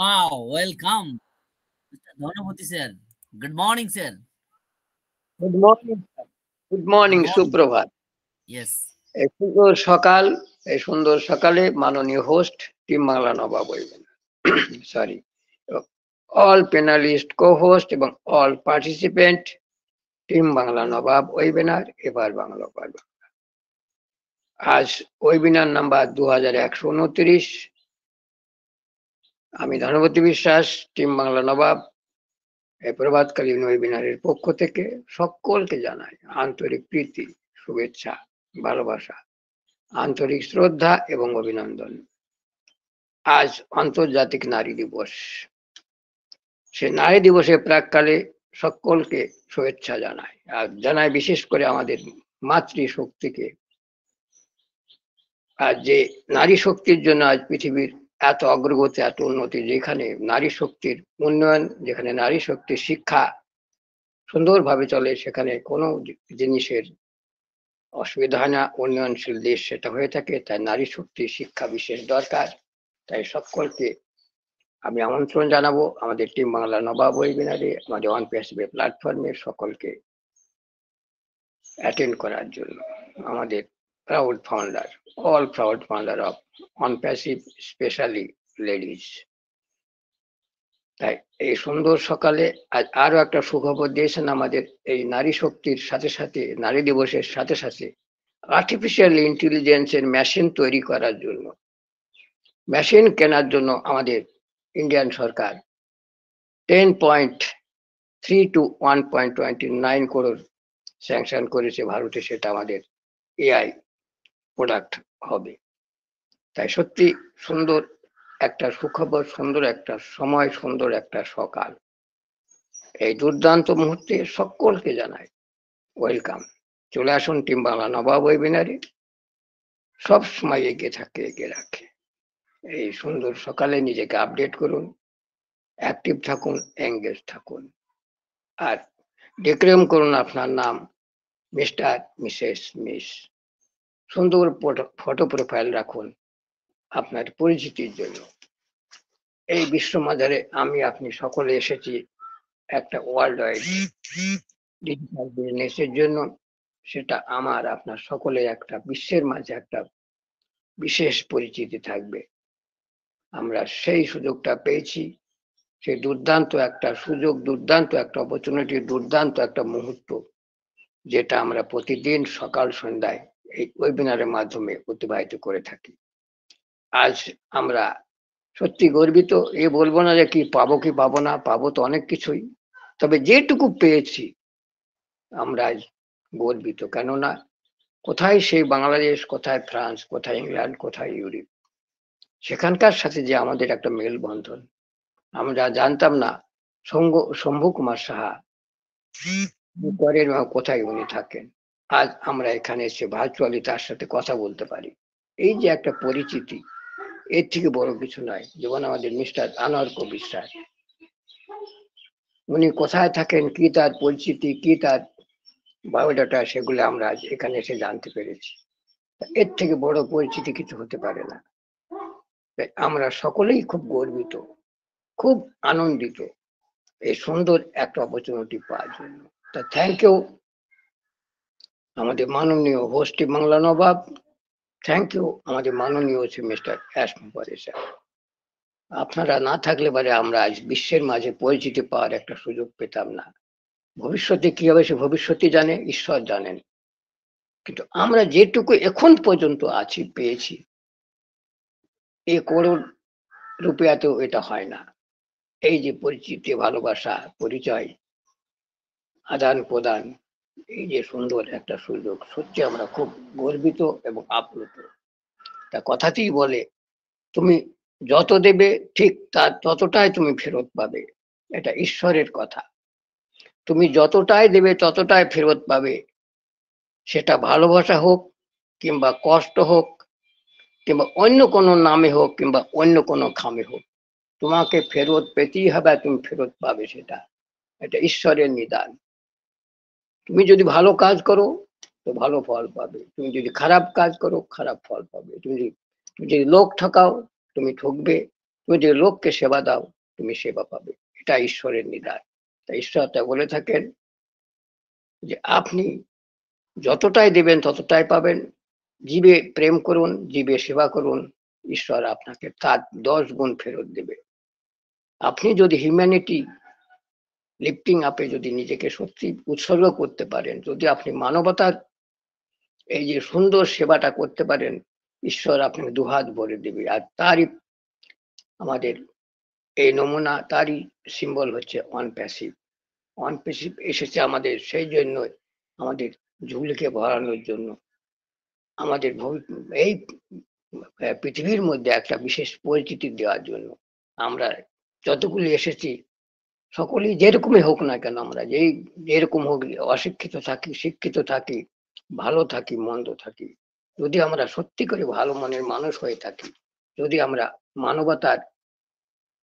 Wow, welcome. Dhanabhuti, sir. Good morning, sir. Good morning. Sir. Good morning, Suprabhat. Yes. সুন্দর সকাল এই সুন্দর সকালে মাননীয় হোস্ট টিম বাংলা নবাব হইবেন sorry all panelist co host এবং all participant team Bangla Nawab webinar এবার বাংলা বাংলা আজ ওয়েবিনার নাম্বার দু হাজার একশো উনত্রিশ আমি ধনপতি বিশ্বাস টিম বাংলা নবাব এই প্রভাতকালীন ওয়েবিনারের পক্ষ থেকে সকলকে জানাই আন্তরিক প্রীতি শুভেচ্ছা ভালোবাসা আন্তরিক শ্রদ্ধা এবং অভিনন্দন আজ আন্তর্জাতিক নারী দিবস সে নারী দিবসের প্রাককালে সকলকে শুভেচ্ছা জানায় আর জানায় বিশেষ করে আমাদের মাতৃশক্তিকে আর যে নারী শক্তির জন্য আজ পৃথিবীর এত অগ্রগতি এত উন্নতি যেখানে নারী শক্তির উন্নয়ন যেখানে নারী শক্তির শিক্ষা সুন্দরভাবে চলে সেখানে কোনো জিনিসের অসুবিধা হয় না উন্নয়নশীল দেশ সেটা হয়ে থাকে তাই নারী শক্তি শিক্ষা বিশেষ দরকার তাই সকলকে আমি আমন্ত্রণ জানাবো আমাদের টিম বাংলা নবাব ওয়েবিনারে আমাদের ওয়ান পিএসবি প্ল্যাটফর্মে সকলকে অ্যাটেন্ড করার জন্য আমাদের proud founder all proud mother of passive specially ladies তাই এই সুন্দর সকালে আজ আরো একটা সুখবর দিয়েছেন আমাদের এই নারী শক্তির সাথে সাথে নারী দিবসের সাথে সাথে আর্টিফিশিয়াল ইন্টেলিজেন্সের মেশিন তৈরি করার জন্য মেশিন কেনার জন্য আমাদের ইন্ডিয়ান সরকার ten point three two one point twenty nine crore sanction করেছে ভারতে সেটা আমাদের এআই প্রোডাক্ট হবে তাই সত্যি সুন্দর একটা সুখবর সুন্দর একটা সময় সুন্দর একটা সকাল এই দুর্দান্ত মুহূর্তে সকলকে জানাই ওয়েলকাম চলে আসুন টিম বাংলা নবাব ওয়েবিনারে সব সময় এগিয়ে থাকে এগিয়ে রাখে এই সুন্দর সকালে নিজেকে আপডেট করুন অ্যাক্টিভ থাকুন এঙ্গেজ থাকুন আর ডিক্রেম করুন আপনার নাম মিস্টার মিসেস মিস সুন্দর ফটো প্রোফাইল রাখুন আপনার পরিচিতির জন্য এই বিশ্ব মাঝারে আমি আপনি সকলে এসেছি একটা ওয়ার্ল্ড ওয়াইড ডিজিটাল বিজনেসের জন্য সেটা আমার আপনার সকলে একটা বিশ্বের মাঝে একটা বিশেষ পরিচিতি থাকবে আমরা সেই সুযোগটা পেয়েছি সেই দুর্দান্ত একটা সুযোগ দুর্দান্ত একটা অপরচুনিটি দুর্দান্ত একটা মুহূর্ত যেটা আমরা প্রতিদিন সকাল সন্ধ্যায় এই ওয়েবিনারের মাধ্যমে অতিবাহিত করে থাকি আজ আমরা সত্যি গর্বিত এ বলবো না যে কি পাবো কি পাবো না পাবো তো অনেক কিছুই তবে যেটুকু পেয়েছি আমরা গর্বিত কেননা কোথায় সেই বাংলাদেশ কোথায় ফ্রান্স কোথায় ইংল্যান্ড কোথায় ইউরোপ সেখানকার সাথে যে আমাদের একটা মেলবন্ধন আমরা জানতাম না শম্ভু কুমার সাহা কোথায় উনি থাকেন আজ আমরা এখানে এসে ভার্চুয়ালি তার সাথে কথা বলতে পারি এই যে একটা পরিচিতি এর থেকে বড় কিছু নয় যেমন আমাদের মিস্টার আনোয়ার বিশ্বাস স্যার উনি কোথায় থাকেন কি তার পরিচিতি কি তার বায়োডাটা সেগুলো আমরা আজ এখানে এসে জানতে পেরেছি এর থেকে বড় পরিচিতি কিছু হতে পারে না আমরা সকলেই খুব গর্বিত খুব আনন্দিত এই সুন্দর একটা অপরচুনিটি পাওয়ার জন্য তা থ্যাংক ইউ আমাদের মাননীয় হোস্টি বাংলা নবাব থ্যাংক ইউ আমাদের মাননীয় শ্রী মিস্টার অ্যাসমুপারি স্যার আপনারা না থাকলে পারে আমরা আজ বিশ্বের মাঝে পরিচিতি পাওয়ার একটা সুযোগ পেতাম না ভবিষ্যতে কি হবে সে ভবিষ্যতে জানে ঈশ্বর জানেন কিন্তু আমরা যেটুকু এখন পর্যন্ত আছি পেয়েছি এ করোড় রুপিয়াতেও এটা হয় না এই যে পরিচিতি ভালোবাসা পরিচয় আদান প্রদান এই যে সুন্দর একটা সুযোগ সত্যি আমরা খুব গর্বিত এবং আপ্লুত তা কথাতেই বলে তুমি যত দেবে ঠিক তার ততটাই তুমি ফেরত পাবে এটা ঈশ্বরের কথা তুমি যতটাই দেবে ততটাই ফেরত পাবে সেটা ভালোবাসা হোক কিংবা কষ্ট হোক কিংবা অন্য কোনো নামে হোক কিংবা অন্য কোনো খামে হোক তোমাকে ফেরত পেতেই হবে তুমি ফেরত পাবে সেটা এটা ঈশ্বরের নিদান তুমি যদি ভালো কাজ করো তো ভালো ফল পাবে তুমি যদি খারাপ কাজ করো খারাপ ফল পাবে তুমি যদি তুমি যদি লোক ঠকাও তুমি ঠকবে তুমি যদি লোককে সেবা দাও তুমি সেবা পাবে এটা ঈশ্বরের নিদান তা ঈশ্বর তা বলে থাকেন যে আপনি যতটাই দেবেন ততটাই পাবেন জীবে প্রেম করুন জীবে সেবা করুন ঈশ্বর আপনাকে তার দশ গুণ ফেরত দেবে আপনি যদি হিউম্যানিটি লিফটিং আপে যদি নিজেকে সত্যি উৎসর্গ করতে পারেন যদি আপনি মানবতার এই যে সুন্দর সেবাটা করতে পারেন ঈশ্বর আপনাকে দুহাত ভরে দেবে আর তারই আমাদের এই নমুনা তারই সিম্বল হচ্ছে অন প্যাসিভ অন প্যাসিভ এসেছে আমাদের সেই জন্য আমাদের ঝুলকে ভরানোর জন্য আমাদের এই পৃথিবীর মধ্যে একটা বিশেষ পরিচিতি দেওয়ার জন্য আমরা যতগুলি এসেছি সকলেই যেরকমই হোক না কেন আমরা যেই যেরকম হোক অশিক্ষিত থাকি শিক্ষিত থাকি ভালো থাকি মন্দ থাকি যদি আমরা সত্যি করে ভালো মনের মানুষ হয়ে থাকি যদি আমরা মানবতার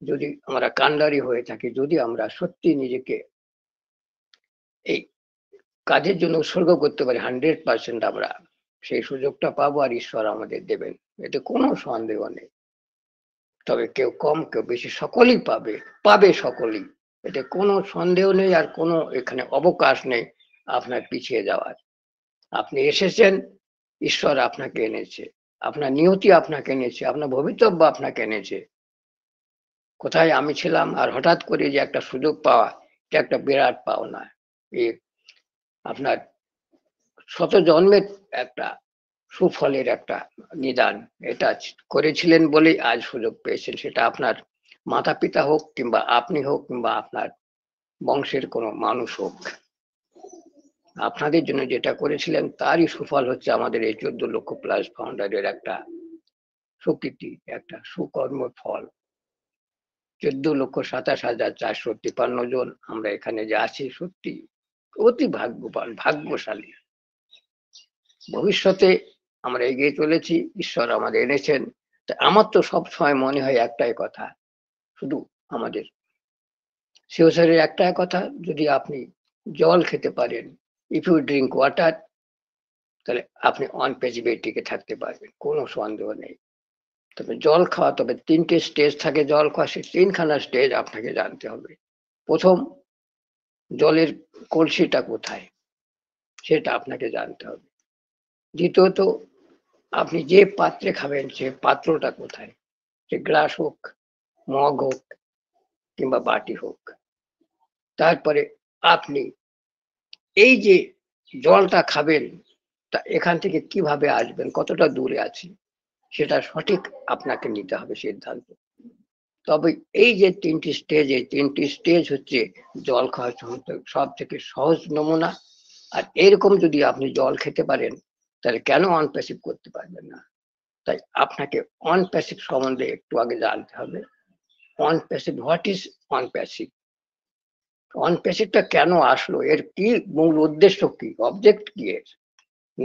যদি আমরা কান্ডারি হয়ে থাকি যদি আমরা সত্যি নিজেকে এই কাজের জন্য উৎসর্গ করতে পারি হান্ড্রেড পার্সেন্ট আমরা সেই সুযোগটা পাবো আর ঈশ্বর আমাদের দেবেন এতে কোনো সন্দেহ নেই তবে কেউ কম কেউ বেশি সকলেই পাবে পাবে সকলেই এতে কোনো সন্দেহ নেই আর কোনো এখানে অবকাশ নেই আপনার পিছিয়ে যাওয়ার আপনি এসেছেন ঈশ্বর আপনাকে এনেছে আপনার নিয়তি আপনাকে এনেছে আপনার ভবিতব্য আপনাকে এনেছে কোথায় আমি ছিলাম আর হঠাৎ করে যে একটা সুযোগ পাওয়া এটা একটা বিরাট পাওনা এ আপনার শত জন্মের একটা সুফলের একটা নিদান এটা করেছিলেন বলেই আজ সুযোগ পেয়েছেন সেটা আপনার মাতা পিতা হোক কিংবা আপনি হোক কিংবা আপনার বংশের কোনো মানুষ হোক আপনাদের জন্য যেটা করেছিলেন তারই সুফল হচ্ছে আমাদের এই চোদ্দ লক্ষ প্লাস ফাউন্ডারের একটা সুকৃতি একটা সুকর্ম ফল চোদ্দ লক্ষ সাতাশ হাজার চারশো তিপান্ন জন আমরা এখানে যে আছি সত্যি অতি ভাগ্যবান ভাগ্যশালী ভবিষ্যতে আমরা এগিয়ে চলেছি ঈশ্বর আমাদের এনেছেন আমার তো সবসময় মনে হয় একটাই কথা শুধু আমাদের সেও স্যারের একটা কথা যদি আপনি জল খেতে পারেন ইফ ইউ ড্রিঙ্ক ওয়াটার তাহলে আপনি অন পেজিবের টিকে থাকতে পারবেন কোনো সন্দেহ নেই তবে জল খাওয়া তবে তিনটে স্টেজ থাকে জল খাওয়া সে তিনখানা স্টেজ আপনাকে জানতে হবে প্রথম জলের কলসিটা কোথায় সেটা আপনাকে জানতে হবে দ্বিতীয়ত আপনি যে পাত্রে খাবেন সে পাত্রটা কোথায় সে গ্লাস হোক মগ হোক কিংবা বাটি হোক তারপরে আপনি এই যে জলটা খাবেন তা এখান থেকে কিভাবে আসবেন কতটা দূরে আছে সেটা সঠিক আপনাকে নিতে হবে সিদ্ধান্ত তবে এই যে তিনটি স্টেজ এই তিনটি স্টেজ হচ্ছে জল খাওয়া সব থেকে সহজ নমুনা আর এরকম যদি আপনি জল খেতে পারেন তাহলে কেন অনপ্যাসিভ করতে পারবেন না তাই আপনাকে অনপ্যাসিভ সম্বন্ধে একটু আগে জানতে হবে OnPassive what is OnPassive অন প্যাসিভটা কেন আসলো এর কি মূল উদ্দেশ্য কি অবজেক্ট কি এর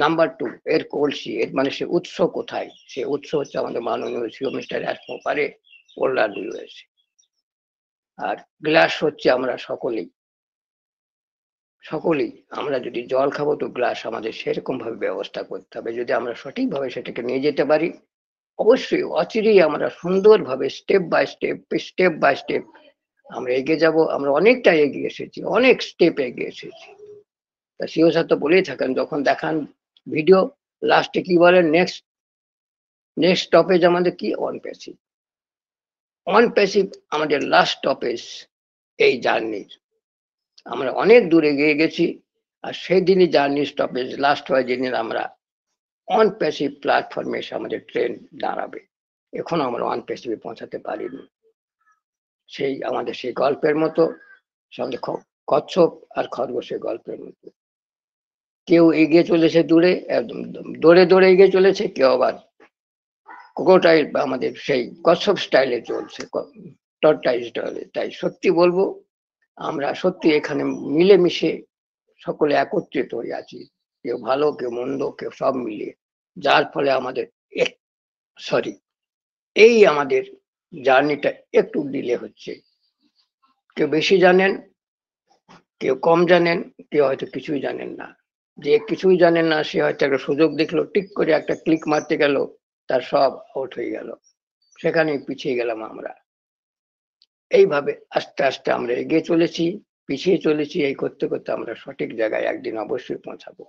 নাম্বার টু এর কলসি এর মানে সে উৎস কোথায় সে উৎস হচ্ছে আমাদের মাননীয় সিও মিস্টার অ্যাসমোপারে কল্যাণ রয়েছে আর গ্লাস হচ্ছে আমরা সকলেই সকলেই আমরা যদি জল খাবো তো গ্লাস আমাদের সেরকম ভাবে ব্যবস্থা করতে হবে যদি আমরা সঠিকভাবে সেটাকে নিয়ে যেতে পারি অবশ্যই অচিরেই আমরা সুন্দরভাবে step by step step by step আমরা এগিয়ে যাব আমরা অনেকটা এগিয়ে এসেছি অনেক স্টেপ এগিয়ে এসেছি তা সিও স্যার তো বলেই থাকেন যখন দেখান ভিডিও লাস্টে কি বলেন নেক্সট নেক্সট স্টপেজ আমাদের কি অন প্যাসিভ অন প্যাসিভ আমাদের লাস্ট স্টপেজ এই জার্নির আমরা অনেক দূরে এগিয়ে গেছি আর সেদিনই জার্নি স্টপেজ লাস্ট হয় যেদিন আমরা অন প্যাসিভ প্ল্যাটফর্মে এসে আমাদের ট্রেন দাঁড়াবে এখনো আমরা অন প্যাসিভে পৌঁছাতে পারিনি সেই আমাদের সেই গল্পের মতো সঙ্গে কচ্ছপ আর খরগোশের গল্পের মতো কেউ এগিয়ে চলেছে দূরে একদম দৌড়ে দৌড়ে এগিয়ে চলেছে কেউ আবার কোকোটাইল আমাদের সেই কচ্ছপ স্টাইলে চলছে টর্টাইল স্টাইলে তাই সত্যি বলবো আমরা সত্যি এখানে মিলেমিশে সকলে একত্রিত হয়ে আছি কেউ ভালো কেউ মন্দ কেউ সব মিলিয়ে যার ফলে আমাদের সরি এই আমাদের জার্নিটা একটু ডিলে হচ্ছে কেউ বেশি জানেন কেউ কম জানেন কেউ হয়তো কিছুই জানেন না যে কিছুই জানেন না সে হয়তো একটা সুযোগ দেখলো টিক করে একটা ক্লিক মারতে গেল তার সব আউট হয়ে গেল সেখানেই পিছিয়ে গেলাম আমরা এইভাবে আস্তে আস্তে আমরা এগিয়ে চলেছি পিছিয়ে চলেছি এই করতে করতে আমরা সঠিক জায়গায় একদিন অবশ্যই পৌঁছাবো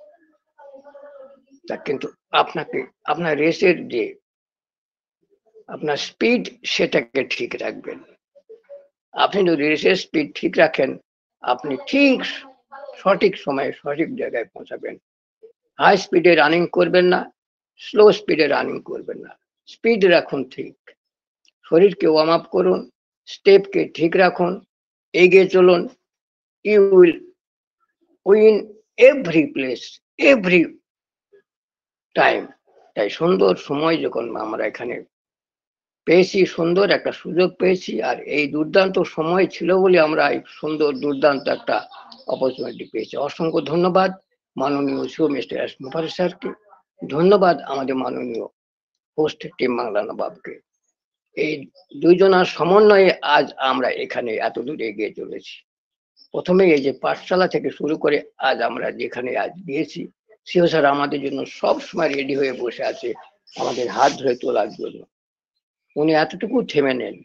তা কিন্তু আপনাকে আপনার রেসের যে আপনার স্পিড সেটাকে ঠিক রাখবেন আপনি যদি রেসের স্পিড ঠিক রাখেন আপনি ঠিক সঠিক সময়ে সঠিক জায়গায় পৌঁছাবেন হাই স্পিডে রানিং করবেন না স্লো স্পিডে রানিং করবেন না স্পিড রাখুন ঠিক শরীরকে ওয়ার্ম আপ করুন স্টেপকে ঠিক রাখুন এগিয়ে চলুন you will win every place every time তাই সুন্দর সময় যখন আমরা এখানে পেয়েছি সুন্দর একটা সুযোগ পেয়েছি আর এই দুর্দান্ত সময় ছিল বলে আমরা এই সুন্দর দুর্দান্ত একটা অপরচুনিটি পেয়েছি অসংখ্য ধন্যবাদ মাননীয় শিব মিস্টার এস মুফারি স্যারকে ধন্যবাদ আমাদের মাননীয় হোস্ট টিম বাংলা নবাবকে এই দুইজনার সমন্বয়ে আজ আমরা এখানে এত দূর এগিয়ে চলেছি প্রথমে এই যে পাঠশালা থেকে শুরু করে আজ আমরা যেখানে আজ গিয়েছি সেও স্যার আমাদের জন্য সব সময় রেডি হয়ে বসে আছে আমাদের হাত ধরে তোলার জন্য উনি এতটুকু থেমে নেন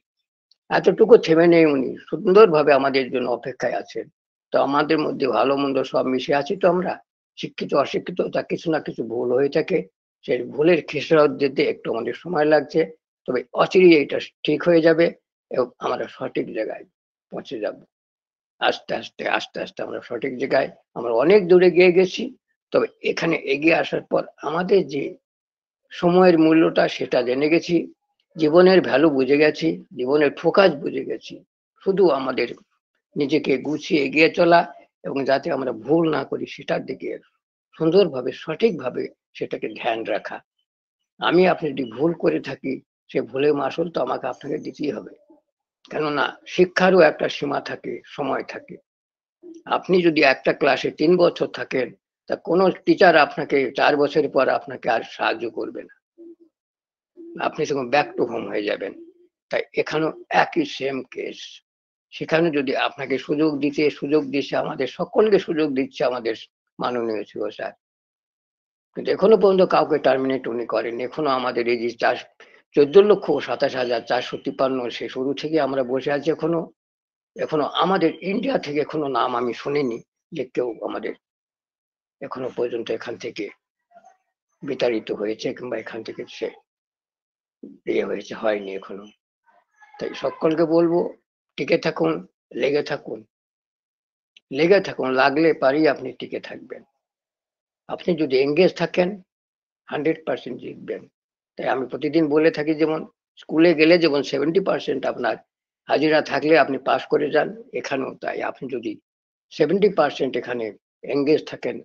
এতটুকু থেমে নেই উনি সুন্দরভাবে আমাদের জন্য অপেক্ষায় আছেন তো আমাদের মধ্যে ভালো মন্দ সব মিশে আছি তো আমরা শিক্ষিত অশিক্ষিত তা কিছু না কিছু ভুল হয়ে থাকে সেই ভুলের খেসারত দিতে একটু আমাদের সময় লাগছে তবে অচিরেই এটা ঠিক হয়ে যাবে এবং আমরা সঠিক জায়গায় পৌঁছে যাব আস্তে আস্তে আস্তে আস্তে আমরা সঠিক জায়গায় আমরা অনেক দূরে গিয়ে গেছি তবে এখানে এগিয়ে আসার পর আমাদের যে সময়ের মূল্যটা সেটা জেনে গেছি জীবনের ভ্যালু বুঝে গেছি জীবনের ফোকাস বুঝে গেছি শুধু আমাদের নিজেকে গুছিয়ে এগিয়ে চলা এবং যাতে আমরা ভুল না করি সেটার দিকে সুন্দরভাবে সঠিকভাবে সেটাকে ধ্যান রাখা আমি আপনি যদি ভুল করে থাকি সে ভুলের মাসুল তো আমাকে আপনাকে দিতেই হবে কেননা শিক্ষারও একটা সীমা থাকে সময় থাকে আপনি যদি একটা ক্লাসে তিন বছর থাকেন তা কোনো টিচার আপনাকে চার বছর পর আপনাকে আর সাহায্য করবে না আপনি সেরকম ব্যাক টু হোম হয়ে যাবেন তাই এখানেও একই সেম কেস সেখানে যদি আপনাকে সুযোগ দিতে সুযোগ দিচ্ছে আমাদের সকলকে সুযোগ দিচ্ছে আমাদের মাননীয় শিব স্যার কিন্তু এখনো পর্যন্ত কাউকে টার্মিনেট উনি করেন এখনো আমাদের এই যে চাষ চোদ্দ লক্ষ সাতাশ হাজার চারশো তিপ্পান্ন সে শুরু থেকে আমরা বসে আছি এখনো এখনো আমাদের ইন্ডিয়া থেকে এখনো নাম আমি শুনিনি যে কেউ আমাদের এখনো পর্যন্ত এখান থেকে বিতাড়িত হয়েছে কিংবা এখান থেকে সে ইয়ে হয়েছে হয়নি এখনো তাই সকলকে বলবো টিকে থাকুন লেগে থাকুন লেগে থাকুন লাগলে পারি আপনি টিকে থাকবেন আপনি যদি এঙ্গেজ থাকেন হান্ড্রেড পার্সেন্ট জিতবেন তাই আমি প্রতিদিন বলে থাকি যেমন স্কুলে গেলে যেমন সেভেন্টি পার্সেন্ট আপনার হাজিরা থাকলে আপনি পাশ করে যান এখানেও তাই আপনি যদি সেভেন্টি পার্সেন্ট এখানে এঙ্গেজ থাকেন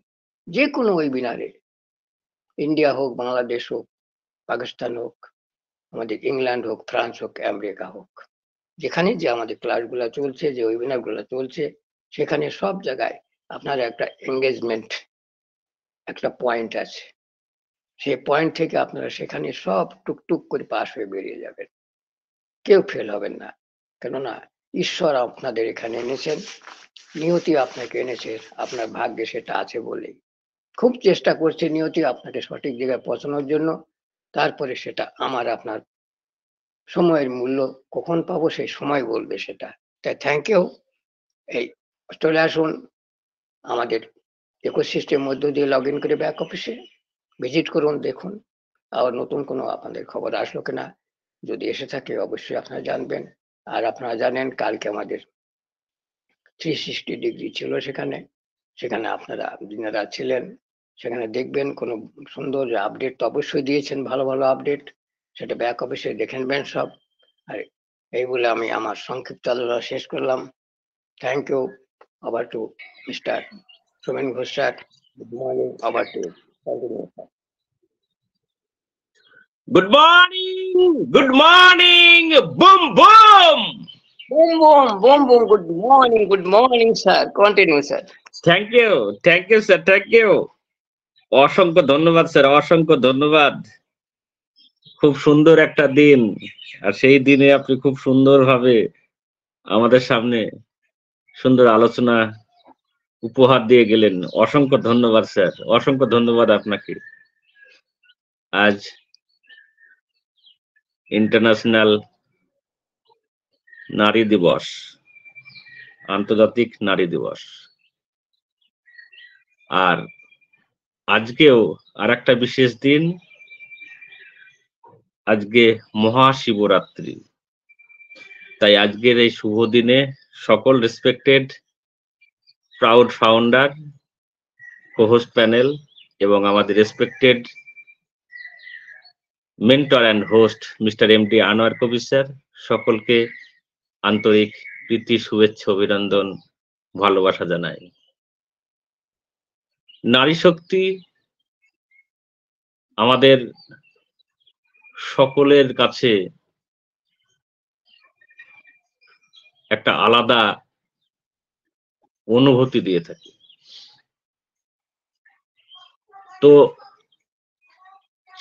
যে কোনো ওয়েবিনারে ইন্ডিয়া হোক বাংলাদেশ হোক পাকিস্তান হোক আমাদের ইংল্যান্ড হোক ফ্রান্স হোক আমেরিকা হোক যেখানে যে আমাদের ক্লাসগুলো চলছে যে ওয়েবিনারগুলো চলছে সেখানে সব জায়গায় আপনার একটা এঙ্গেজমেন্ট একটা পয়েন্ট আছে সেই পয়েন্ট থেকে আপনারা সেখানে সব টুকটুক করে পাশ হয়ে বেরিয়ে যাবেন কেউ ফেল হবেন না কেননা ঈশ্বর আপনাদের এখানে এনেছেন নিয়তি আপনাকে এনেছে আপনার ভাগ্যে সেটা আছে বলেই খুব চেষ্টা করছে নিয়তি আপনাকে সঠিক জায়গায় পৌঁছানোর জন্য তারপরে সেটা আমার আপনার সময়ের মূল্য কখন পাবো সেই সময় বলবে সেটা তাই থ্যাংক ইউ এই চলে আসুন আমাদের ইকোসিস্টেম মধ্য দিয়ে লগ ইন করে ব্যাক অফিসে ভিজিট করুন দেখুন আর নতুন কোনো আপনাদের খবর আসলো কিনা যদি এসে থাকে অবশ্যই আপনারা জানবেন আর আপনারা জানেন কালকে আমাদের থ্রি সিক্সটি ডিগ্রি ছিল সেখানে সেখানে আপনারা দিনেরা ছিলেন সেখানে দেখবেন কোনো সুন্দর আপডেট তো অবশ্যই দিয়েছেন ভালো ভালো আপডেট সেটা ব্যাক অফিসে দেখে নেবেন সব আর এই বলে আমি আমার সংক্ষিপ্ত আলোচনা শেষ করলাম থ্যাংক ইউ আবার to mister Somen Ghosh sir good morning আবার to good morning good morning boom boom boom boom boom boom good morning good morning sir continue sir thank you thank you sir thank you অসংখ্য ধন্যবাদ sir অসংখ্য ধন্যবাদ খুব সুন্দর একটা দিন আর সেই দিনে আপনি খুব সুন্দরভাবে আমাদের সামনে সুন্দর আলোচনা উপহার দিয়ে গেলেন অসংখ্য ধন্যবাদ স্যার অসংখ্য ধন্যবাদ আপনাকে আজ ইন্টারন্যাশনাল নারী দিবস আন্তর্জাতিক নারী দিবস আর আজকেও আর একটা বিশেষ দিন আজকে মহাশিবরাত্রি তাই আজকের এই শুভ দিনে সকল respected proud founder cohosts panel এবং আমাদের respected mentor and host mister M D Anwar Kabir sir সকলকে আন্তরিক প্রীতি শুভেচ্ছা অভিনন্দন ভালোবাসা জানায় নারী শক্তি আমাদের সকলের কাছে একটা আলাদা অনুভূতি দিয়ে থাকে তো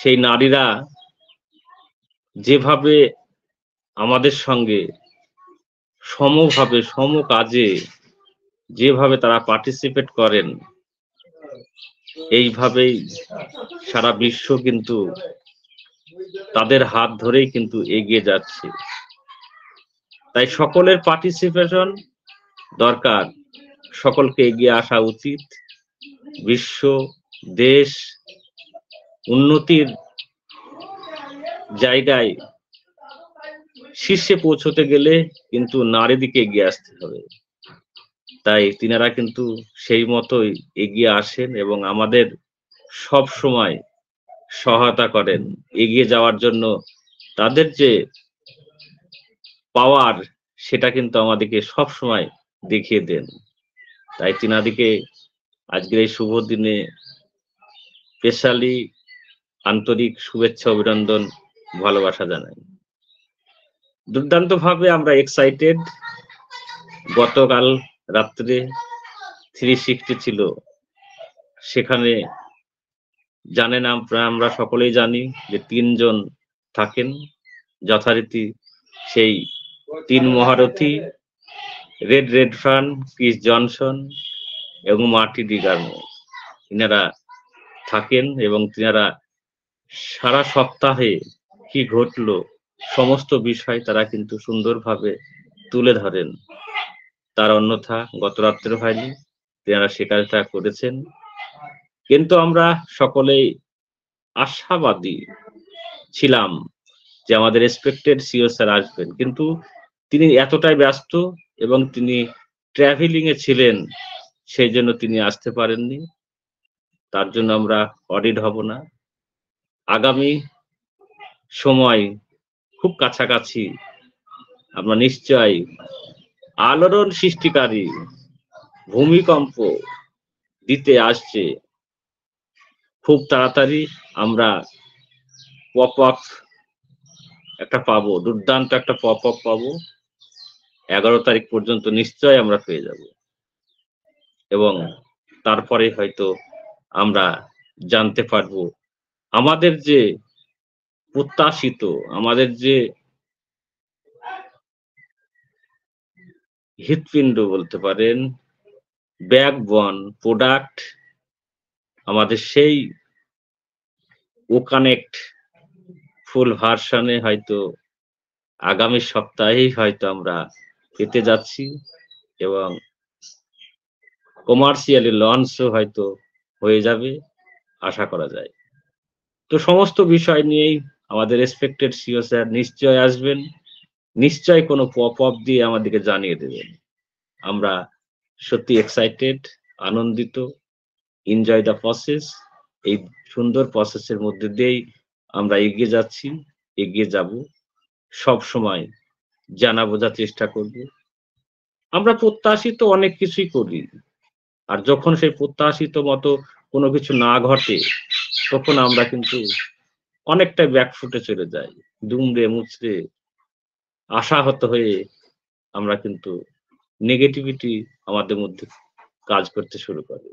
সেই নারীরা যেভাবে আমাদের সঙ্গে সমভাবে সম কাজে যেভাবে তারা পার্টিসিপেট করেন এইভাবেই সারা বিশ্ব কিন্তু তাদের হাত ধরেই কিন্তু এগিয়ে যাচ্ছে তাই সকলের পার্টিসিপেশন দরকার সকলকে এগিয়ে আসা উচিত বিশ্ব দেশ উন্নতির জায়গায় শীর্ষে পৌঁছতে গেলে কিন্তু নারীদিকে এগিয়ে আসতে হবে তাই তিনারা কিন্তু সেই মতোই এগিয়ে আসেন এবং আমাদের সব সময় সহায়তা করেন এগিয়ে যাওয়ার জন্য তাদের যে পাওয়ার সেটা কিন্তু আমাদেরকে সব সময় দেখিয়ে দেন তাই তিনাদিকে আজকের এই শুভ দিনে স্পেশালি আন্তরিক শুভেচ্ছা অভিনন্দন ভালোবাসা জানাই দুর্দান্তভাবে আমরা এক্সাইটেড গতকাল রাত্রে থ্রি সিক্সটি ছিল সেখানে জানেন আমরা সকলেই জানি যে তিনজন থাকেন যথারীতি সেই তিন মহারথী Red Red Fran Chris Johnson এবং মার্টি ডিগার্মো ইনারা থাকেন এবং তিনারা সারা সপ্তাহে কি ঘটলো সমস্ত বিষয় তারা কিন্তু সুন্দরভাবে তুলে ধরেন তার অন্যথা গত রাত্রে হয়নি তেনারা সে কাজটা করেছেন কিন্তু আমরা সকলেই আশাবাদী ছিলাম যে আমাদের এক্সপেক্টেড সিও e স্যার আসবেন কিন্তু তিনি এতটাই ব্যস্ত এবং তিনি ট্রাভেলিং এ ছিলেন সেই জন্য তিনি আসতে পারেননি তার জন্য আমরা অডিট হব না আগামী সময় খুব কাছাকাছি আমরা নিশ্চয় আলোড়ন সৃষ্টিকারী ভূমিকম্প দিতে আসছে খুব তাড়াতাড়ি আমরা পপ একটা পাবো দুর্দান্ত একটা পপ আপ পাবো এগারো তারিখ পর্যন্ত নিশ্চয় আমরা পেয়ে যাব এবং তারপরে হয়তো আমরা জানতে পারবো আমাদের যে প্রত্যাশিত আমাদের যে হৃৎপিণ্ড বলতে পারেন বন প্রোডাক্ট আমাদের সেই ও কানেক্ট ফুল ভার্সানে হয়তো আগামী সপ্তাহেই হয়তো আমরা পেতে যাচ্ছি এবং কমার্শিয়ালি লঞ্চও হয়তো হয়ে যাবে আশা করা যায় তো সমস্ত বিষয় নিয়েই আমাদের রেসপেক্টেড সিও স্যার নিশ্চয় আসবেন নিশ্চয় কোনো পপ আপ দিয়ে আমাদেরকে জানিয়ে দেবেন আমরা সত্যি এক্সাইটেড আনন্দিত এনজয় দ্য প্রসেস এই সুন্দর প্রসেসের মধ্যে দিয়েই আমরা এগিয়ে যাচ্ছি এগিয়ে যাব সব সময় জানা বোঝার চেষ্টা করব আমরা প্রত্যাশিত অনেক কিছুই করি আর যখন সেই প্রত্যাশিত মতো কোনো কিছু না ঘটে তখন আমরা কিন্তু অনেকটা ব্যাকফুটে চলে যাই দুমড়ে মুচড়ে আশাহত হয়ে আমরা কিন্তু নেগেটিভিটি আমাদের মধ্যে কাজ করতে শুরু করে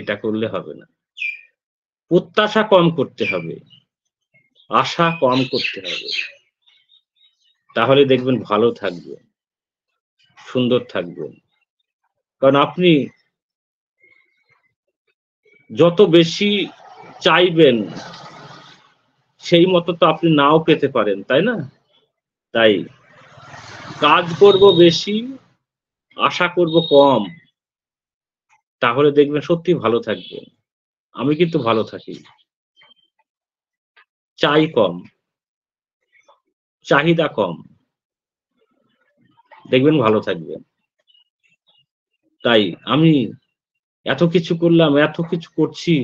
এটা করলে হবে না প্রত্যাশা কম করতে হবে আশা কম করতে হবে তাহলে দেখবেন ভালো থাকবেন সুন্দর থাকবেন কারণ আপনি যত বেশি চাইবেন সেই মতো তো আপনি নাও পেতে পারেন তাই না তাই কাজ করব বেশি আশা করব কম তাহলে দেখবেন সত্যি ভালো থাকবে আমি কিন্তু ভালো থাকি চাই কম চাহিদা কম দেখবেন ভালো থাকবেন তাই আমি এত কিছু করলাম এত কিছু করছি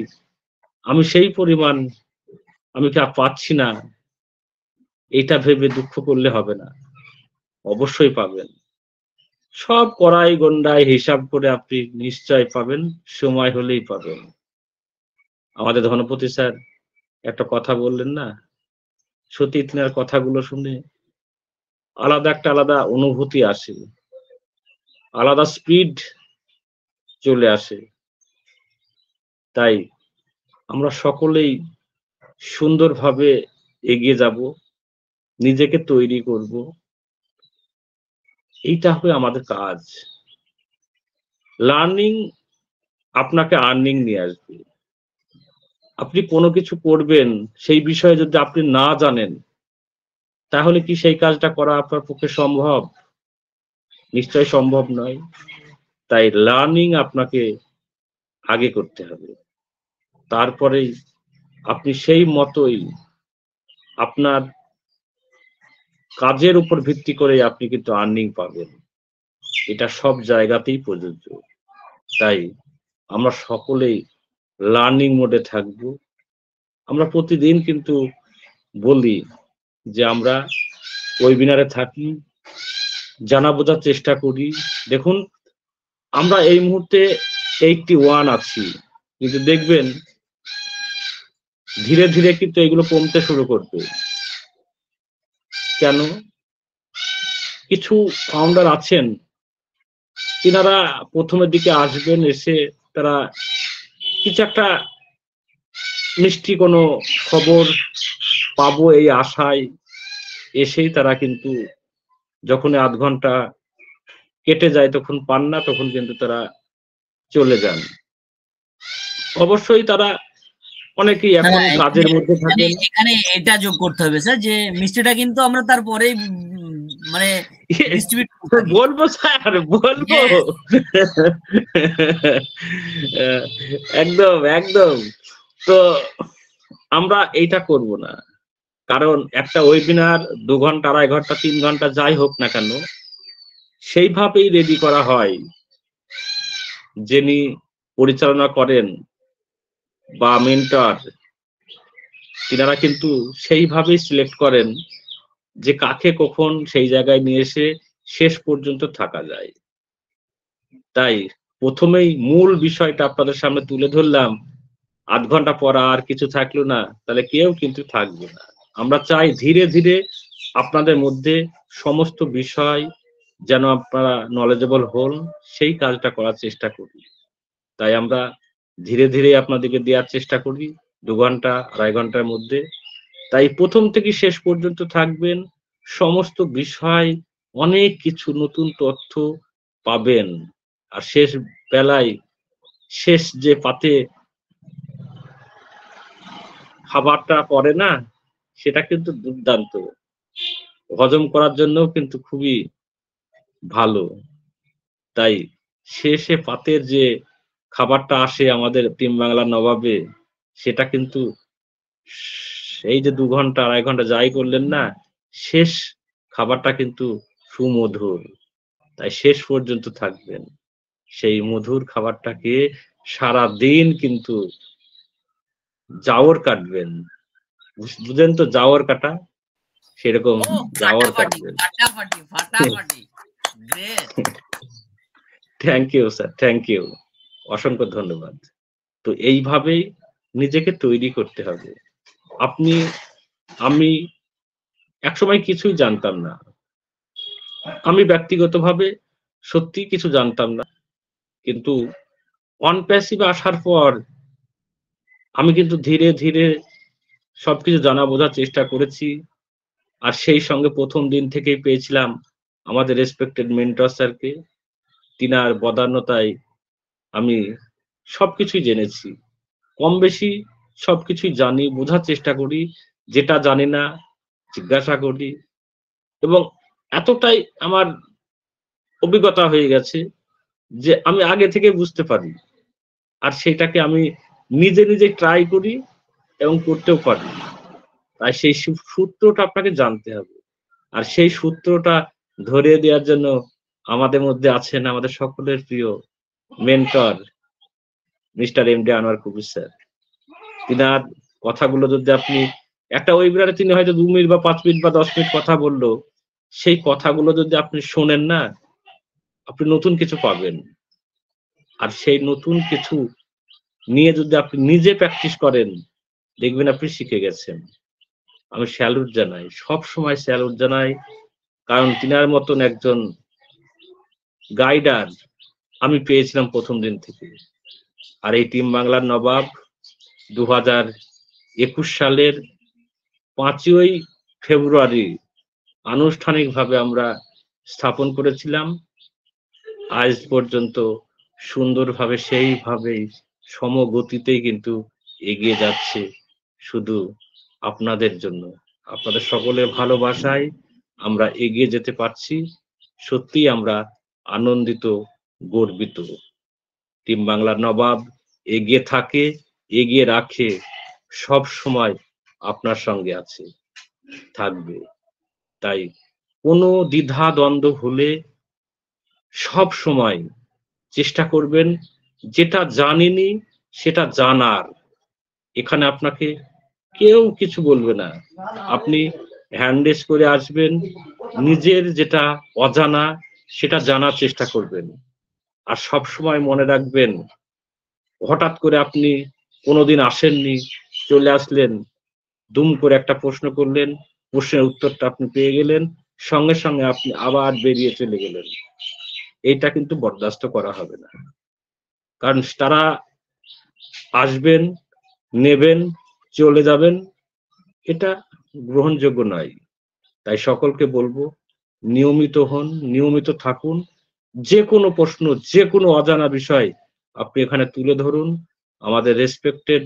আমি সেই পরিমাণ আমি পাচ্ছি না এটা ভেবে দুঃখ করলে হবে না অবশ্যই পাবেন সব কড়াই গন্ডায় হিসাব করে আপনি নিশ্চয় পাবেন সময় হলেই পাবেন আমাদের ধনপতি স্যার একটা কথা বললেন না সত্যি তিনার কথাগুলো শুনে আলাদা একটা আলাদা অনুভূতি আসে আলাদা স্পিড চলে আসে তাই আমরা সকলেই সুন্দরভাবে এগিয়ে যাব নিজেকে তৈরি করব এইটা হবে আমাদের কাজ লার্নিং আপনাকে আর্নিং নিয়ে আসবে আপনি কোনো কিছু করবেন সেই বিষয়ে যদি আপনি না জানেন তাহলে কি সেই কাজটা করা আপনার পক্ষে সম্ভব নিশ্চয় সম্ভব নয় তাই লার্নিং আপনাকে আগে করতে হবে তারপরেই আপনি সেই মতোই আপনার কাজের উপর ভিত্তি করে আপনি কিন্তু আর্নিং পাবেন এটা সব জায়গাতেই প্রযোজ্য তাই আমরা সকলেই লার্নিং মোডে থাকব আমরা প্রতিদিন কিন্তু বলি যে আমরা ওয়েবিনারে থাকি জানা বোঝার চেষ্টা করি দেখুন আমরা এই মুহূর্তে এইটটি ওয়ান আছি কিন্তু দেখবেন ধীরে ধীরে কিন্তু এগুলো কমতে শুরু করবে কেন কিছু ফাউন্ডার আছেন তিনারা প্রথমের দিকে আসবেন এসে তারা কিছু একটা মিষ্টি কোনো খবর পাবো এই আশায় এসেই তারা কিন্তু যখন আধ ঘন্টা কেটে যায় তখন পান না তখন কিন্তু তারা চলে যান অবশ্যই তারা অনেকেই এখন হ্যাঁ, কাজের মধ্যে থাকে এখানে এটা যোগ করতে হবে স্যার যে মিষ্টিটা কিন্তু আমরা তারপরেই মানে বলবো স্যার বলবো একদম একদম তো আমরা এইটা করব না কারণ একটা ওয়েবিনার দু ঘন্টা আড়াই ঘন্টা তিন ঘন্টা যাই হোক না কেন সেইভাবেই রেডি করা হয় যিনি পরিচালনা করেন বা মেন্টর তিনারা কিন্তু সেইভাবেই সিলেক্ট করেন যে কাকে কখন সেই জায়গায় নিয়ে এসে শেষ পর্যন্ত থাকা যায় তাই প্রথমেই মূল বিষয়টা আপনাদের সামনে তুলে ধরলাম আধ ঘন্টা পর আর কিছু থাকলো না তাহলে কেউ কিন্তু থাকবে না আমরা চাই ধীরে ধীরে আপনাদের মধ্যে সমস্ত বিষয় যেন আপনারা নলেজেবল হন সেই কাজটা করার চেষ্টা করি তাই আমরা ধীরে ধীরে আপনাদেরকে দেওয়ার চেষ্টা করি দু ঘন্টা আড়াই ঘন্টার মধ্যে তাই প্রথম থেকে শেষ পর্যন্ত থাকবেন সমস্ত বিষয় অনেক কিছু নতুন তথ্য পাবেন আর শেষ বেলায় শেষ যে পাতে খাবারটা পড়ে না সেটা কিন্তু দুর্দান্ত হজম করার জন্য কিন্তু খুবই ভালো তাই শেষে পাতের যে খাবারটা আসে আমাদের টিম বাংলার নবাবে সেটা কিন্তু এই যে দু ঘন্টা আড়াই ঘন্টা যাই করলেন না শেষ খাবারটা কিন্তু সুমধুর তাই শেষ পর্যন্ত থাকবেন সেই মধুর খাবারটাকে সারা দিন কিন্তু যাওয়ার কাটবেন বুঝলেন তো যাওয়ার কাটা সেরকম যাওয়ার কাটবেন thank you sir thank you অসংখ্য ধন্যবাদ তো এইভাবে নিজেকে তৈরি করতে হবে আপনি আমি একসময় কিছুই জানতাম না আমি ব্যক্তিগতভাবে সত্যি কিছু জানতাম না কিন্তু অনপ্যাসিভ আসার পর আমি কিন্তু ধীরে ধীরে সবকিছু জানা বোঝার চেষ্টা করেছি আর সেই সঙ্গে প্রথম দিন থেকেই পেয়েছিলাম আমাদের রেসপেক্টেড মেন্টর স্যারকে তিনার বদান্যতায় আমি সবকিছুই জেনেছি কম বেশি সবকিছুই জানি বোঝার চেষ্টা করি যেটা জানি না জিজ্ঞাসা করি এবং এতটাই আমার অভিজ্ঞতা হয়ে গেছে যে আমি আগে থেকে বুঝতে পারি আর সেটাকে আমি নিজে নিজে ট্রাই করি এবং করতেও পারি তাই সেই সূত্রটা আপনাকে জানতে হবে আর সেই সূত্রটা ধরে দেওয়ার জন্য আমাদের মধ্যে আছেন আমাদের সকলের প্রিয় mentor mister M D Anwar Kabir sir তিনার কথাগুলো যদি আপনি একটা ওয়েবিনারে তিনি হয়তো দু মিনিট বা পাঁচ মিনিট বা দশ মিনিট কথা বললো সেই কথাগুলো যদি আপনি শোনেন না আপনি নতুন কিছু পাবেন আর সেই নতুন কিছু নিয়ে যদি আপনি নিজে প্র্যাকটিস করেন দেখবেন আপনি শিখে গেছেন আমি স্যালুট জানাই সব সময় স্যালুট জানাই কারণ তিনার মতন একজন গাইডার আমি পেয়েছিলাম প্রথম দিন থেকে আর এই টিম বাংলার নবাব দু হাজার একুশ সালের পাঁচই ফেব্রুয়ারি আনুষ্ঠানিকভাবে আমরা স্থাপন করেছিলাম আজ পর্যন্ত সুন্দরভাবে সেইভাবেই সমগতিতেই কিন্তু এগিয়ে যাচ্ছে শুধু আপনাদের জন্য আপনাদের সকলের ভালোবাসায় আমরা এগিয়ে যেতে পারছি সত্যি আমরা আনন্দিত গর্বিত টিম বাংলার নবাব এগিয়ে থাকে এগিয়ে রাখে সব সময় আপনার সঙ্গে আছে থাকবে তাই কোনো দ্বিধা দ্বন্দ্ব হলে সব সময় চেষ্টা করবেন যেটা জানেনি সেটা জানার এখানে আপনাকে কেউ কিছু বলবে না আপনি হ্যান্ডেজ করে আসবেন নিজের যেটা অজানা সেটা জানার চেষ্টা করবেন আর সব সময় মনে রাখবেন হঠাৎ করে আপনি কোনোদিন আসেননি চলে আসলেন দুম করে একটা প্রশ্ন করলেন প্রশ্নের উত্তরটা আপনি পেয়ে গেলেন সঙ্গে সঙ্গে আপনি আবার বেরিয়ে চলে গেলেন এটা কিন্তু বরদাস্ত করা হবে না কারণ তারা আসবেন নেবেন চলে যাবেন এটা গ্রহণযোগ্য নয় তাই সকলকে বলবো নিয়মিত হন নিয়মিত থাকুন যে কোনো প্রশ্ন যে কোনো অজানা বিষয় আপনি এখানে তুলে ধরুন আমাদের রেসপেক্টেড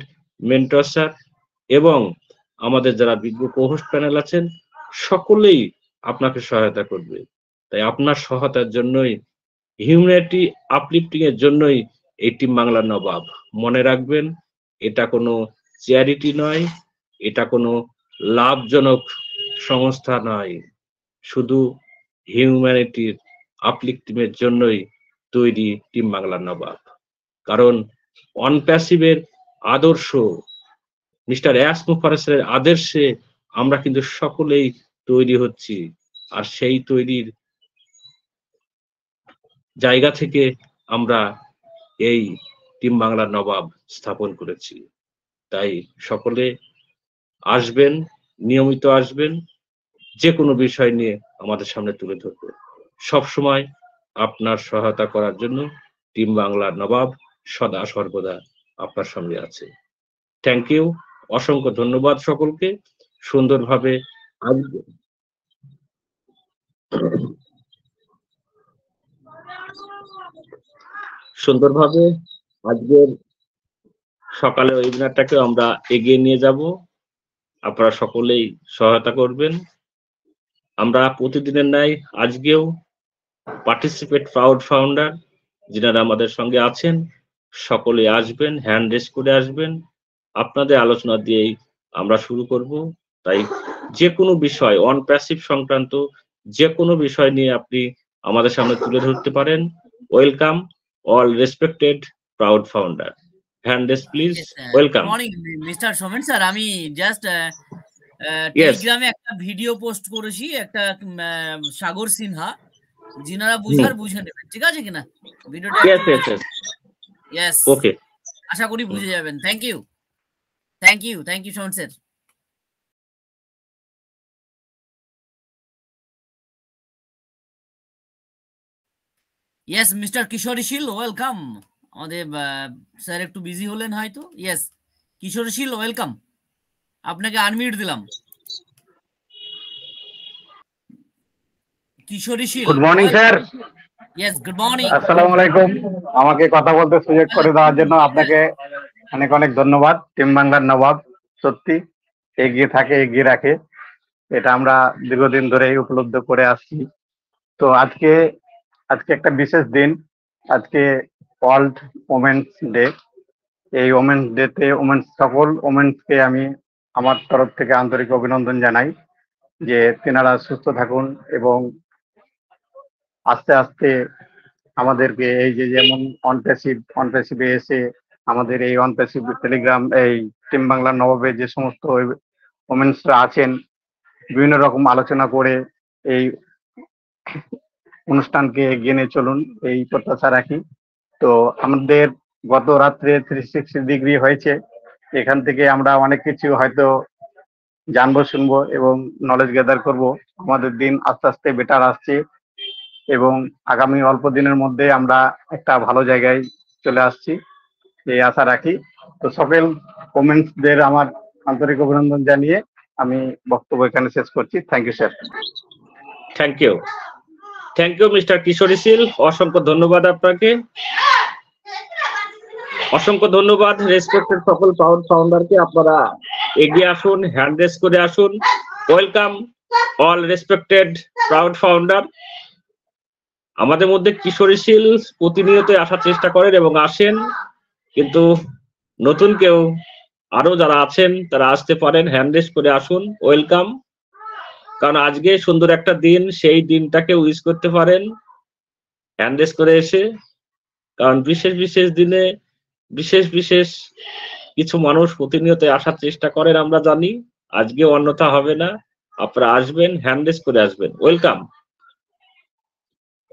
মেন্টর স্যার এবং আমাদের যারা বিজ্ঞ কোহস্ট প্যানেল আছেন সকলেই আপনাকে সহায়তা করবে তাই আপনার সহায়তার জন্যই হিউম্যানিটি আপলিফটিং এর জন্যই এই টিম বাংলার নবাব মনে রাখবেন এটা কোনো চ্যারিটি নয় এটা কোনো লাভজনক সংস্থা নয় শুধু হিউম্যানিটির আপলিক টিমের জন্যই তৈরি টিম বাংলার নবাব কারণ অনপ্যাসিভের আদর্শ মিস্টার অ্যাস মুফারেসের আদর্শে আমরা কিন্তু সকলেই তৈরি হচ্ছি আর সেই তৈরির জায়গা থেকে আমরা এই টিম বাংলার নবাব স্থাপন করেছি তাই সকলে আসবেন নিয়মিত আসবেন যে কোনো বিষয় নিয়ে আমাদের সামনে তুলে ধরবেন সবসময় আপনার সহায়তা করার জন্য টিম বাংলার নবাব সদা সর্বদা আপনার সঙ্গে আছে থ্যাংক ইউ অসংখ্য ধন্যবাদ সকলকে সুন্দরভাবে আজকে সুন্দরভাবে আজকের সকালে ওয়েবিনারটাকে আমরা এগিয়ে নিয়ে যাব আপনারা সকলেই সহায়তা করবেন আমরা প্রতিদিনের ন্যায় আজকেও পার্টিসিপেট প্রাউড ফাউন্ডার যিনারা আমাদের সঙ্গে আছেন সকলে আসবেন হ্যান্ড রেস করে আসবেন আপনাদের আলোচনা দিয়েই আমরা শুরু করব তাই যে কোনো বিষয় অন প্যাসিভ সংক্রান্ত যে কোনো বিষয় নিয়ে আপনি আমাদের সামনে তুলে ধরতে পারেন welcome all respected proud founder hand raise please welcome morning mister Somen sir আমি জাস্ট টেলিগ্রামে uh, uh, একটা ভিডিও পোস্ট করেছি একটা সাগর সিনহা যিনারা বুঝার বুঝে নেবেন ঠিক আছে কিনা ভিডিওটা यस यस यस ওকে আশা করি বুঝে যাবেন thank you thank you thank you শোন sir yes mister Kishori Shil welcome আমাদের স্যার একটু বিজি হলেন হয়তো ইয়েস কিশোরী শীল ওয়েলকাম আপনাকে আনমিউট দিলাম গুড মর্নিং স্যার আসসালামু আলাইকুম আমাকে কথা বলতে সুযোগ করে দেওয়ার জন্য আপনাকে অনেক অনেক ধন্যবাদ টিম বাংলার নবাব সত্যি এগিয়ে থাকে এগিয়ে রাখে এটা আমরা দীর্ঘদিন ধরেই উপলব্ধ করে আসছি তো আজকে আজকে একটা বিশেষ দিন আজকে ওয়ার্ল্ড ওমেন্স ডে এই ওমেন্স ডেতে ওমেন্স সকল ওমেন্সকে আমি আমার তরফ থেকে আন্তরিক অভিনন্দন জানাই যে তেনারা সুস্থ থাকুন এবং আস্তে আস্তে আমাদেরকে এই যে যেমন অনপ্যাসিভ অনপ্যাসিভে এসে আমাদের এই অনপ্যাসিভ টেলিগ্রাম এই টিম বাংলার নবাবে যে সমস্ত ওমেন্সরা আছেন বিভিন্ন রকম আলোচনা করে এই অনুষ্ঠানকে এগিয়ে নিয়ে চলুন এই প্রত্যাশা রাখি তো আমাদের গত রাত্রে থ্রি সিক্সটি ডিগ্রি হয়েছে এখান থেকে আমরা অনেক কিছু হয়তো জানবো শুনবো এবং নলেজ গ্যাদার করব আমাদের দিন আস্তে আস্তে বেটার আসছে এবং আগামী অল্প দিনের মধ্যে আমরা একটা ভালো জায়গায় চলে আসছি এই আশা রাখি তো সকল কমেন্টসদের আমার আন্তরিক অভিনন্দন জানিয়ে আমি বক্তব্য এখানে শেষ করছি thank you sir thank you thank you mister Kishori Sil অসংখ্য ধন্যবাদ আপনাকে অসংখ্য ধন্যবাদ রেসপেক্টেড সকল পাউন্ড ফাউন্ডারকে আপনারা এগিয়ে আসুন হ্যান্ড রেস করে আসুন welcome all respected proud founder আমাদের মধ্যে কিশোরীশীল প্রতিনিয়ত আসার চেষ্টা করেন এবং আসেন কিন্তু নতুন কেউ আরো যারা আছেন তারা আসতে পারেন হ্যান্ডেস করে আসুন ওয়েলকাম কারণ আজকে সুন্দর একটা দিন সেই দিনটাকে উইস করতে পারেন হ্যান্ডেস করে এসে কারণ বিশেষ বিশেষ দিনে বিশেষ বিশেষ কিছু মানুষ প্রতিনিয়ত আসার চেষ্টা করেন আমরা জানি আজকে অন্যথা হবে না আপনারা আসবেন হ্যান্ডেস করে আসবেন welcome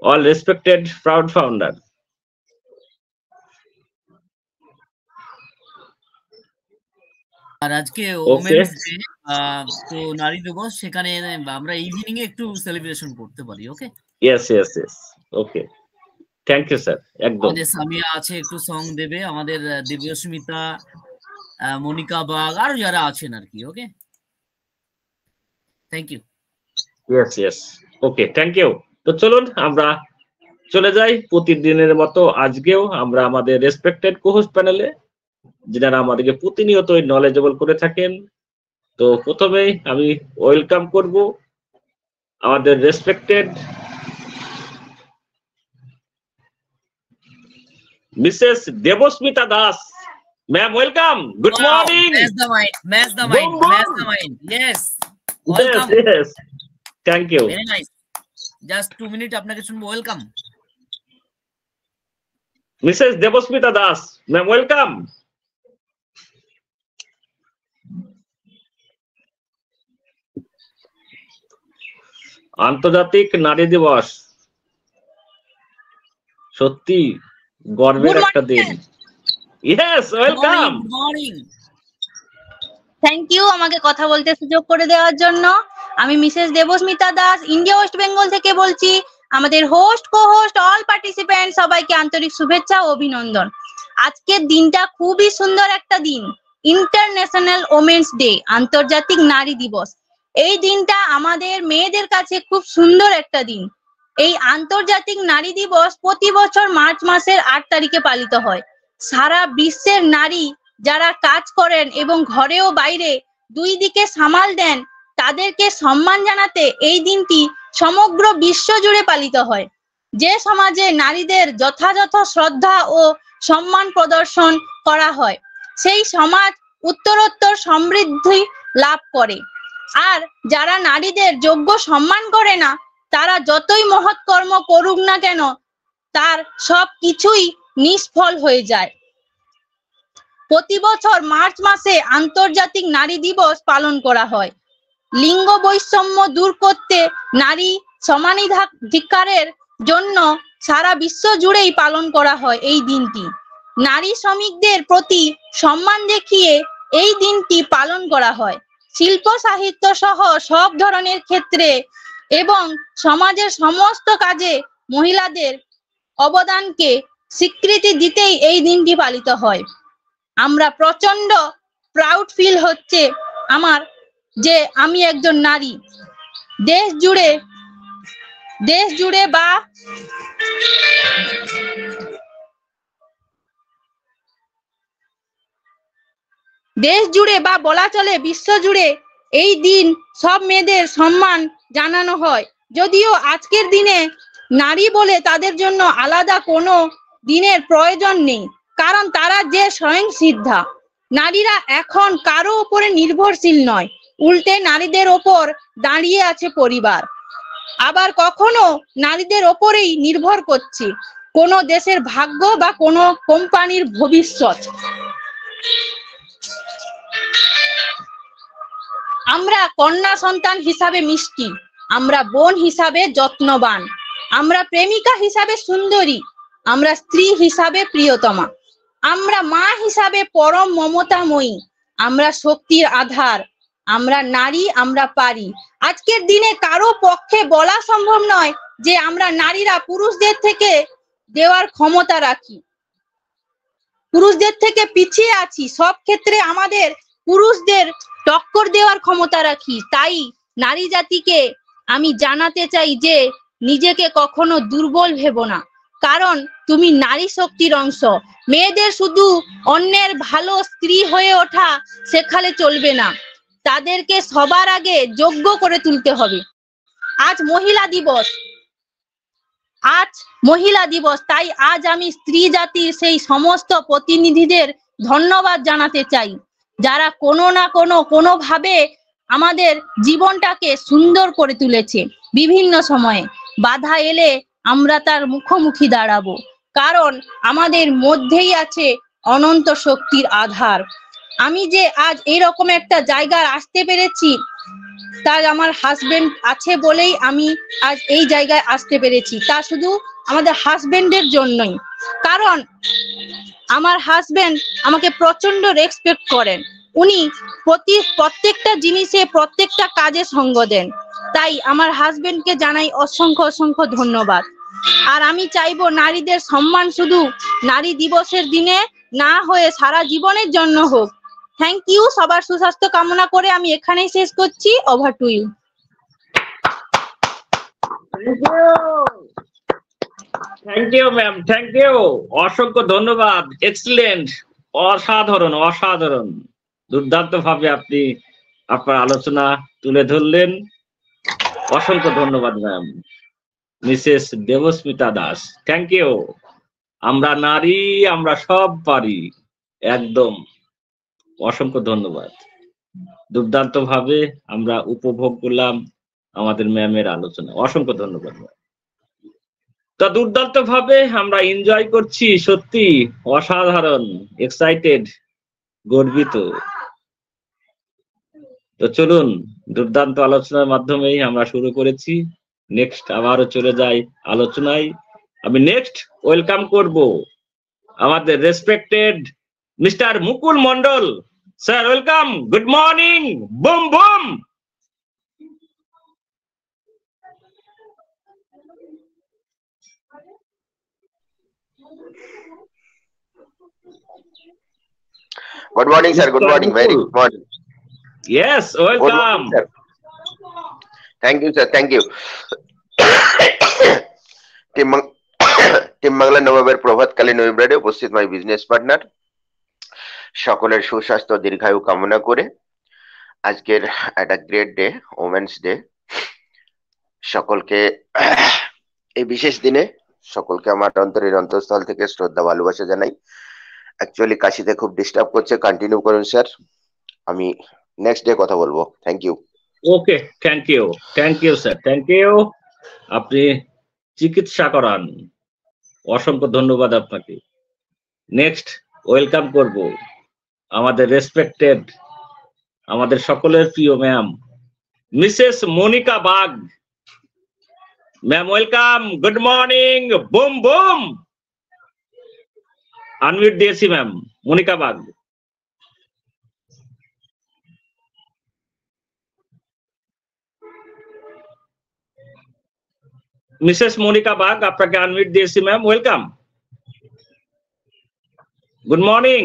all respected proud founder আর আজকে ওমেন্স ডে তো নারী দিবস সেখানে আমরা ইভিনিং এ একটু সেলিব্রেশন করতে পারি okay yes yes yes okay thank you sir একদম আমাদের সামিয়া আছে একটু সং দেবে আমাদের দিব্যস্মিতা মনিকা বাগ আর যারা আছেন আর কি okay thank you yes yes okay thank you তো চলুন আমরা চলে যাই প্রতিদিনের মতো আজকেও আমরা আমাদের রেসপেক্টেড কোহস প্যানেলে যারা আমাদেরকে প্রতিনিয়ত নলেজেবল করে থাকেন তো প্রথমেই আমি ওয়েলকাম করব আমাদের respected missus Debasmita Das ma'am welcome good morning match the mind match the mind match the mind yes welcome yes thank you very nice just two minute আপনাকে শুনবো welcome missus Debasmita Das ma'am welcome আন্তর্জাতিক নারী দিবস সত্যি গর্বের একটা দিন ইয়েস ওয়েলকাম থ্যাংক ইউ আমাকে কথা বলতে সুযোগ করে দেওয়ার জন্য আমি missus Debasmita Das India West Bengal থেকে বলছি আমাদের host co host all participant সবাইকে আন্তরিক শুভেচ্ছা ও অভিনন্দন আজকের দিনটা খুবই সুন্দর একটা দিন ইন্টারন্যাশনাল ওমেন্স ডে আন্তর্জাতিক নারী দিবস এই দিনটা আমাদের মেয়েদের কাছে খুব সুন্দর একটা দিন এই আন্তর্জাতিক নারী দিবস প্রতি বছর মার্চ মাসের আট তারিখে পালিত হয় সারা বিশ্বের নারী যারা কাজ করেন এবং ঘরেও বাইরে দুই দিকে সামাল দেন তাদেরকে সম্মান জানাতে এই দিনটি সমগ্র বিশ্ব জুড়ে পালিত হয় যে সমাজে নারীদের যথাযথ শ্রদ্ধা ও সম্মান প্রদর্শন করা হয় সেই সমাজ উত্তরোত্তর সমৃদ্ধি লাভ করে আর যারা নারীদের যোগ্য সম্মান করে না তারা যতই মহৎ কর্ম করুক না কেন তার সব কিছুই নিষ্ফল হয়ে যায় প্রতি বছর মার্চ মাসে আন্তর্জাতিক নারী দিবস পালন করা হয় লিঙ্গ বৈষম্য দূর করতে নারী সমানাধিকারের জন্য সারা বিশ্ব জুড়েই পালন করা হয় এই দিনটি নারী শ্রমিকদের প্রতি সম্মান দেখিয়ে এই দিনটি পালন করা হয় শিল্প সাহিত্য সহ সব ধরনের ক্ষেত্রে এবং সমাজের সমস্ত কাজে মহিলাদের অবদানকে স্বীকৃতি দিতেই এই দিনটি পালিত হয় আমরা প্রচন্ড প্রাউড ফিল হচ্ছে আমার যে আমি একজন নারী দেশ জুড়ে দেশ জুড়ে বা দেশ জুড়ে বা বলা চলে বিশ্ব জুড়ে এই দিন সব মেয়েদের সম্মান জানানো হয় যদিও আজকের দিনে নারী বলে তাদের জন্য আলাদা কোনো দিনের প্রয়োজন নেই কারণ তারা যে স্বয়ং সিদ্ধা নারীরা এখন কারো উপরে নির্ভরশীল নয় উল্টে নারীদের ওপর দাঁড়িয়ে আছে পরিবার আবার কখনো নারীদের ওপরেই নির্ভর করছি কোনো দেশের ভাগ্য বা কোনো কোম্পানির ভবিষ্যৎ আমরা কন্যা সন্তান হিসাবে মিষ্টি আমরা বোন হিসাবে যত্নবান আমরা প্রেমিকা হিসাবে সুন্দরী আমরা স্ত্রী হিসাবে প্রিয়তমা আমরা মা হিসাবে পরম মমতাময়ী আমরা শক্তির আধার আমরা নারী আমরা পারি আজকের দিনে কারো পক্ষে বলা সম্ভব নয় যে আমরা নারীরা পুরুষদের থেকে দেওয়ার ক্ষমতা রাখি পুরুষদের থেকে পিছিয়ে আছি সব ক্ষেত্রে আমাদের পুরুষদের টক্কর দেওয়ার ক্ষমতা রাখি তাই নারী জাতিকে আমি জানাতে চাই যে নিজেকে কখনো দুর্বল ভেব না কারণ তুমি নারী শক্তির অংশ মেয়েদের শুধু অন্যের ভালো স্ত্রী হয়ে ওঠা শেখালে চলবে না তাদেরকে সবার আগে যোগ্য করে তুলতে হবে আজ মহিলা দিবস আজ মহিলা দিবস তাই আজ আমি স্ত্রী জাতির সেই সমস্ত প্রতিনিধিদের ধন্যবাদ জানাতে চাই যারা কোনো না কোনো কোনোভাবে আমাদের জীবনটাকে সুন্দর করে তুলেছে বিভিন্ন সময়ে বাধা এলে আমরা তার মুখোমুখি দাঁড়াবো কারণ আমাদের মধ্যেই আছে অনন্ত শক্তির আধার আমি যে আজ এরকম একটা জায়গায় আসতে পেরেছি তার আমার হাজবেন্ড আছে বলেই আমি আজ এই জায়গায় আসতে পেরেছি তা শুধু আমাদের হাজবেন্ডের জন্যই কারণ আমার হাজবেন্ড আমাকে প্রচন্ড রেসপেক্ট করেন উনি প্রতি প্রত্যেকটা জিনিসে প্রত্যেকটা কাজে সঙ্গ দেন তাই আমার হাজবেন্ডকে জানাই অসংখ্য অসংখ্য ধন্যবাদ আর আমি চাইবো নারীদের সম্মান শুধু নারী দিবসের দিনে না হয়ে সারা জীবনের জন্য হোক থ্যাংক ইউ সবার সুস্বাস্থ্য কামনা করে আমি এখানেই শেষ করছি over to you thank you ma'am thank you অসংখ্য ধন্যবাদ এক্সিলেন্ট অসাধারণ অসাধারণ দুর্দান্ত ভাবে আপনি আপনার আলোচনা তুলে ধরলেন অসংখ্য ধন্যবাদ ma'am missus Debasmita Das thank you আমরা নারী আমরা সব পারি একদম অসংখ্য ধন্যবাদ দুর্দান্ত ভাবে আমরা উপভোগ করলাম আমাদের ম্যামের আলোচনা অসংখ্য ধন্যবাদ তা দুর্দান্ত ভাবে আমরা এনজয় করছি সত্যি অসাধারণ এক্সাইটেড গর্বিত তো চলুন দুর্দান্ত আলোচনার মাধ্যমেই আমরা শুরু করেছি নেক্সট আবারও চলে যাই আলোচনায় আমি নেক্সট ওয়েলকাম করব আমাদের respected Mr. Mukul Mondal, sir, welcome. Good morning. Boom boom. good morning sir good morning very good morning yes welcome morning, thank you sir thank you Tim Bangla November, প্রভাতকালীন ওয়েব রাডে উপস্থিত মাই বিজনেস সকলের সুস্বাস্থ্য দীর্ঘায়ু কামনা করে আজকের একটা গ্রেট ডে ওমেন্স ডে সকলকে এই বিশেষ দিনে সকলকে আমার অন্তরের অন্তঃস্থল থেকে শ্রদ্ধা ভালোবাসা জানাই অ্যাকচুয়ালি কাশিতে খুব ডিস্টার্ব করছে কন্টিনিউ করুন স্যার আমি নেক্সট ডে কথা বলবো thank you okay thank you thank you sir thank you আপনি চিকিৎসা করান অসংখ্য ধন্যবাদ আপনাকে নেক্সট ওয়েলকাম করবো আমাদের রেসপেক্টেড আমাদের সকলের প্রিয় ma'am missus Monika Bag ma'am welcome good morning boom boom অন্বিদ দেশি ম্যাম मोनिका বাগ মিসেস मोनिका বাগ আপনারা জ্ঞান วิต দেশি ma'am welcome good morning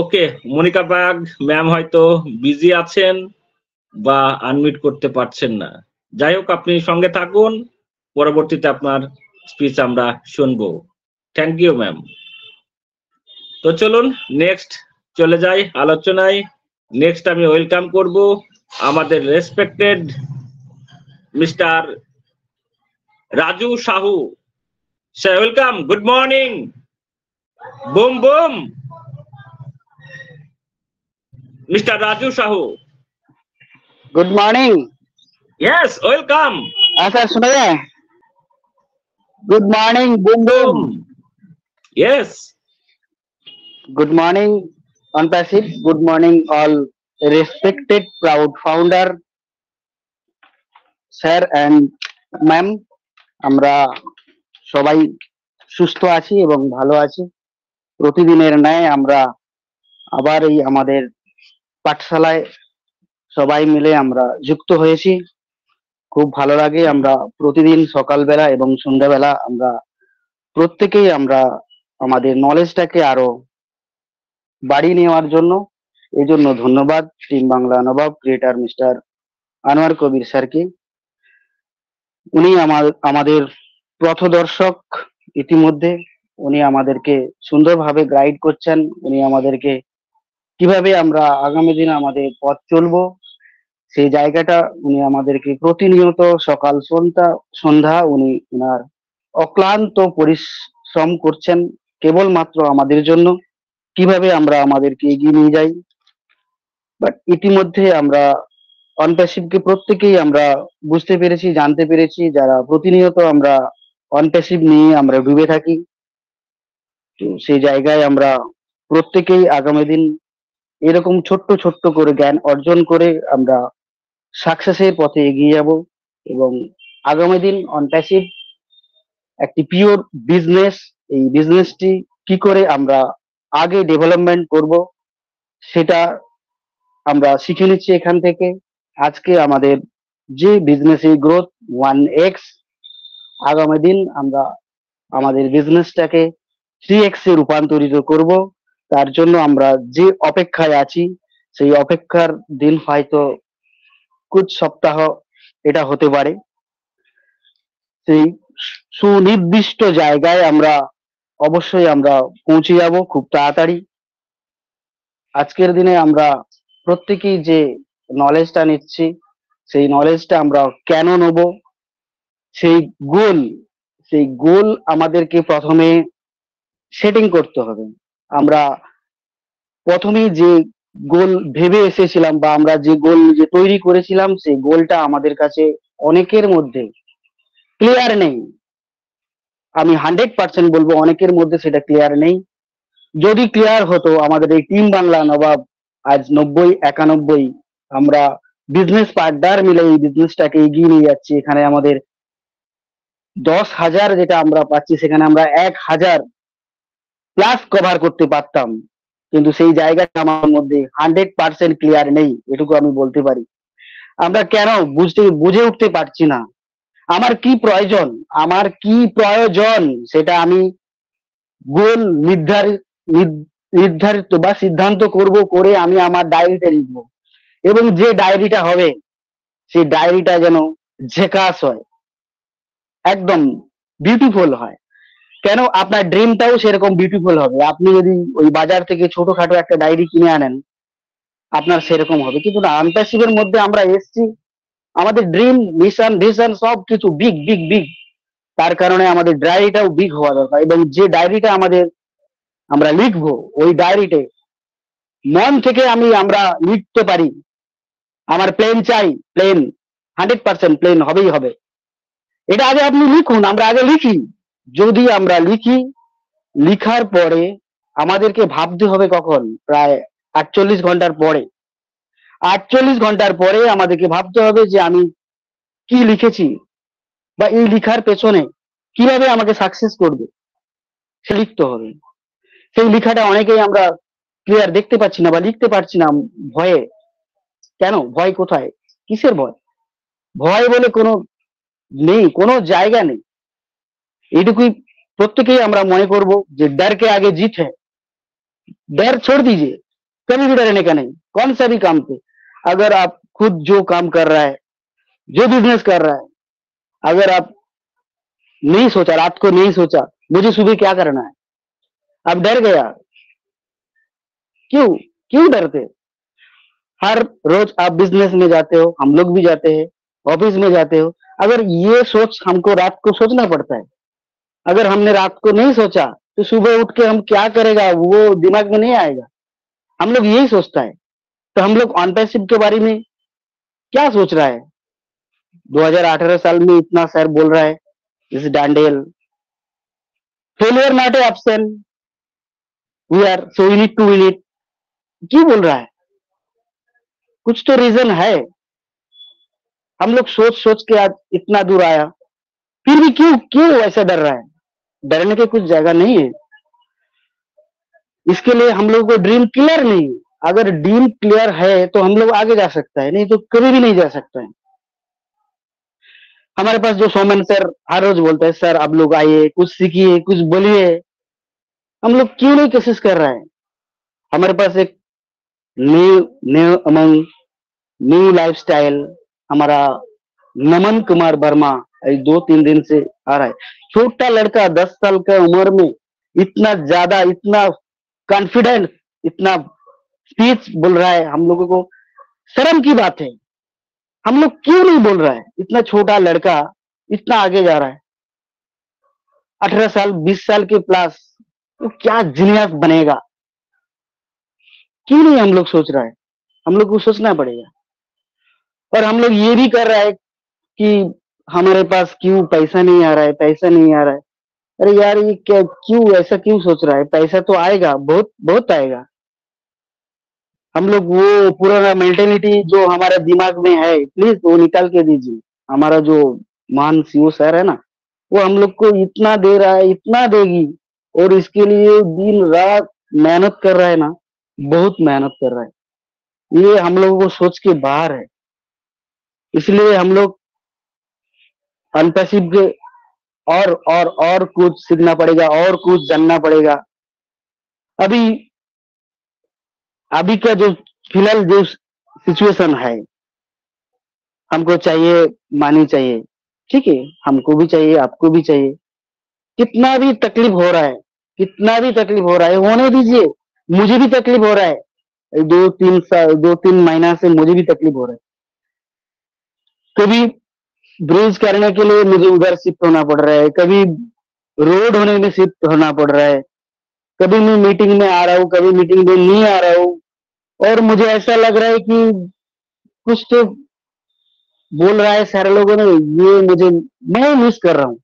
okay Monika Bag ma'am হয়তো বিজি আছেন বা আনমিট করতে পারছেন না যাই হোক আপনি সঙ্গে থাকুন পরবর্তীতে আপনার স্পিচ আমরা শুনবো থ্যাংক ইউ ম্যাম তো চলুন নেক্সট চলে যাই আলোচনায় নেক্সট আমি ওয়েলকাম করব আমাদের respected mister Raju Sahu sir welcome good morning boom boom mister Raju Sahu good morning yes welcome ऐसा सुन रहे good morning boom boom yes good morning OnPassive good morning all respected proud founder sir and ma'am আমরা সবাই সুস্থ আছি এবং প্রতিদিনের ন্যায় আমরা আবার এই আমাদের পাঠশালায় সবাই মিলে আমরা যুক্ত হয়েছি খুব ভালো লাগে আমরা প্রতিদিন সকালবেলা এবং সন্ধ্যাবেলা আমরা প্রত্যেকেই আমরা আমাদের নলেজটাকে আরো বাড়িয়ে নেওয়ার জন্য এই জন্য ধন্যবাদ team Bangla Nawab creator mister Anwar Kabir স্যারকে উনি আমার আমাদের পথদর্শক ইতিমধ্যে উনি আমাদেরকে সুন্দরভাবে গাইড করছেন উনি আমাদেরকে কিভাবে আমরা আগামী দিন আমাদের পথ চলবো সেই জায়গাটা উনি আমাদেরকে প্রতিনিয়ত সকাল সন্ধ্যা সন্ধ্যা উনি ওনার অক্লান্ত পরিশ্রম করছেন কেবলমাত্র আমাদের জন্য কিভাবে আমরা আমাদেরকে এগিয়ে নিয়ে যাই বাট ইতিমধ্যে আমরা অনপ্যাসিভকে প্রত্যেকেই আমরা বুঝতে পেরেছি জানতে পেরেছি যারা প্রতিনিয়ত আমরা অনপ্যাসিভ নিয়ে আমরা ডুবে থাকি সেই জায়গায় আমরা প্রত্যেকেই আগামী দিন এরকম ছোট্ট ছোট্ট করে জ্ঞান অর্জন করে আমরা সাকসেসের পথে এগিয়ে যাব এবং আগামী দিন অনপ্যাসিভ একটি পিওর বিজনেস এই বিজনেসটি কি করে আমরা আগে ডেভেলপমেন্ট করব সেটা আমরা শিখে নিচ্ছি এখান থেকে আজকে আমাদের যে বিজনেসের গ্রোথ ওয়ান এক্স আগামী দিন আমরা আমাদের বিজনেসটাকে থ্রি এক্স এ রূপান্তরিত করব তার জন্য আমরা যে অপেক্ষায় আছি সেই অপেক্ষার দিন হয়তো কুচ সপ্তাহ এটা হতে পারে সেই সুনির্দিষ্ট জায়গায় আমরা অবশ্যই আমরা পৌঁছে যাব খুব তাড়াতাড়ি আজকের দিনে আমরা প্রত্যেকেই যে নলেজটা নিচ্ছি সেই নলেজটা আমরা কেন নেব সেই গোল সেই গোল আমাদেরকে প্রথমে সেটিং করতে হবে আমরা প্রথমে যে গোল ভেবে এসেছিলাম বা আমরা যে গোল যে তৈরি করেছিলাম সেই গোলটা আমাদের কাছে অনেকের মধ্যে ক্লিয়ার নেই আমি হান্ড্রেড পার্সেন্ট বলবো অনেকের মধ্যে সেটা ক্লিয়ার নেই যদি ক্লিয়ার হতো আমাদের এই টিম বাংলা নবাব আজ নব্বই একানব্বই আমরা বিজনেস পার্টনার মিলে এই বিজনেসটাকে এগিয়ে নিয়ে যাচ্ছি এখানে আমাদের দশ হাজার যেটা আমরা পাচ্ছি সেখানে আমরা এক হাজার প্লাস কভার করতে পারতাম কিন্তু সেই জায়গাটা আমার মধ্যে হান্ড্রেড পার্সেন্ট ক্লিয়ার নেই এটুকু আমি বলতে পারি আমরা কেন বুঝতে বুঝে উঠতে পারছি না আমার কি প্রয়োজন আমার কি প্রয়োজন সেটা আমি গোল নির্ধারিত নির্ধারিত বা সিদ্ধান্ত করব করে আমি আমার ডায়েরিতে লিখবো এবং যে ডায়েরিটা হবে সেই ডায়েরিটা যেন ঝেকাশ হয় একদম বিউটিফুল হয় কেন আপনার ড্রিমটাও সেরকম বিউটিফুল হবে আপনি যদি ওই বাজার থেকে ছোটখাটো একটা ডায়েরি কিনে আনেন আপনার সেরকম হবে কিন্তু না আনপ্যাসিভের মধ্যে আমরা এসছি আমাদের ড্রিম মিশন ভিশন সব কিছু বিগ বিগ বিগ তার কারণে আমাদের ডায়েরিটাও বিগ হওয়া দরকার এবং যে ডায়েরিটা আমাদের আমরা লিখবো ওই ডায়েরিতে মন থেকে আমি আমরা লিখতে পারি আমার প্লেন চাই প্লেন হান্ড্রেড পার্সেন্ট প্লেন হবেই হবে এটা আগে আপনি লিখুন আমরা আগে লিখি যদি আমরা লিখি লিখার পরে আমাদেরকে ভাবতে হবে কখন প্রায় আটচল্লিশ ঘন্টার পরে আটচল্লিশ ঘন্টার পরে আমাদেরকে ভাবতে হবে যে আমি কি লিখেছি বা এই লিখার পেছনে কিভাবে আমাকে সাকসেস করবে সে লিখতে হবে সেই লিখাটা অনেকেই আমরা ক্লিয়ার দেখতে পাচ্ছি না বা লিখতে পারছি না ভয়ে কেন ভয় কোথায় কিসের ভয় ভয় বলে কোনো নেই কোনো জায়গা নেই এটুকুই প্রত্যেকেই আমরা মনে করব डर के आगे जीत है डर छोड़ दीजिए कभी भी डरने का नहीं कौन सा भी काम पे अगर आप खुद जो काम कर रहा है जो बिजनेस कर रहा है अगर आप नहीं सोचा रात को नहीं सोचा मुझे सुबह क्या करना है आप डर गया क्यों क्यों डरते हर रोज आप बिजनेस में जाते हो हम लोग भी जाते हैं ऑफिस में जाते हो अगर ये सोच हमको रात को सोचना पड़ता है अगर हमने रात को नहीं सोचा तो सुबह उठ के हम क्या करेगा वो दिमाग में नहीं आएगा हम लोग यही सोचता है तो हम लोग ऑनपेसिव के बारे में क्या सोच रहा है 2018 साल में इतना सर बोल रहा है इस डांडेल failure not a we are so unit to unit क्यों बोल रहा है कुछ तो रीजन है हम लोग सोच सोच के आज इतना दूर आया फिर भी क्यों क्यों ऐसा डर रहा है डरने के कुछ जगह नहीं है इसके लिए हम लोग को ड्रीम क्लियर नहीं अगर ड्रीम क्लियर है तो हम लोग आगे जा सकता है नहीं तो कभी भी नहीं जा सकता है हमारे पास जो सोमन सर हर रोज बोलता है सर आप लोग आइए कुछ सीखिए कुछ बोलिए हम लोग क्यों नहीं कोशिश कर रहे हैं हमारे पास एक new new among new life हमारा नमन कुमार वर्मा दो तीन दिन से आ रहा है छोटा लड़का दस साल का उम्र में इतना ज्यादा इतना कॉन्फिडेंस इतना स्पीच बोल रहा है हम लोगों को शर्म की बात है हम लोग क्यों नहीं बोल रहा है इतना छोटा लड़का इतना आगे जा रहा है अठारह साल बीस साल के प्लस वो तो क्या जीनियस बनेगा क्यों नहीं हम लोग सोच रहा है हम लोग को सोचना पड़ेगा और हम लोग ये भी कर रहा है कि हमारे पास क्यों पैसा नहीं आ रहा है पैसा नहीं आ रहा है अरे यार ये क्या क्यों ऐसा क्यों सोच रहा है पैसा तो आएगा बहुत बहुत आएगा हम लोग वो पुराना मेंटेलिटी जो हमारे दिमाग में है प्लीज वो निकाल के दीजिए हमारा जो मान सीओ सर है ना वो हम लोग को इतना दे रहा है इतना देगी और इसके लिए दिन रात मेहनत कर रहा है ना बहुत मेहनत कर रहा है ये हम लोगों को सोच के बाहर है इसलिए हम लोग अनपैसिव के और और और कुछ सीखना पड़ेगा और कुछ जानना पड़ेगा अभी अभी का जो फिलहाल जो सिचुएशन है हमको चाहिए मानी चाहिए ठीक है हमको भी चाहिए आपको भी चाहिए कितना भी तकलीफ हो रहा है कितना भी तकलीफ हो रहा है होने दीजिए मुझे भी तकलीफ हो रहा है दो तीन साल दो तीन महीना से मुझे भी तकलीफ हो रहा है कभी तो ब्रिज करने के लिए मुझे उधर शिफ्ट होना पड़ रहा है कभी रोड होने में शिफ्ट होना पड़ रहा है कभी मैं मीटिंग में आ रहा हूँ कभी मीटिंग में नहीं आ रहा हूँ और मुझे ऐसा लग रहा है कि कुछ तो बोल रहा है सारे लोगों ने ये मुझे मैं मिस कर रहा हूँ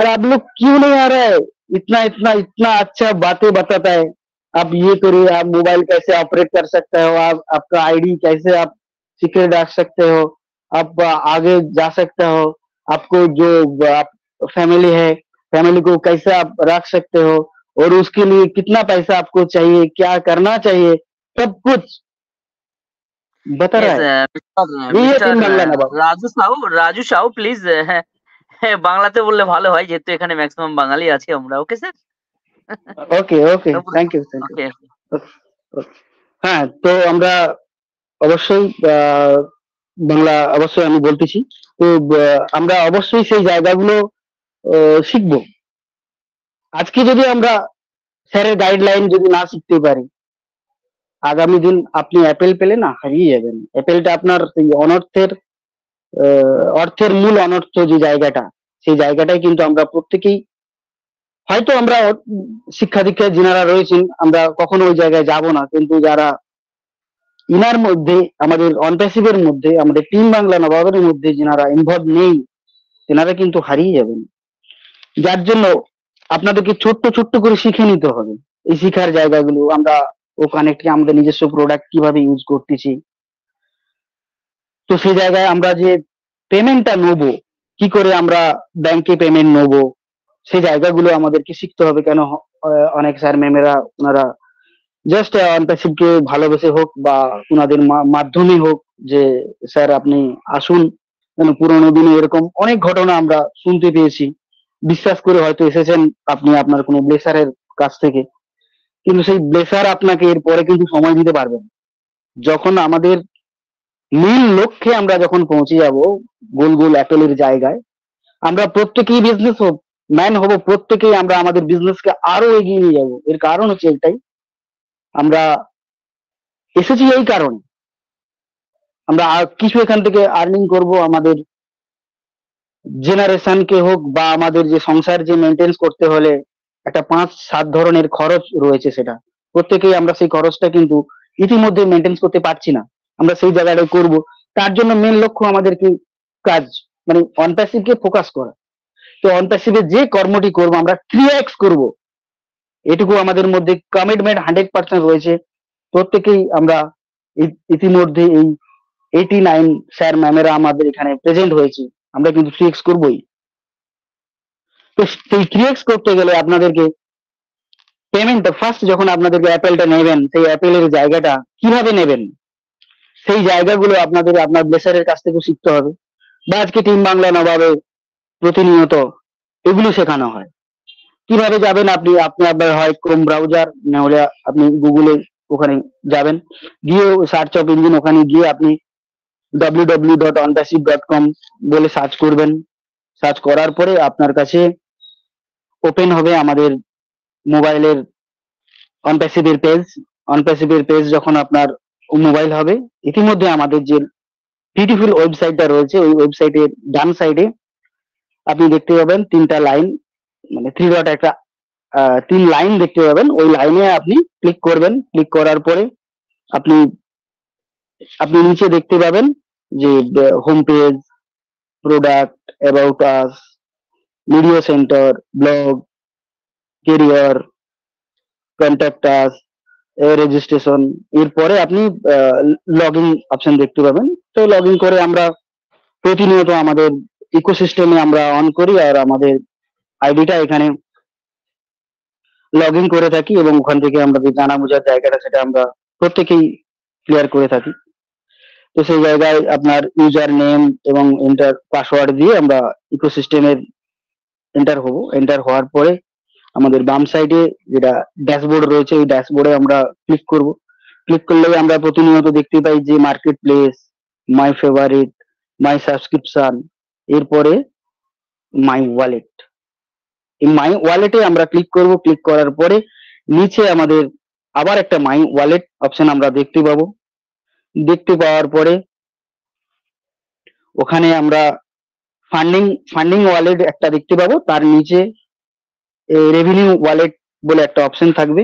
अरे आप लोग क्यों नहीं आ रहा है इतना इतना इतना अच्छा बातें बताता है आप ये करिए आप मोबाइल कैसे ऑपरेट कर सकते हो आप आपका आईडी कैसे आप सिक्योर रख सकते हो आप आगे जा सकते हो आपको जो आप फैमिली है फैमिली को कैसे आप रख सकते हो और उसके लिए कितना पैसा आपको चाहिए क्या करना चाहिए सब कुछ बता रहा है uh, राजू साहु राजू साहु प्लीज বাংলাতে বললে ভালো হয় যেহেতু এখানে ম্যাক্সিমাম বাঙালি আছে আমরা okay sir okay okay thank you হ্যাঁ তো আমরা অবশ্যই বাংলা অবশ্যই আমি বলতেছি তো আমরা অবশ্যই সেই জায়গাগুলো শিখব আজকে যদি আমরা স্যারের গাইডলাইন যদি না শিখতে পারি আগামী দিন আপনি অ্যাপেল পেলে না হারিয়ে যাবেন অ্যাপেলটা আপনার সেই অনর্থের অর্থের মূল অনর্থ যে জায়গাটা সেই জায়গাটাই কিন্তু আমরা প্রত্যেকেই হয়তো আমরা শিক্ষা দীক্ষায় যিনারা রয়েছেন আমরা কখনো ওই জায়গায় যাব না কিন্তু যারা ইনার মধ্যে আমাদের অনপ্যাসিভের মধ্যে আমাদের টিম বাংলা নবাবের মধ্যে যেনারা ইনভলভ নেই তেনারা কিন্তু হারিয়ে যাবেন যার জন্য আপনাদেরকে ছোট্ট ছোট্ট করে শিখে নিতে হবে এই শিখার জায়গাগুলো আমরা ও কানেক্টকে আমাদের নিজস্ব প্রোডাক্ট কিভাবে ইউজ করতেছি তো সেই জায়গায় আমরা যে পেমেন্টটা নেবো কি করে আমরা ব্যাংকে পেমেন্ট নেবো সেই জায়গাগুলো আমাদেরকে শিখতে হবে কেন অনেক স্যার ম্যামেরা ওনারা জাস্ট অন্তাসিবকে ভালোবেসে হোক বা ওনাদের মাধ্যমে হোক যে স্যার আপনি আসুন মানে পুরোনো দিনে এরকম অনেক ঘটনা আমরা শুনতে পেয়েছি বিশ্বাস করে হয়তো এসেছেন আপনি আপনার কোনো ব্লেসারের কাছ থেকে কিন্তু সেই ব্লেসার আপনাকে এরপরে কিন্তু সময় দিতে পারবেন যখন আমাদের মূল লক্ষ্যে আমরা যখন পৌঁছে যাব গোল গোল অ্যাপেলের জায়গায় আমরা প্রত্যেকেই বিজনেস হোক ম্যান হব প্রত্যেকেই আমরা আমাদের বিজনেসকে আরো এগিয়ে নিয়ে যাব এর কারণ হচ্ছে এটাই আমরা এসেছি এই কারণে আমরা কিছু এখান থেকে আর্নিং করব আমাদের জেনারেশনকে হোক বা আমাদের যে সংসার যে মেনটেন্স করতে হলে একটা পাঁচ সাত ধরনের খরচ রয়েছে সেটা প্রত্যেকেই আমরা সেই খরচটা কিন্তু ইতিমধ্যে মেনটেন্স করতে পারছি না আমরা সেই জায়গাটা করব তার জন্য মেন লক্ষ্য আমাদের কি কাজ মানে অনপ্যাসিভকে ফোকাস করা তো অনপ্যাসিভে যে কর্মটি করব আমরা থ্রি করব এটুকু আমাদের মধ্যে কমিটমেন্ট হান্ড্রেড পার্সেন্ট রয়েছে প্রত্যেকেই আমরা ইতিমধ্যে এই এইটি নাইন স্যার ম্যামেরা আমাদের এখানে প্রেজেন্ট হয়েছে আমরা কিন্তু থ্রি এক্স করবোই তো সেই থ্রি এক্স করতে গেলে আপনাদেরকে পেমেন্ট ফার্স্ট যখন আপনাদেরকে অ্যাপেলটা নেবেন সেই অ্যাপেলের জায়গাটা কিভাবে নেবেন সেই জায়গাগুলো আপনাদের আপনার ব্লেসারের কাছ থেকে শিখতে হবে বা আজকে টিম বাংলা নবাবে প্রতিনিয়ত এগুলো শেখানো হয় কিভাবে যাবেন আপনি আপনি আপনার হয় ক্রোম ব্রাউজার নাহলে আপনি গুগলে ওখানে যাবেন গিয়ে সার্চ অফ ইঞ্জিন ওখানে গিয়ে আপনি কম বলে সার্চ করবেন সার্চ করার পরে আপনার কাছে ওপেন হবে আমাদের মোবাইলের অনপ্যাসিভের পেজ অনপ্যাসিভের পেজ যখন আপনার মোবাইল হবে ইতিমধ্যে আমাদের যে বিউটিফুল ওয়েবসাইটটা রয়েছে ওই ওয়েবসাইটের ডান সাইডে আপনি দেখতে পাবেন তিনটা লাইন মানে থ্রি ডট একটা তিন লাইন দেখতে পাবেন ওই লাইনে আপনি ক্লিক করবেন ক্লিক করার পরে আপনি আপনি নিচে দেখতে পাবেন যে home page product about us video centre blog career contact us registration এরপরে আপনি লগ ইন অপশন দেখতে পাবেন তো লগ ইন করে আমরা প্রতিনিয়ত আমাদের ইকোসিস্টেমে আমরা অন করি আর আমাদের আইডিটা এখানে লগ করে থাকি এবং ওখান থেকে আমরা যে জানা বোঝার জায়গাটা সেটা আমরা প্রত্যেকেই ক্লিয়ার করে থাকি তো সেই জায়গায় আপনার ইউজার নেম এবং এন্টার পাসওয়ার্ড দিয়ে আমরা ইকোসিস্টেমের এন্টার হব এন্টার হওয়ার পরে আমাদের বাম সাইডে যেটা ড্যাশবোর্ড রয়েছে ওই ড্যাশবোর্ডে আমরা ক্লিক করব ক্লিক করলে আমরা প্রতিনিয়ত দেখতে পাই যে market place my favourite my subscription এরপরে মাই ওয়ালেট এই মাই ওয়ালেটে আমরা ক্লিক করব ক্লিক করার পরে নিচে আমাদের আবার একটা মাই ওয়ালেট অপশন আমরা দেখতে পাবো দেখতে পাওয়ার পরে ওখানে আমরা ফান্ডিং ফান্ডিং ওয়ালেট একটা দেখতে পাবো তার নিচে রেভিনিউ ওয়ালেট বলে একটা অপশন থাকবে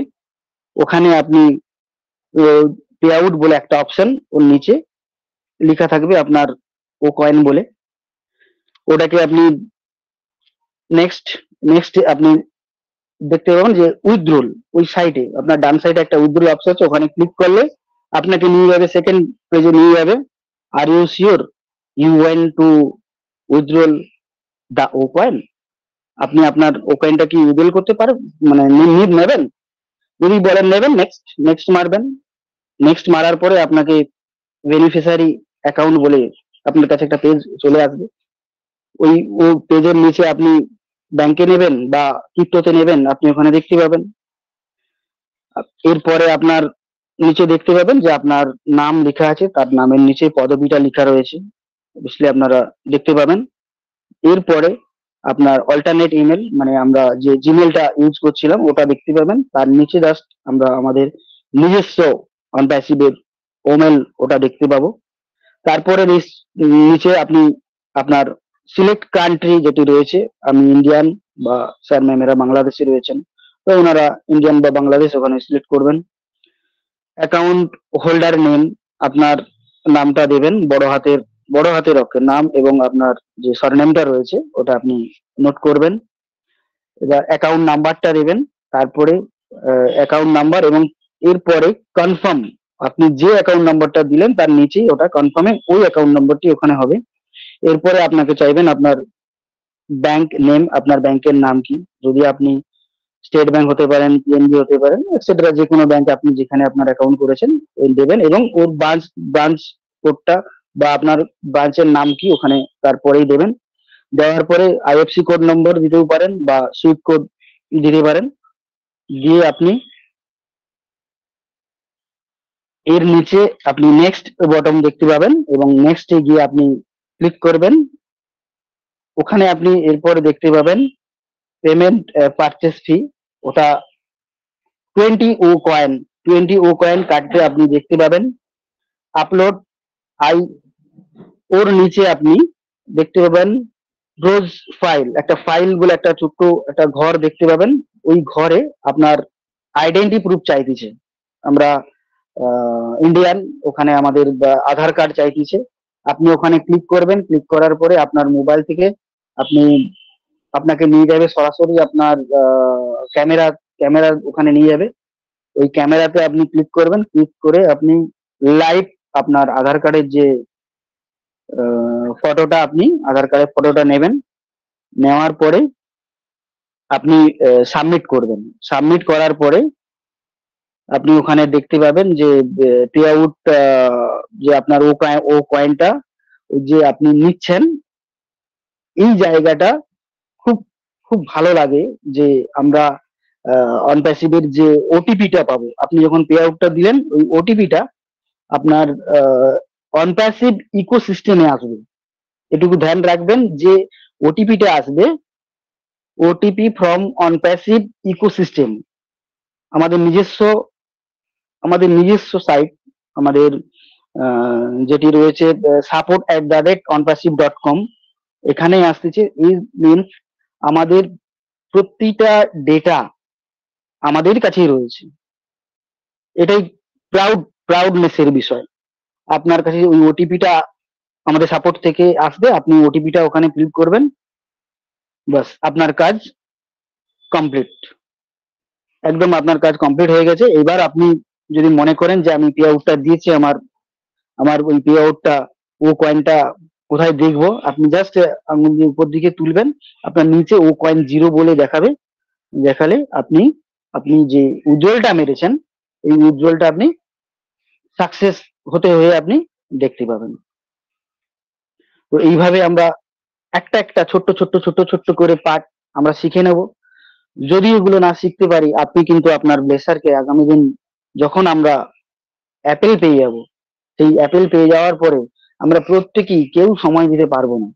ওখানে আপনি পে আউট বলে একটা অপশন ওর নিচে লেখা থাকবে আপনার ও কয়েন বলে ওটাকে আপনি নেক্সট নেক্সট আপনি দেখতে পাবেন যে উইথড্রোল ওই সাইডে আপনার ডান সাইডে একটা উইথড্রোল অপশন আছে ওখানে ক্লিক করলে আপনাকে নিয়ে যাবে সেকেন্ড পেজে নিয়ে যাবে are you sure you want to withdrawal the O coin আপনি আপনার ও কয়েনটা কি উইদ্রোল করতে পারেন মানে নেবেন যদি বলেন নেবেন নেক্সট নেক্সট মারবেন নেক্সট মারার পরে আপনাকে বেনিফিশিয়ারি অ্যাকাউন্ট বলে আপনার কাছে একটা পেজ চলে আসবে ওই ও পেজের নিচে আপনি ব্যাংকে নেবেন বা ক্রিপ্টোতে নেবেন আপনি ওখানে দেখতে পাবেন এরপরে আপনার নিচে দেখতে পাবেন যে আপনার নাম লেখা আছে তার নামের নিচে পদবিটা লেখা রয়েছে অবশ্যই আপনারা দেখতে পাবেন এরপরে আপনার অল্টারনেট ইমেল মানে আমরা যে জিমেলটা ইউজ করছিলাম ওটা দেখতে পাবেন তার নিচে জাস্ট আমরা আমাদের নিজস্ব অনপ্যাসিভের ওমেল ওটা দেখতে পাবো তারপরে নিচে আপনি আপনার সিলেক্ট কান্ট্রি যেটি রয়েছে আমি ইন্ডিয়ান বা স্যার ম্যামেরা বাংলাদেশে রয়েছেন তো ওনারা ইন্ডিয়ান বা বাংলাদেশ ওখানে সিলেক্ট করবেন অ্যাকাউন্ট হোল্ডার নেম আপনার নামটা দেবেন বড় হাতের বড় হাতের অক্ষের নাম এবং আপনার যে সরনেমটা রয়েছে ওটা আপনি নোট করবেন এবার অ্যাকাউন্ট নাম্বারটা দেবেন তারপরে অ্যাকাউন্ট নাম্বার এবং এরপরে কনফার্ম আপনি যে অ্যাকাউন্ট নাম্বারটা দিলেন তার নিচেই ওটা কনফার্মে ওই অ্যাকাউন্ট নাম্বারটি ওখানে হবে এরপরে আপনাকে চাইবেন আপনার ব্যাংক নেম আপনার ব্যাংকের নাম কি যদি আপনি স্টেট ব্যাংক হতে পারেন পিএনবি হতে পারেন এক্সেট্রা যে কোনো ব্যাংক আপনি যেখানে আপনার অ্যাকাউন্ট করেছেন দেবেন এবং ওর ব্রাঞ্চ ব্রাঞ্চ কোডটা বা আপনার ব্রাঞ্চের নাম কি ওখানে তারপরেই দেবেন দেওয়ার পরে আইএফসি কোড নম্বর দিতেও পারেন বা সুইফ কোড দিতে পারেন দিয়ে আপনি এর নিচে আপনি নেক্সট বটম দেখতে পাবেন এবং নেক্সটে গিয়ে আপনি ক্লিক করবেন ওখানে আপনি এরপরে দেখতে পাবেন পেমেন্ট পারচেস ফি ওটা twenty O coin twenty O coin কাটতে আপনি দেখতে পাবেন আপলোড আই ওর নিচে আপনি দেখতে পাবেন রোজ ফাইল একটা ফাইল বলে একটা ছোট্ট একটা ঘর দেখতে পাবেন ওই ঘরে আপনার আইডেন্টি প্রুফ চাইতেছে আমরা ইন্ডিয়ান ওখানে আমাদের আধার কার্ড চাইতেছে আপনি ওখানে ক্লিক করবেন ক্লিক করার পরে আপনার মোবাইল থেকে আপনি আপনাকে নিয়ে যাবে সরাসরি আপনার ক্যামেরা ক্যামেরা ওখানে নিয়ে যাবে ওই ক্যামেরাতে আপনি ক্লিক করবেন ক্লিক করে আপনি লাইভ আপনার আধার কার্ডের যে ফটোটা আপনি আধার কার্ডের ফটোটা নেবেন নেওয়ার পরে আপনি সাবমিট করবেন সাবমিট করার পরে আপনি ওখানে দেখতে পাবেন যে পে আউট যে আপনার ও ও কয়েনটা যে আপনি নিচ্ছেন এই জায়গাটা খুব খুব ভালো লাগে যে আমরা অনপ্যাসিভের যে ওটিপিটা পাবো আপনি যখন পে আউটটা দিলেন ওই ওটিপিটা আপনার অনপ্যাসিভ প্যাসিভ ইকোসিস্টেমে আসবে এটুকু ধ্যান রাখবেন যে ওটিপিটা আসবে OTP from Onpassive passive ecosystem আমাদের নিজস্ব আমাদের নিজস্ব সাইট আমাদের যেটি রয়েছে support at the rate Onpassive dot com এখানে আসতেছে ইজ মিনস আমাদের প্রতিটা ডেটা আমাদের কাছেই রয়েছে এটাই প্রাউড প্রাউডনেসের বিষয় আপনার কাছে ওই ওটিপিটা আমাদের সাপোর্ট থেকে আসবে আপনি ওটিপিটা ওখানে ফিল করবেন বাস আপনার কাজ কমপ্লিট একদম আপনার কাজ কমপ্লিট হয়ে গেছে এবার আপনি যদি মনে করেন যে আমি পে আউটটা দিয়েছি আমার আমার ওই পে ও কয়েনটা কোথায় দেখবো আপনি জাস্ট আঙুল দিয়ে উপর দিকে তুলবেন আপনার নিচে ও কয়েন জিরো বলে দেখাবে দেখালে আপনি আপনি যে উজ্জ্বলটা মেরেছেন এই উজ্জ্বলটা আপনি সাকসেস হতে হয়ে আপনি দেখতে পাবেন তো এইভাবে আমরা একটা একটা ছোট্ট ছোট্ট ছোট্ট ছোট্ট করে পার্ট আমরা শিখে নেব যদি এগুলো না শিখতে পারি আপনি কিন্তু আপনার ব্লেসারকে আগামী দিন যখন আমরা অ্যাপেল পেয়ে যাব সেই অ্যাপেল পেয়ে যাওয়ার পরে আমরা প্রত্যেকেই কেউ সময় দিতে পারবো না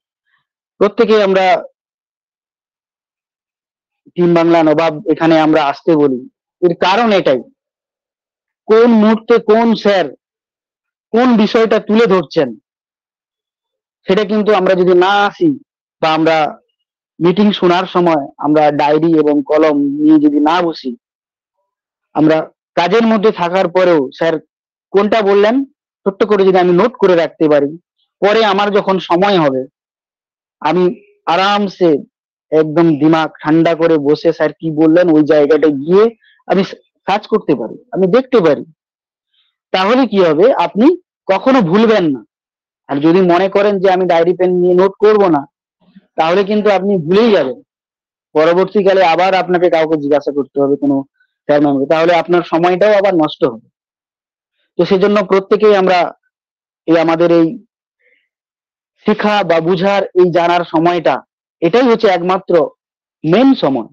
প্রত্যেকে আমরা টিম বাংলা নবাব এখানে আমরা আসতে বলি এর কারণ এটাই কোন মুহূর্তে কোন স্যার কোন বিষয়টা তুলে ধরছেন সেটা কিন্তু আমরা যদি না আসি বা আমরা মিটিং শোনার সময় আমরা ডায়েরি এবং কলম নিয়ে যদি না বসি আমরা কাজের মধ্যে থাকার পরেও স্যার কোনটা বললেন ছোট্ট করে যদি আমি নোট করে রাখতে পারি পরে আমার যখন সময় হবে আমি আরামসে একদম দিমাগ ঠান্ডা করে বসে স্যার কি বললেন ওই জায়গাটা গিয়ে আমি কাজ করতে পারি আমি দেখতে পারি তাহলে কি হবে আপনি কখনো ভুলবেন না আর যদি মনে করেন যে আমি ডায়েরি পেন নিয়ে নোট করব না তাহলে কিন্তু আপনি ভুলেই যাবেন পরবর্তীকালে আবার আপনাকে কাউকে জিজ্ঞাসা করতে হবে কোনো শেয়ার মেমোরি মানে তাহলে আপনার সময়টাও আবার নষ্ট হবে তো সেজন্য প্রত্যেকেই আমরা এই আমাদের এই শেখা বা বুঝার এই জানার সময়টা এটাই হচ্ছে একমাত্র মেন সময়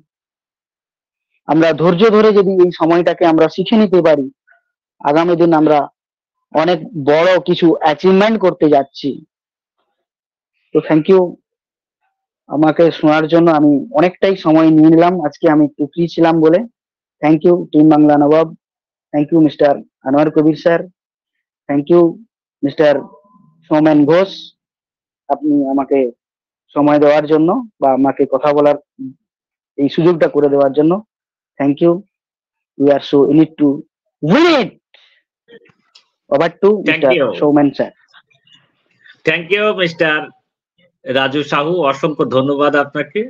আমরা ধৈর্য ধরে যদি এই সময়টাকে আমরা শিখে নিতে পারি আগামী দিন আমরা অনেক বড় কিছু অ্যাচিভমেন্ট করতে যাচ্ছি তো থ্যাংক ইউ আমাকে শোনার জন্য আমি অনেকটাই সময় নিয়ে নিলাম আজকে আমি একটু ফ্রি ছিলাম বলে thank you team Bangla Nawab thank you mister Anwar Kabir sir thank you mister Soumen Ghosh আপনি আমাকে সময় দেওয়ার জন্য বা আমাকে কথা বলার এই সুযোগটা করে দেওয়ার জন্য thank you we are so in it to win it over to mister Soumen sir thank you mister Raju Sahu অসংখ্য ধন্যবাদ আপনাকে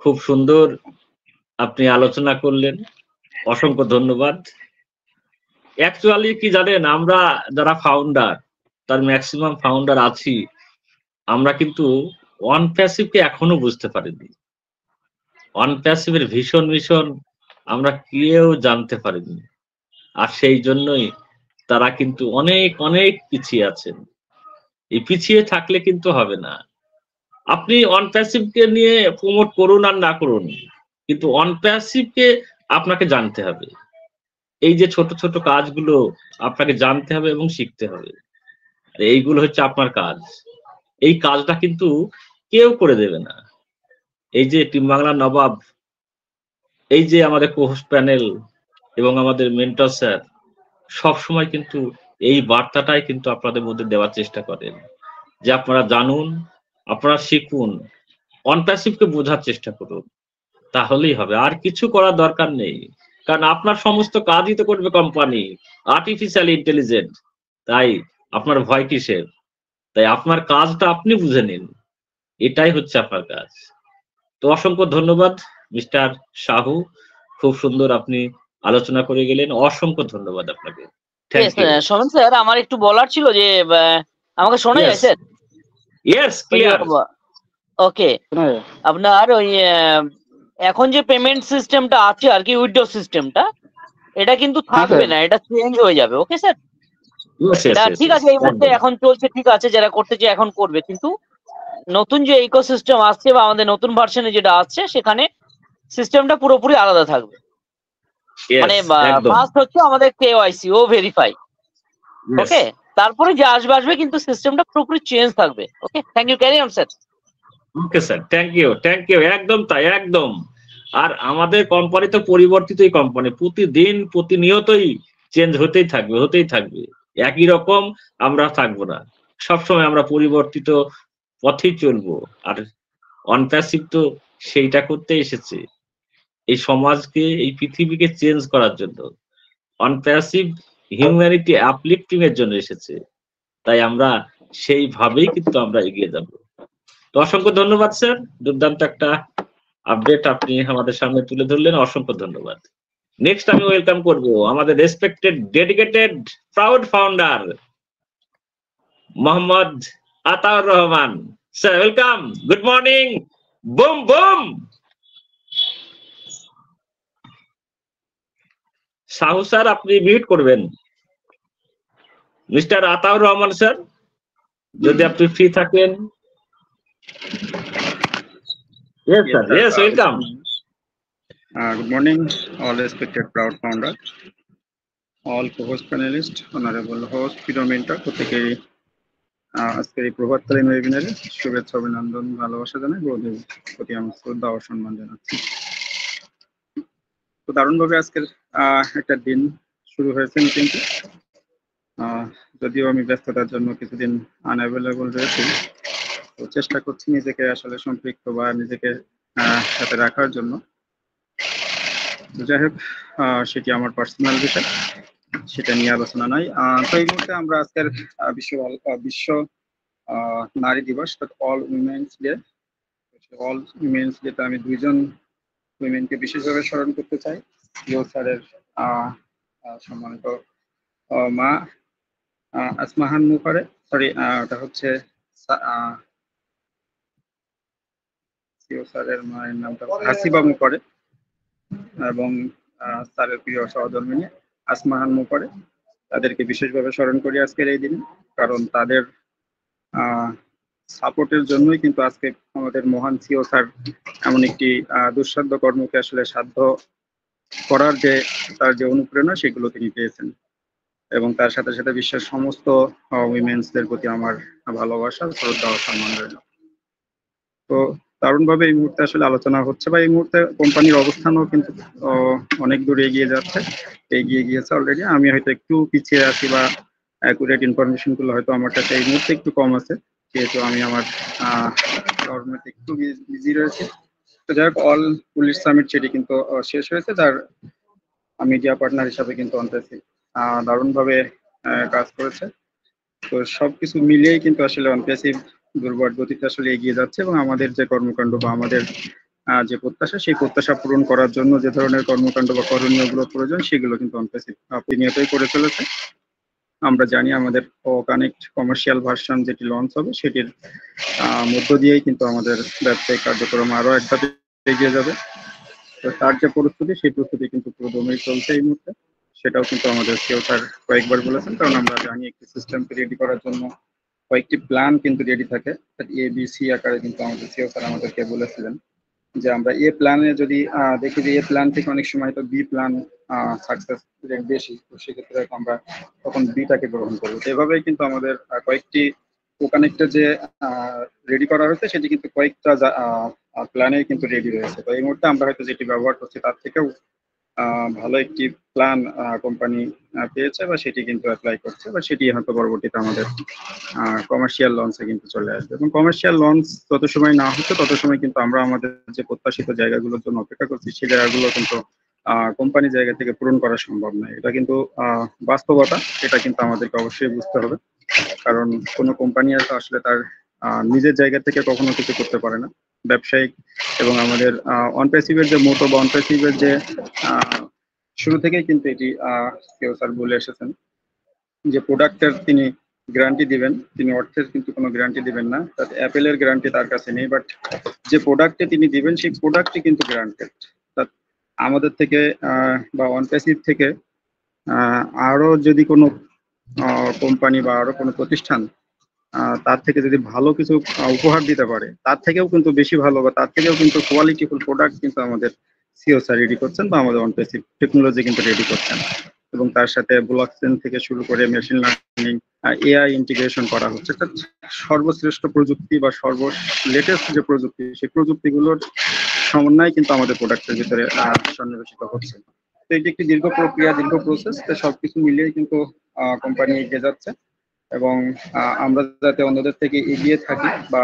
খুব সুন্দর আপনি আলোচনা করলেন অসংখ্য ধন্যবাদ অ্যাকচুয়ালি কি জানেন আমরা যারা ফাউন্ডার তার ম্যাক্সিমাম ফাউন্ডার আছি আমরা কিন্তু ওয়ান প্যাসিভকে এখনো বুঝতে পারিনি ওয়ান প্যাসিভের ভীষণ ভীষণ আমরা কেউ জানতে পারিনি আর সেই জন্যই তারা কিন্তু অনেক অনেক পিছিয়ে আছেন এই পিছিয়ে থাকলে কিন্তু হবে না আপনি অন প্যাসিভকে নিয়ে প্রমোট করুন আর না করুন কিন্তু অন প্যাসিভকে আপনাকে জানতে হবে এই যে ছোট ছোট কাজগুলো আপনাকে জানতে হবে এবং শিখতে হবে এইগুলো হচ্ছে আপনার কাজ এই কাজটা কিন্তু কেউ করে দেবে না এই যে টিম বাংলা নবাব এই যে আমাদের কোহস প্যানেল এবং আমাদের মেন্টর স্যার সবসময় কিন্তু এই বার্তাটাই কিন্তু আপনাদের মধ্যে দেওয়ার চেষ্টা করেন যে আপনারা জানুন আপনারা শিখুন অনপ্যাসিভকে বোঝার চেষ্টা করুন তাহলেই হবে আর কিছু করার দরকার নেই কারণ আপনার সমস্ত কাজই তো করবে কোম্পানি আর্টিফিশিয়াল ইন্টেলিজেন্ট তাই আপনার ভয় কিসের তাই আপনার কাজটা আপনি বুঝে নিন এটাই হচ্ছে আপনার কাজ তো অসংখ্য ধন্যবাদ মিস্টার সাহু খুব সুন্দর আপনি আলোচনা করে গেলেন অসংখ্য ধন্যবাদ আপনাকে শোনেন স্যার আমার একটু বলার ছিল যে আমাকে শোনা যাচ্ছে স্যার ইয়েস ক্লিয়ার ওকে আপনার ওই এখন যে পেমেন্ট সিস্টেমটা আছে আর কি উইথড্র সিস্টেমটা এটা কিন্তু থাকবে না এটা চেঞ্জ হয়ে যাবে ওকে স্যার ঠিক আছে এই মুহূর্তে এখন চলছে ঠিক আছে যারা করতে চায় এখন করবে কিন্তু নতুন যে ইকোসিস্টেম আসছে বা আমাদের নতুন ভার্সনে যেটা আসছে সেখানে সিস্টেমটা পুরোপুরি আলাদা থাকবে মানে ফার্স্ট হচ্ছে আমাদের কেওয়াইসি ও ভেরিফাই ওকে তারপরে যে আসবে আসবে কিন্তু সিস্টেমটা পুরোপুরি চেঞ্জ থাকবে okay thank you carry on sir okay sir thank you thank you একদম তাই একদম আর আমাদের কোম্পানি তো পরিবর্তিতই কোম্পানি প্রতিদিন প্রতিনিয়তই চেঞ্জ হতেই থাকবে হতেই থাকবে একই রকম আমরা থাকবো না সবসময় আমরা পরিবর্তিত পথেই চলবো আর অনপ্যাসিভ তো সেইটা করতে এসেছে এই সমাজকে এই পৃথিবীকে চেঞ্জ করার জন্য অনপ্যাসিভ হিউম্যানিটি আপলিফটিং এর জন্য এসেছে তাই আমরা সেইভাবেই কিন্তু আমরা এগিয়ে যাবো তো অসংখ্য ধন্যবাদ স্যার দুর্দান্ত একটা আপডেট আপনি আমাদের সামনে তুলে ধরলেন অসংখ্য ধন্যবাদ নেক্সট আমি ওয়েলকাম করব আমাদের respected dedicated proud founder Mohammad Ataur Rahman sir welcome good morning boom boom Sahu sir আপনি মিউট করবেন মিস্টার আতাউর রহমান স্যার যদি আপনি ফ্রি থাকেন Yes, sir. Yes, sir. yes welcome. Uh, good morning, all respected proud founder, all co-host panelists, honorable host, প্রিয় mentor প্রত্যেকেই আজকের এই প্রভাতকালীন ওয়েবিনারে শুভেচ্ছা অভিনন্দন ভালোবাসা জানাই গুরুদের প্রতি আমি শ্রদ্ধা ও সম্মান জানাচ্ছি তো দারুণভাবে আজকের একটা দিন শুরু হয়েছে মিটিংটি যদিও আমি ব্যস্ততার জন্য কিছুদিন আনঅ্যাভেলেবল রয়েছি তো চেষ্টা করছি নিজেকে আসলে সম্পৃক্ত বা নিজেকে সাথে রাখার জন্য তো যাই হোক সেটি আমার পার্সোনাল বিষয় সেটা নিয়ে আলোচনা নাই তো এই মুহূর্তে আমরা আজকের বিশ্ব বিশ্ব নারী দিবস all women's day all women's ডেতে আমি দুইজন উইমেনকে বিশেষভাবে স্মরণ করতে চাই ইউ স্যারের সম্মানিত মা আসমাহান মুখারে সরি ওটা হচ্ছে প্রিয় স্যারের মায়ের নামটা হাসিবা মুকরে এবং স্যারের প্রিয় সহধর্মিনী আসমাহান মুকরে তাদেরকে বিশেষভাবে স্মরণ করি আজকের এই দিনে কারণ তাদের সাপোর্টের জন্যই কিন্তু আজকে আমাদের মহান সিও স্যার এমন একটি দুঃসাধ্য কর্মকে আসলে সাধ্য করার যে তার যে অনুপ্রেরণা সেগুলো তিনি পেয়েছেন এবং তার সাথে সাথে বিশ্বের সমস্ত উইমেন্সদের প্রতি আমার ভালোবাসা শ্রদ্ধা ও সম্মান রইল তো দারুণভাবে এই মুহূর্তে আসলে আলোচনা হচ্ছে বা এই মুহূর্তে কোম্পানির অবস্থানও কিন্তু অনেক দূরে এগিয়ে যাচ্ছে এগিয়ে গিয়েছে অলরেডি আমি হয়তো একটু পিছিয়ে আছি বা অ্যাকুরেট ইনফরমেশন গুলো হয়তো আমার কাছে এই মুহূর্তে একটু কম আছে যেহেতু আমি আমার কর্মতে একটু বিজি রয়েছে তো যাই হোক অল পুলিশ সামিট সেটি কিন্তু শেষ হয়েছে তার মিডিয়া পার্টনার হিসাবে কিন্তু অন্তর্সি দারুণভাবে কাজ করেছে তো সবকিছু মিলিয়েই কিন্তু আসলে অনপেসিভ দুর্বার গতিতে আসলে এগিয়ে যাচ্ছে এবং আমাদের যে কর্মকাণ্ড বা আমাদের যে প্রত্যাশা সেই প্রত্যাশা পূরণ করার জন্য যে ধরনের কর্মকাণ্ড বা করণীয় গুলো প্রয়োজন সেগুলো কিন্তু প্রতিনিয়তই করে চলেছে আমরা জানি আমাদের কানেক্ট কমার্শিয়াল ভার্সন যেটি লঞ্চ হবে সেটির মধ্য দিয়েই কিন্তু আমাদের ব্যবসায়িক কার্যক্রম আরো এক ধাপে এগিয়ে যাবে তো তার যে প্রস্তুতি সেই প্রস্তুতি কিন্তু পুরোদমেই চলছে এই মুহূর্তে সেটাও কিন্তু আমাদের কেউ স্যার কয়েকবার বলেছেন কারণ আমরা জানি একটি সিস্টেম তৈরি করার জন্য কয়েকটি প্ল্যান কিন্তু রেডি থাকে এ বি সি আকারে কিন্তু আমাদের সিও স্যার আমাদেরকে বলেছিলেন যে আমরা এ প্ল্যানে যদি দেখি যে এ প্ল্যান থেকে অনেক সময় হয়তো বি প্ল্যান সাকসেস রেট বেশি তো সেক্ষেত্রে আমরা তখন বিটাকে গ্রহণ করবো তো এভাবেই কিন্তু আমাদের কয়েকটি কোকানেক্টটা যে রেডি করা হয়েছে সেটি কিন্তু কয়েকটা প্ল্যানে কিন্তু রেডি রয়েছে তো এই মুহূর্তে আমরা হয়তো যেটি ব্যবহার করছি তার থেকেও ভালো একটি প্ল্যান কোম্পানি পেয়েছে বা সেটি কিন্তু অ্যাপ্লাই করছে বা সেটি হয়তো পরবর্তীতে আমাদের কমার্শিয়াল লঞ্চে কিন্তু চলে আসবে এবং কমার্শিয়াল লঞ্চ তত সময় না হচ্ছে তত সময় কিন্তু আমরা আমাদের যে প্রত্যাশিত জায়গাগুলোর জন্য অপেক্ষা করছি সেই জায়গাগুলো কিন্তু কোম্পানি জায়গা থেকে পূরণ করা সম্ভব নয় এটা কিন্তু বাস্তবতা এটা কিন্তু আমাদেরকে অবশ্যই বুঝতে হবে কারণ কোনো কোম্পানি আসলে তার নিজের জায়গা থেকে কখনো কিছু করতে পারে না ব্যবসায়িক এবং আমাদের অনপ্যাসিভের যে মোটো বা অনপ্যাসিভের যে শুরু থেকেই কিন্তু এটি কেউ স্যার বলে এসেছেন যে প্রোডাক্টের তিনি গ্যারান্টি দিবেন তিনি অর্থের কিন্তু কোনো গ্যারান্টি দিবেন না তাতে অ্যাপেলের গ্যারান্টি তার কাছে নেই বাট যে প্রোডাক্টে তিনি দিবেন সেই প্রোডাক্টটি কিন্তু গ্যারান্টেড আমাদের থেকে বা অনপ্যাসিভ থেকে আরও যদি কোনো কোম্পানি বা আরও কোনো প্রতিষ্ঠান তার থেকে যদি ভালো কিছু উপহার দিতে পারে তার থেকেও কিন্তু বেশি ভালো বা তার থেকেও কিন্তু কোয়ালিটিফুল প্রোডাক্ট কিন্তু আমাদের সিও স্যার রেডি করছেন বা আমাদের অনপেসিভ টেকনোলজি কিন্তু রেডি করছেন এবং তার সাথে ব্লক চেন থেকে শুরু করে মেশিন লার্নিং এআই ইন্টিগ্রেশন করা হচ্ছে সর্বশ্রেষ্ঠ প্রযুক্তি বা সর্ব লেটেস্ট যে প্রযুক্তি সেই প্রযুক্তিগুলোর সমন্বয় কিন্তু আমাদের প্রোডাক্টের ভিতরে সন্নিবেশিত হচ্ছে তো এটি একটি দীর্ঘ প্রক্রিয়া দীর্ঘ প্রসেস সবকিছু মিলিয়ে কিন্তু কোম্পানি এগিয়ে যাচ্ছে এবং আমরা যাতে অন্যদের থেকে এগিয়ে থাকি বা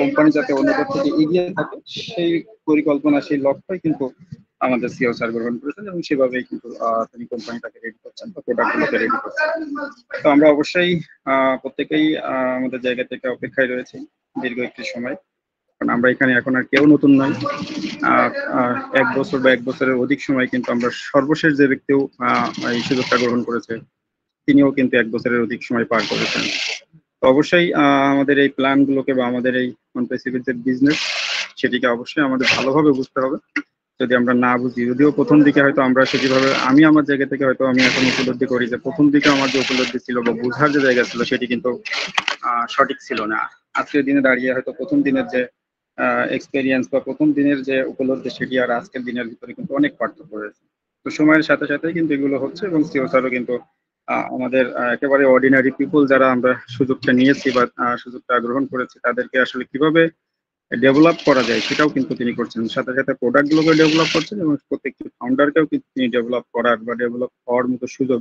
কোম্পানি যাতে অন্যদের থেকে এগিয়ে থাকে সেই পরিকল্পনা সেই লক্ষ্যই কিন্তু আমাদের সিও e স্যার গ্রহণ করেছেন এবং সেভাবেই কিন্তু তিনি কোম্পানিটাকে রেডি করছেন বা প্রোডাক্টগুলোকে রেডি করছেন তো আমরা অবশ্যই প্রত্যেকেই আমাদের জায়গা থেকে অপেক্ষায় রয়েছি দীর্ঘ একটি সময় কারণ আমরা এখানে এখন আর কেউ নতুন নয় এক বছর বা এক বছরের অধিক সময় কিন্তু আমরা সর্বশেষ যে ব্যক্তিও এই সুযোগটা গ্রহণ করেছে তিনিও কিন্তু এক বছরের অধিক সময় পার করেছেন অবশ্যই আমাদের এই প্ল্যানগুলোকে বা আমাদের এই অনপ্রেসিভির বিজনেস সেটিকে অবশ্যই আমাদের ভালোভাবে বুঝতে হবে যদি আমরা না বুঝি যদিও প্রথম দিকে হয়তো আমরা সেটিভাবে আমি আমার জায়গা থেকে হয়তো আমি এখন উপলব্ধি করি যে প্রথম দিকে আমার যে উপলব্ধি ছিল বা বোঝার যে জায়গা ছিল সেটি কিন্তু সঠিক ছিল না আজকের দিনে দাঁড়িয়ে হয়তো প্রথম দিনের যে এক্সপেরিয়েন্স বা প্রথম দিনের যে উপলব্ধি সেটি আর আজকের দিনের ভিতরে কিন্তু অনেক পার্থক্য রয়েছে তো সময়ের সাথে সাথে কিন্তু এগুলো হচ্ছে এবং সিও কিন্তু আমাদের একেবারে অর্ডিনারি পিপুল যারা আমরা সুযোগটা নিয়েছি বা সুযোগটা গ্রহণ করেছি তাদেরকে আসলে কিভাবে ডেভেলপ করা যায় সেটাও কিন্তু তিনি করছেন সাথে সাথে প্রোডাক্টগুলোকে ডেভেলপ করছেন এবং প্রত্যেকটি ফাউন্ডারকেও কিন্তু তিনি ডেভেলপ করার বা ডেভেলপ হওয়ার মতো সুযোগ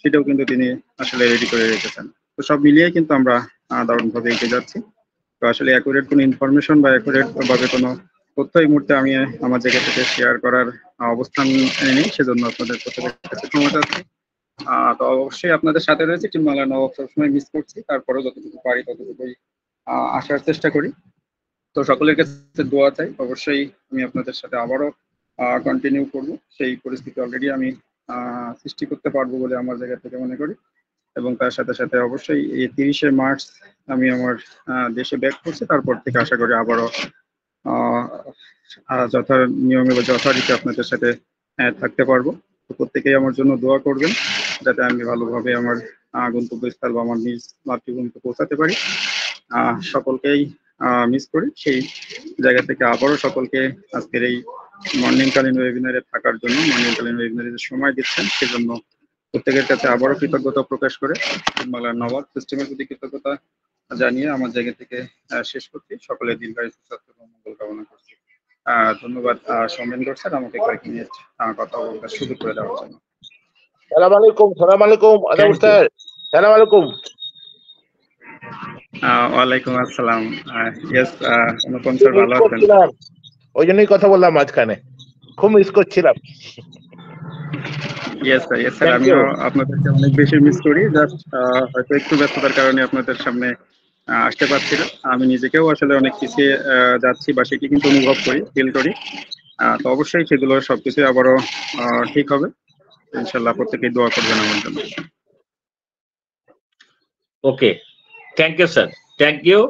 সেটাও কিন্তু তিনি আসলে রেডি করে রেখেছেন তো সব মিলিয়ে কিন্তু আমরা দারুণভাবে এগিয়ে যাচ্ছি তো আসলে অ্যাকুরেট কোনো ইনফরমেশন বা অ্যাকুরেট ভাবে কোনো তথ্য এই মুহূর্তে আমি আমার জায়গা থেকে শেয়ার করার অবস্থান নেই সেজন্য আপনাদের প্রত্যেকের কাছে ক্ষমা তো অবশ্যই আপনাদের সাথে রয়েছে টিম মালার নবাব সবসময় মিস করছি তারপরেও যতটুকু পারি ততটুকুই আসার চেষ্টা করি তো সকলের কাছে দোয়া চাই অবশ্যই আমি আপনাদের সাথে আবারও কন্টিনিউ করব সেই পরিস্থিতি অলরেডি আমি সৃষ্টি করতে পারবো বলে আমার জায়গা থেকে মনে করি এবং তার সাথে সাথে অবশ্যই এই তিরিশে মার্চ আমি আমার দেশে ব্যাক করছি তারপর থেকে আশা করি আবারও যথা নিয়মে বা যথারীতি আপনাদের সাথে থাকতে পারবো প্রত্যেকেই আমার জন্য দোয়া করবেন যাতে আমি ভালোভাবে আমার গন্তব্যস্থল বা আমার নিজ মাতৃভূমিতে পৌঁছাতে পারি সকলকেই মিস করি সেই জায়গা থেকে আবারও সকলকে আজকের এই মর্নিংকালীন ওয়েবিনারে থাকার জন্য মর্নিংকালীন ওয়েবিনারে যে সময় দিচ্ছেন সেজন্য প্রত্যেকের কাছে আবারও কৃতজ্ঞতা প্রকাশ করে বাংলার নবাব সিস্টেমের প্রতি কৃতজ্ঞতা জানিয়ে আমার জায়গা থেকে শেষ করছি সকলে দীর্ঘায়ু সুস্বাস্থ্য এবং মঙ্গল কামনা করছি ধন্যবাদ সৌমেন্দ্র স্যার আমাকে কয়েক মিনিট কথা বলার শুরু করে দেওয়ার জন্য সালাম আলাইকুম সালাম আলাইকুম আদাব স্যার সালাম আলাইকুম ওয়ালাইকুম আসসালাম ইয়েস অনুপম স্যার ভালো আছেন ওই জন্যই কথা বললাম মাঝখানে খুব মিস করছিলাম ইয়েস স্যার ইয়েস স্যার আমিও আপনাদেরকে অনেক বেশি মিস করি জাস্ট হয়তো একটু ব্যস্ততার কারণে আপনাদের সামনে আসতে পারছি না আমি নিজেকেও আসলে অনেক কিছু যাচ্ছি বা সেটি কিন্তু অনুভব করি ফিল করি তো অবশ্যই সেগুলো সবকিছু আবারও ঠিক হবে ইনশাল্লাহ প্রত্যেকেই দোয়া করবেন আমার জন্য okay thank you sir thank you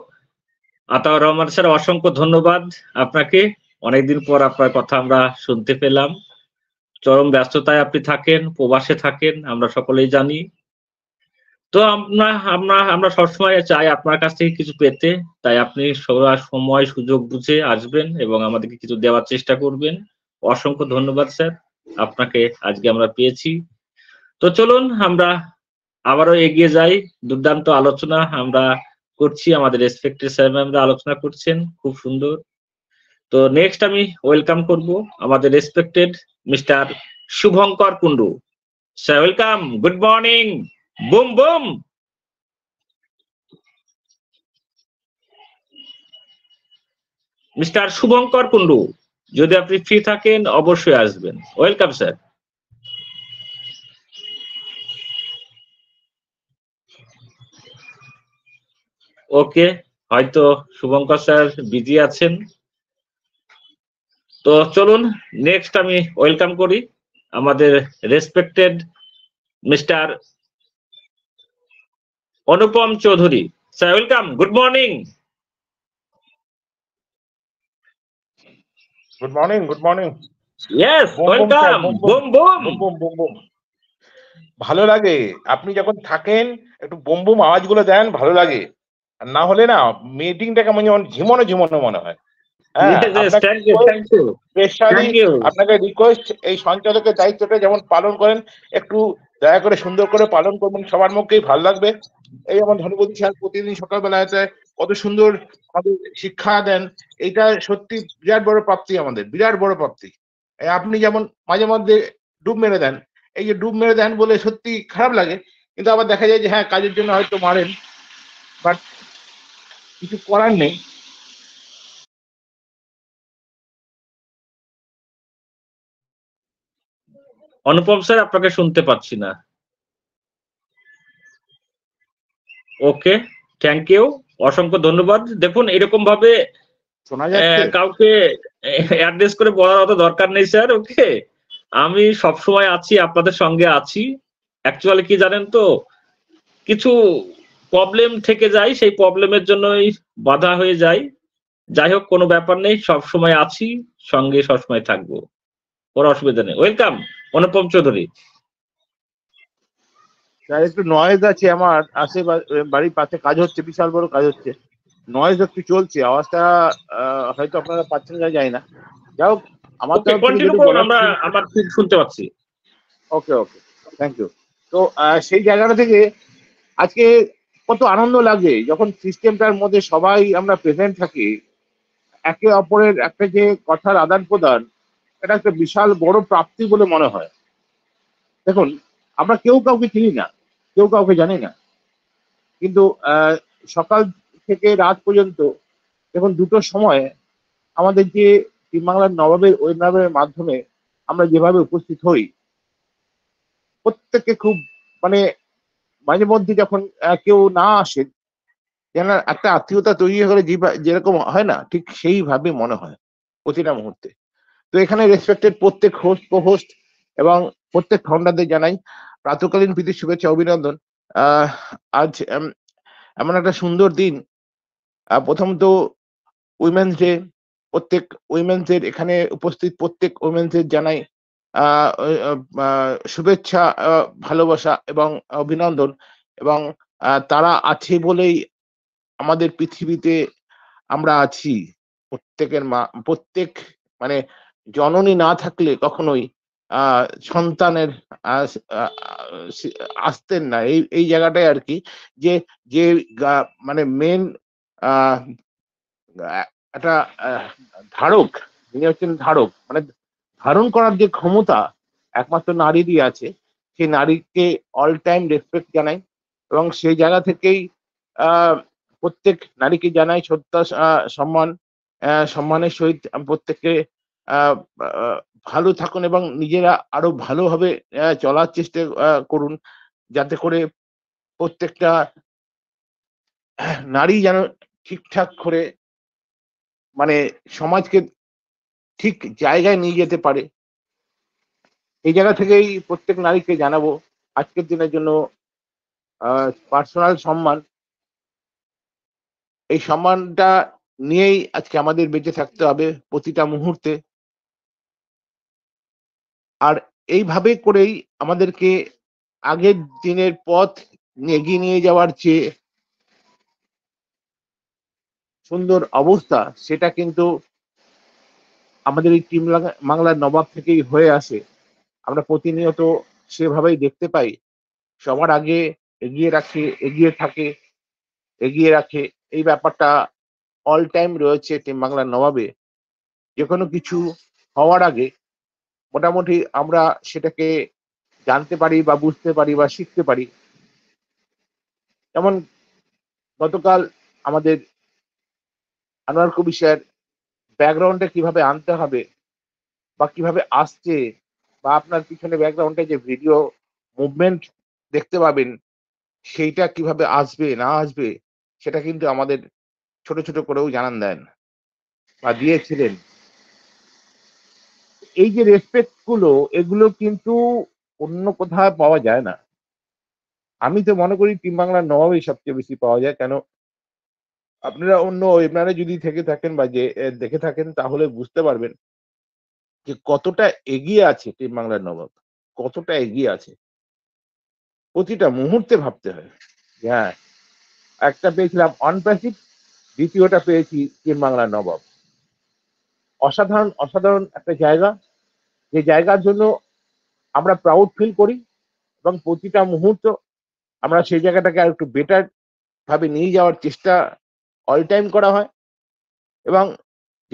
Ataur Rahman sir অসংখ্য ধন্যবাদ আপনাকে অনেকদিন পর আপনার কথা আমরা শুনতে পেলাম চরম ব্যস্ততায় আপনি থাকেন প্রবাসে থাকেন আমরা সকলেই জানি তো আমরা আমরা আমরা সবসময় চাই আপনার কাছ থেকে কিছু পেতে তাই আপনি সময় সুযোগ বুঝে আসবেন এবং আমাদেরকে কিছু দেওয়ার চেষ্টা করবেন অসংখ্য ধন্যবাদ স্যার আপনাকে আজকে আমরা পেয়েছি তো চলুন আমরা আবারও এগিয়ে যাই দুর্দান্ত আলোচনা আমরা করছি আমাদের রেসপেক্টেড স্যার ম্যামরা আলোচনা করছেন খুব সুন্দর তো নেক্সট আমি ওয়েলকাম করব আমাদের respected mister Shubhankar Kundu sir welcome good morning boom boom mister Shubhankar Kundu যদি আপনি ফ্রি থাকেন অবশ্যই আসবেন ওয়েলকাম স্যার ওকে হয়তো শুভঙ্কর স্যার বিজি আছেন তো চলুন নেক্সট আমি ওয়েলকাম করি আমাদের respected mister Anupam Chowdhury sir welcome good morning Good morning. Good morning. Yes, boom, welcome. Boom boom boom. Boom boom boom boom. ভালো লাগে আপনি যখন থাকেন একটু বোম বোম আওয়াজগুলো দেন ভালো লাগে আর না হলে না মিটিংটা কেমন যেমন ঝিমনো ঝিমনো মনে হয় হ্যাঁ, আপনাকে রিকোয়েস্ট এই সঞ্চালকের দায়িত্বটা যেমন পালন করেন একটু দয়া করে সুন্দর করে পালন করবেন সবার মুখেই ভালো লাগবে এই যেমন ধনপতি স্যার প্রতিদিন সকালবেলা আছে কত সুন্দর আমাদের শিক্ষা দেন এটা সত্যি বিরাট বড় প্রাপ্তি আমাদের বিরাট বড় প্রাপ্তি আপনি যেমন মাঝে মধ্যে ডুব মেরে দেন এই যে ডুব মেরে দেন বলে সত্যি খারাপ লাগে কিন্তু আবার দেখা যায় যে হ্যাঁ কাজের জন্য হয়তো মারেন বাট কিছু করার নেই অনুপম স্যার আপনাকে শুনতে পাচ্ছি না ওকে থ্যাংক ইউ অসংখ্য ধন্যবাদ দেখুন এরকম ভাবে কাউকে অ্যাড্রেস করে বলার অত দরকার নেই স্যার ওকে আমি সবসময় আছি আপনাদের সঙ্গে আছি অ্যাকচুয়ালি কি জানেন তো কিছু প্রবলেম থেকে যায় সেই প্রবলেমের জন্যই বাধা হয়ে যায় যাই হোক কোনো ব্যাপার নেই সবসময় আছি সঙ্গে সবসময় থাকবো ওর অসুবিধা নেই ওয়েলকাম অনুপম চৌধুরী তার একটু নয়েজ আছে আমার আশে বাড়ির পাশে কাজ হচ্ছে বিশাল বড় কাজ হচ্ছে নয়েজ একটু চলছে আওয়াজটা হয়তো আপনারা পাচ্ছেন না জানি না যাই হোক আমার আমরা ঠিক শুনতে পাচ্ছি ওকে ওকে থ্যাংক ইউ তো সেই জায়গাটা থেকে আজকে কত আনন্দ লাগে যখন সিস্টেমটার মধ্যে সবাই আমরা প্রেজেন্ট থাকি একে অপরের একটা যে কথার আদান প্রদান এটা একটা বিশাল বড় প্রাপ্তি বলে মনে হয় দেখুন আমরা কেউ কাউকে চিনি না কেউ কাউকে জানে না কিন্তু সকাল থেকে রাত পর্যন্ত এখন দুটো সময়ে আমাদের যে বাংলার নবাবের ওয়েবনাবের মাধ্যমে আমরা যেভাবে উপস্থিত হই প্রত্যেককে খুব মানে মাঝে মধ্যে যখন কেউ না আসে যেন একটা আত্মীয়তা তৈরি হয়ে গেলে যেরকম হয় না ঠিক সেইভাবে মনে হয় প্রতিটা মুহূর্তে তো এখানে রেসপেক্টেড প্রত্যেক হোস্ট কো হোস্ট এবং প্রত্যেক ফাউন্ডারদের জানাই প্রাতকালীন প্রীতি শুভেচ্ছা অভিনন্দন আজ এমন একটা সুন্দর দিন প্রথমত উইমেন্স ডে প্রত্যেক উইমেন্স ডে এখানে উপস্থিত প্রত্যেক উইমেন্স ডে জানাই শুভেচ্ছা ভালোবাসা এবং অভিনন্দন এবং তারা আছে বলেই আমাদের পৃথিবীতে আমরা আছি প্রত্যেকের মা প্রত্যেক মানে জননী না থাকলে কখনোই সন্তানের আসতেন না এই এই জায়গাটায় আর কি যে যে মানে মেন একটা ধারক যিনি হচ্ছেন ধারক মানে ধারণ করার যে ক্ষমতা একমাত্র নারীরই আছে সেই নারীকে অল টাইম রেসপেক্ট জানাই এবং সেই জায়গা থেকেই প্রত্যেক নারীকে জানাই শ্রদ্ধা সম্মান সম্মানের সহিত প্রত্যেককে ভালো থাকুন এবং নিজেরা আরো ভালোভাবে চলার চেষ্টা করুন যাতে করে প্রত্যেকটা নারী যেন ঠিকঠাক করে মানে সমাজকে ঠিক জায়গায় নিয়ে যেতে পারে এই জায়গা থেকেই প্রত্যেক নারীকে জানাবো আজকের দিনের জন্য পার্সোনাল সম্মান এই সম্মানটা নিয়েই আজকে আমাদের বেঁচে থাকতে হবে প্রতিটা মুহূর্তে আর এইভাবে করেই আমাদেরকে আগের দিনের পথ এগিয়ে নিয়ে যাওয়ার যে সুন্দর অবস্থা সেটা কিন্তু আমাদের এই টিম বাংলার নবাব থেকেই হয়ে আসে আমরা প্রতিনিয়ত সেভাবেই দেখতে পাই সবার আগে এগিয়ে রাখে এগিয়ে থাকে এগিয়ে রাখে এই ব্যাপারটা অল টাইম রয়েছে টিম বাংলার নবাবে যে কোনো কিছু হওয়ার আগে মোটামুটি আমরা সেটাকে জানতে পারি বা বুঝতে পারি বা শিখতে পারি যেমন গতকাল আমাদের আনোয়ার কবি স্যার ব্যাকগ্রাউন্ডে কিভাবে আনতে হবে বা কিভাবে আসছে বা আপনার পিছনে ব্যাকগ্রাউন্ডে যে ভিডিও মুভমেন্ট দেখতে পাবেন সেইটা কিভাবে আসবে না আসবে সেটা কিন্তু আমাদের ছোট ছোট করেও জানান দেন বা দিয়েছিলেন এই যে রেসপেক্ট গুলো এগুলো কিন্তু অন্য কোথাও পাওয়া যায় না আমি তো মনে করি টিম বাংলার নবাবই সবচেয়ে বেশি পাওয়া যায় কেন আপনারা অন্য ওয়েবিনারে যদি থেকে থাকেন বা যে দেখে থাকেন তাহলে বুঝতে পারবেন যে কতটা এগিয়ে আছে টিম বাংলার নবাব কতটা এগিয়ে আছে প্রতিটা মুহূর্তে ভাবতে হয় হ্যাঁ একটা পেয়েছিলাম অনপ্যাসিভ দ্বিতীয়টা পেয়েছি টিম বাংলার নবাব অসাধারণ অসাধারণ একটা জায়গা যে জায়গার জন্য আমরা প্রাউড ফিল করি এবং প্রতিটা মুহূর্ত আমরা সেই জায়গাটাকে আর একটু বেটার ভাবে নিয়ে যাওয়ার চেষ্টা অল টাইম করা হয় এবং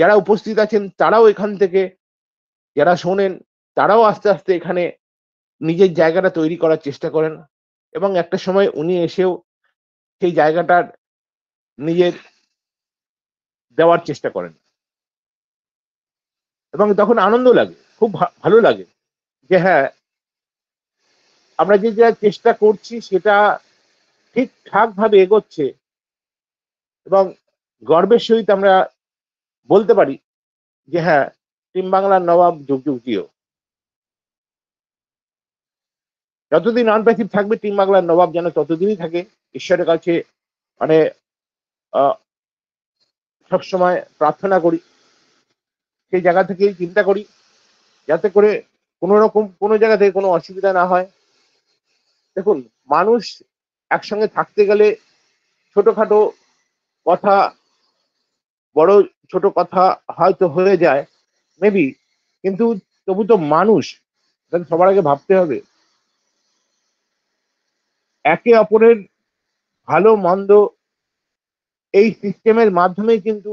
যারা উপস্থিত আছেন তারাও এখান থেকে যারা শোনেন তারাও আস্তে আস্তে এখানে নিজের জায়গাটা তৈরি করার চেষ্টা করেন এবং একটা সময় উনি এসেও সেই জায়গাটার নিজের দেওয়ার চেষ্টা করেন এবং তখন আনন্দ লাগে খুব ভালো লাগে যে হ্যাঁ আমরা যে যা চেষ্টা করছি সেটা ঠিকঠাক ভাবে এগোচ্ছে এবং গর্বের সহিত আমরা বলতে পারি যে হ্যাঁ টিম বাংলার নবাব যুগ যুগ জিও যতদিন আনপ্যাসিভ থাকবে টিম বাংলার নবাব যেন ততদিনই থাকে ঈশ্বরের কাছে মানে সবসময় প্রার্থনা করি সেই জায়গা থেকেই চিন্তা করি যাতে করে কোনো রকম কোনো জায়গা থেকে কোনো অসুবিধা না হয় দেখুন মানুষ একসঙ্গে থাকতে গেলে ছোটখাটো কথা বড় ছোট কথা হয়তো হয়ে যায় মেবি কিন্তু তবু তো মানুষ সবার আগে ভাবতে হবে একে অপরের ভালো মন্দ এই সিস্টেমের মাধ্যমে কিন্তু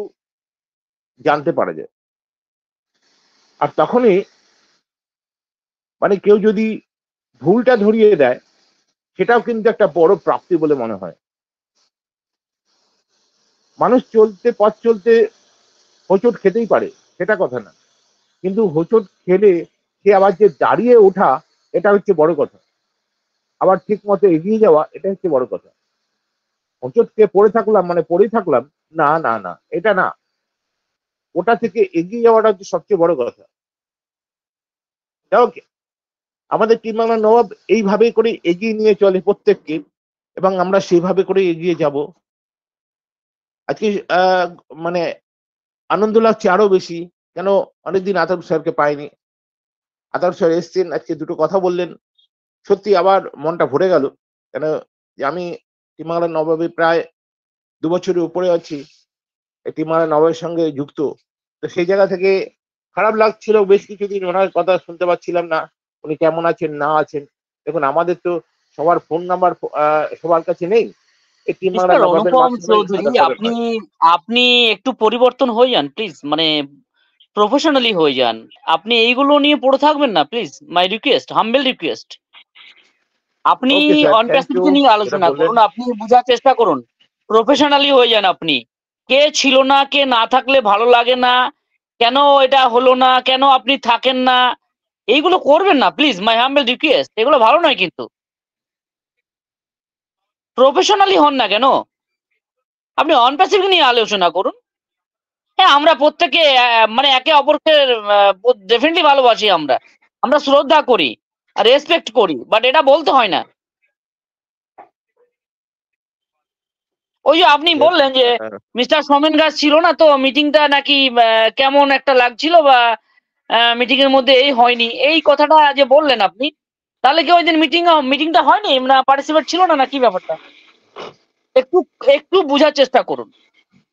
জানতে পারা যায় আর তখনই মানে কেউ যদি ভুলটা ধরিয়ে দেয় সেটাও কিন্তু একটা বড় প্রাপ্তি বলে মনে হয় মানুষ চলতে পথ চলতে হোঁচট খেতেই পারে সেটা কথা না কিন্তু হোঁচট খেলে সে আবার যে দাঁড়িয়ে ওঠা এটা হচ্ছে বড় কথা আবার ঠিক মতো এগিয়ে যাওয়া এটা হচ্ছে বড় কথা হোঁচট খেয়ে পড়ে থাকলাম মানে পড়ে থাকলাম না না না এটা না ওটা থেকে এগিয়ে যাওয়াটা হচ্ছে সবচেয়ে বড় কথা আমাদের টিম বাংলা নবাব এইভাবে করে এগিয়ে নিয়ে চলে প্রত্যেককে এবং আমরা সেইভাবে করে এগিয়ে যাব আজকে মানে আনন্দ লাগছে আরো বেশি কেন অনেকদিন আতার স্যারকে পাইনি আতার স্যার এসছেন আজকে দুটো কথা বললেন সত্যি আবার মনটা ভরে গেল কেন আমি বাংলার নবাবে প্রায় দু বছরের উপরে আছি এটিমারা নবের সঙ্গে যুক্ত তো সেই জায়গা থেকে খারাপ লাগছিল বেশ কিছুদিন ওনার কথা শুনতে পাচ্ছিলাম না উনি কেমন আছেন না আছেন দেখুন আমাদের তো সবার ফোন নাম্বার সবার কাছে নেই আপনি আপনি একটু পরিবর্তন হয়ে যান প্লিজ মানে প্রফেশনালি হয়ে যান আপনি এইগুলো নিয়ে পড়ে থাকবেন না please my request humble request আপনি অনপ্যাসিটি নিয়ে আলোচনা করুন আপনি বোঝার চেষ্টা করুন প্রফেশনালি হয়ে যান আপনি কে ছিল না কে না থাকলে ভালো লাগে না কেন এটা হলো না কেন আপনি থাকেন না এইগুলো করবেন না প্লিজ মাই হাম্বেল রিকোয়েস্ট এগুলো ভালো নয় কিন্তু প্রফেশনালি হন না কেন আপনি অনপ্যাসিভ নিয়ে আলোচনা করুন হ্যাঁ আমরা প্রত্যেকে মানে একে অপরকে ডেফিনেটলি ভালোবাসি আমরা আমরা শ্রদ্ধা করি আর রেসপেক্ট করি বাট এটা বলতে হয় না ওই যে আপনি বললেন যে হ্যাঁ। মিস্টার সোমেন গাছ ছিল না তো মিটিংটা নাকি কেমন একটা লাগছিল বা মিটিং এর মধ্যে এই হয়নি এই কথাটা যে বললেন আপনি তাহলে কি ওই দিন মিটিং মিটিংটা হয়নি না পার্টিসিপেট ছিল না নাকি ব্যাপারটা একটু একটু বোঝার চেষ্টা করুন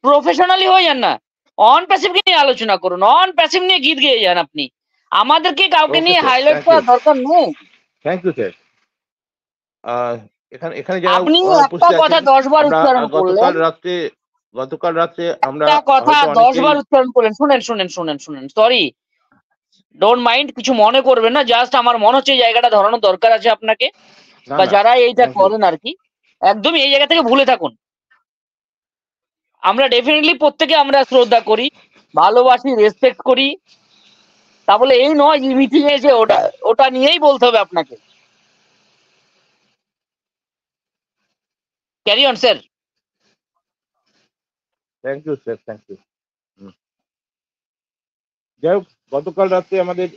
প্রফেশনালি হয়ে যান না অন প্যাসিভকে নিয়ে আলোচনা করুন অন প্যাসিভ নিয়ে গীত গেয়ে যান আপনি আমাদেরকে কাউকে নিয়ে হাইলাইট করা দরকার নেই থ্যাংক ইউ স্যার আপনি একটা কথা উচ্চারণ আমরা কথা উচ্চারণ শুনেন শুনেন শুনেন শুনেন সরি মাইন্ড কিছু মনে করবেন না জাস্ট আমার মনে হচ্ছে জায়গাটা দরকার আছে আপনাকে বা যারা এইটা করেন আর কি একদমই এই জায়গা থেকে ভুলে থাকুন আমরা ডেফিনেটলি প্রত্যেকে আমরা শ্রদ্ধা করি ভালোবাসি রেসপেক্ট করি তা বলে এই নয় মিটিং যে ওটা ওটা নিয়েই বলতে হবে আপনাকে carry on sir thank you sir thank you যাই হোক গতকাল রাত্রে আমাদের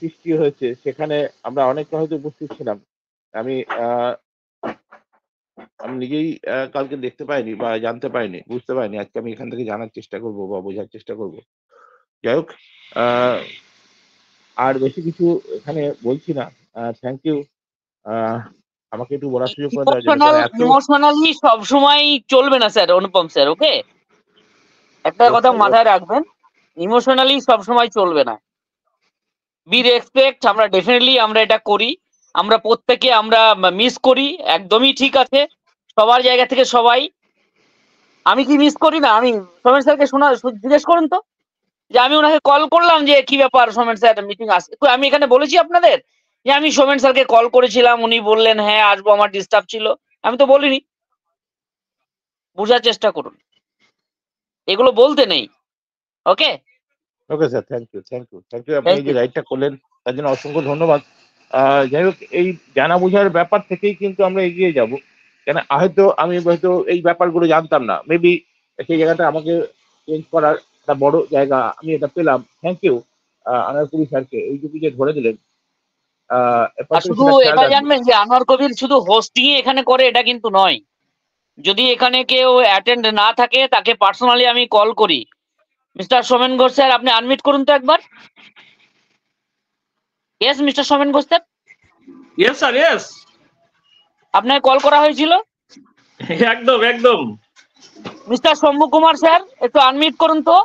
সৃষ্টি হয়েছে সেখানে আমরা অনেকটা হয়তো উপস্থিত ছিলাম আমি আমি নিজেই কালকে দেখতে পাইনি বা জানতে পারিনি বুঝতে পারিনি আজকে আমি এখান থেকে জানার চেষ্টা করব বা বোঝার চেষ্টা করব যাই হোক আর বেশি কিছু এখানে বলছি না থ্যাংক ইউ আমাকে একটু বলার সুযোগ করে দেওয়া ইমোশনালি সব সময় চলবে না স্যার অনুপম স্যার ওকে একটা কথা মাথায় রাখবেন ইমোশনালি সব সময় চলবে না বি রেসপেক্ট আমরা ডেফিনেটলি আমরা এটা করি আমরা প্রত্যেকে আমরা মিস করি একদমই ঠিক আছে সবার জায়গা থেকে সবাই আমি কি মিস করি না আমি সোমেন স্যারকে শোনা জিজ্ঞেস করুন তো যে আমি ওনাকে কল করলাম যে কি ব্যাপার সোমেন স্যার মিটিং আসছে আমি এখানে বলেছি আপনাদের যে আমি সোমেন স্যারকে কল করেছিলাম উনি বললেন হ্যাঁ আসবো আমার ডিস্টার্ব ছিল আমি তো বলিনি বোঝার চেষ্টা করুন এগুলো বলতে নেই okay okay sir thank you thank you thank you আপনি যে রাইটটা করলেন তার জন্য অসংখ্য ধন্যবাদ যাই হোক এই জানা বোঝার ব্যাপার থেকেই কিন্তু আমরা এগিয়ে যাব কেন হয়তো আমি হয়তো এই ব্যাপারগুলো জানতাম না মেবি সেই জায়গাটা আমাকে চেঞ্জ করার একটা বড় জায়গা আমি এটা পেলাম থ্যাংক ইউ আনারকুড়ি স্যারকে এইটুকু যে ধরে দিলেন শুধু এটা জানবেন যে আনোয়ার কবির শুধু হোস্টিং এখানে করে এটা কিন্তু নয় যদি এখানে কেউ অ্যাটেন্ড না থাকে তাকে পার্সোনালি আমি কল করি মিস্টার সোমেন ঘোষ স্যার আপনি আনমিট করুন তো একবার yes mister Somen Ghosh sir yes sir yes আপনাকে কল করা হয়েছিল একদম একদম মিস্টার শম্ভু কুমার স্যার একটু আনমিট করুন তো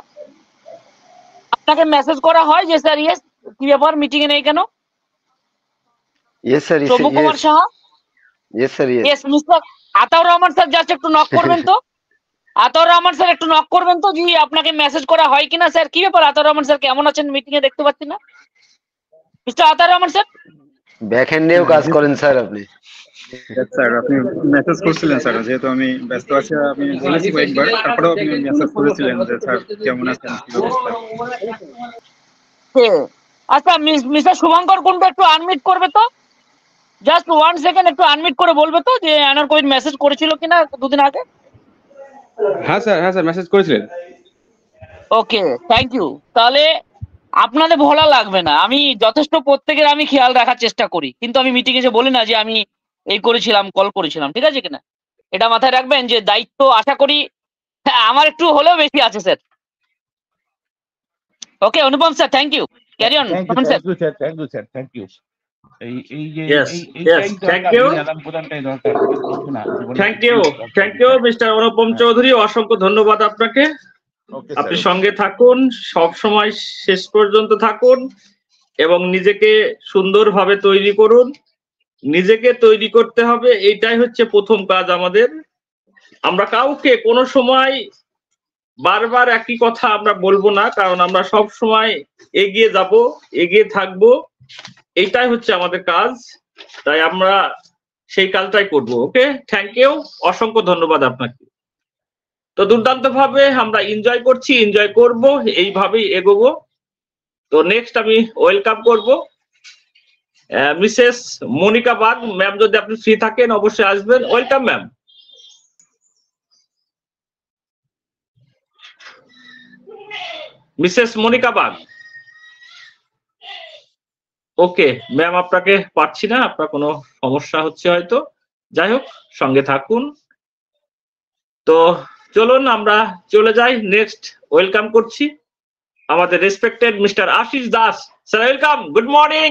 আপনাকে মেসেজ করা হয় যে স্যার ইয়েস কি ব্যাপার মিটিং এ নেই কেন ইয়েস স্যার প্রভু কুমার সাহা স্যার নক করবেন তো আতাউর রহমান স্যার একটু নক করবেন তো আপনাকে মেসেজ করা হয় কিনা স্যার কি ব্যাপার আতাউর রহমান স্যার কেমন আছেন মিটিং দেখতে পাচ্ছি না mister Ataur Rahman sir sir আপনি মেসেজ করেছিলেন আচ্ছা মিস্টার শুভঙ্কর কুন্ডু একটু আনমিট করবে তো জাস্ট ওয়ান সেকেন্ড একটু আনমিট করে বলবে তো যে অ্যানারকোইড মেসেজ করেছিল কিনা দুদিন আগে হ্যাঁ স্যার হ্যাঁ স্যার মেসেজ করেছিলেন ওকে থ্যাংক ইউ তাহলে আপনাদের ভোলা লাগবে না আমি যথেষ্ট প্রত্যেকের আমি খেয়াল রাখার চেষ্টা করি কিন্তু আমি মিটিং এসে বলি না যে আমি এই করেছিলাম কল করেছিলাম ঠিক আছে কিনা এটা মাথায় রাখবেন যে দায়িত্ব আশা করি হ্যাঁ, আমার একটু হলেও বেশি আছে sir okay Anupam sir thank you carry on thank you sir thank you sir thank you thank you thank you mister Anupam হ্যাঁ। চৌধুরী অসংখ্য ধন্যবাদ আপনাকে আপনি সঙ্গে থাকুন সব সময় শেষ পর্যন্ত থাকুন এবং নিজেকে সুন্দরভাবে তৈরি করুন নিজেকে তৈরি করতে হবে এটাই হচ্ছে প্রথম কাজ আমাদের আমরা কাউকে কোনো সময় বারবার একই কথা আমরা বলবো না কারণ আমরা সব সময় এগিয়ে যাব এগিয়ে থাকবো এইটাই হচ্ছে আমাদের কাজ তাই আমরা সেই কাজটাই করব ওকে থ্যাংক ইউ অসংখ্য ধন্যবাদ আপনাকে তো দুর্দান্ত ভাবে আমরা এনজয় করছি এনজয় করব এইভাবেই এগোবো তো নেক্সট আমি ওয়েলকাম করব মিসেস মনিকা বাগ ম্যাম যদি আপনি ফ্রি থাকেন অবশ্যই আসবেন welcome ma'am Mrs Monika Bag okay ma'am আপনাকে পাচ্ছি না আপনার কোনো সমস্যা হচ্ছে হয়তো যাই হোক সঙ্গে থাকুন তো চলুন আমরা চলে যাই নেক্সট ওয়েলকাম করছি আমাদের respected mister Ashis Das sir welcome good morning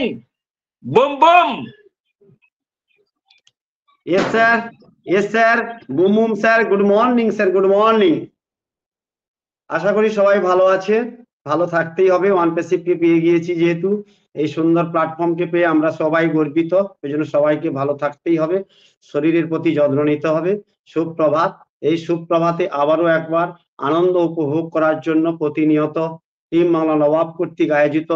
boom boom yes sir yes sir boom boom sir good morning sir good morning আশা করি সবাই ভালো আছে ভালো থাকতেই হবে ওয়ান পেসিফকে পেয়ে গিয়েছি যেহেতু এই সুন্দর প্ল্যাটফর্মকে পেয়ে আমরা সবাই গর্বিত এই জন্য সবাইকে ভালো থাকতেই হবে শরীরের প্রতি যত্ন নিতে হবে সুপ্রভাত এই সুপ্রভাতে আবারও একবার আনন্দ উপভোগ করার জন্য প্রতিনিয়ত টিম বাংলা নবাব কর্তৃক আয়োজিত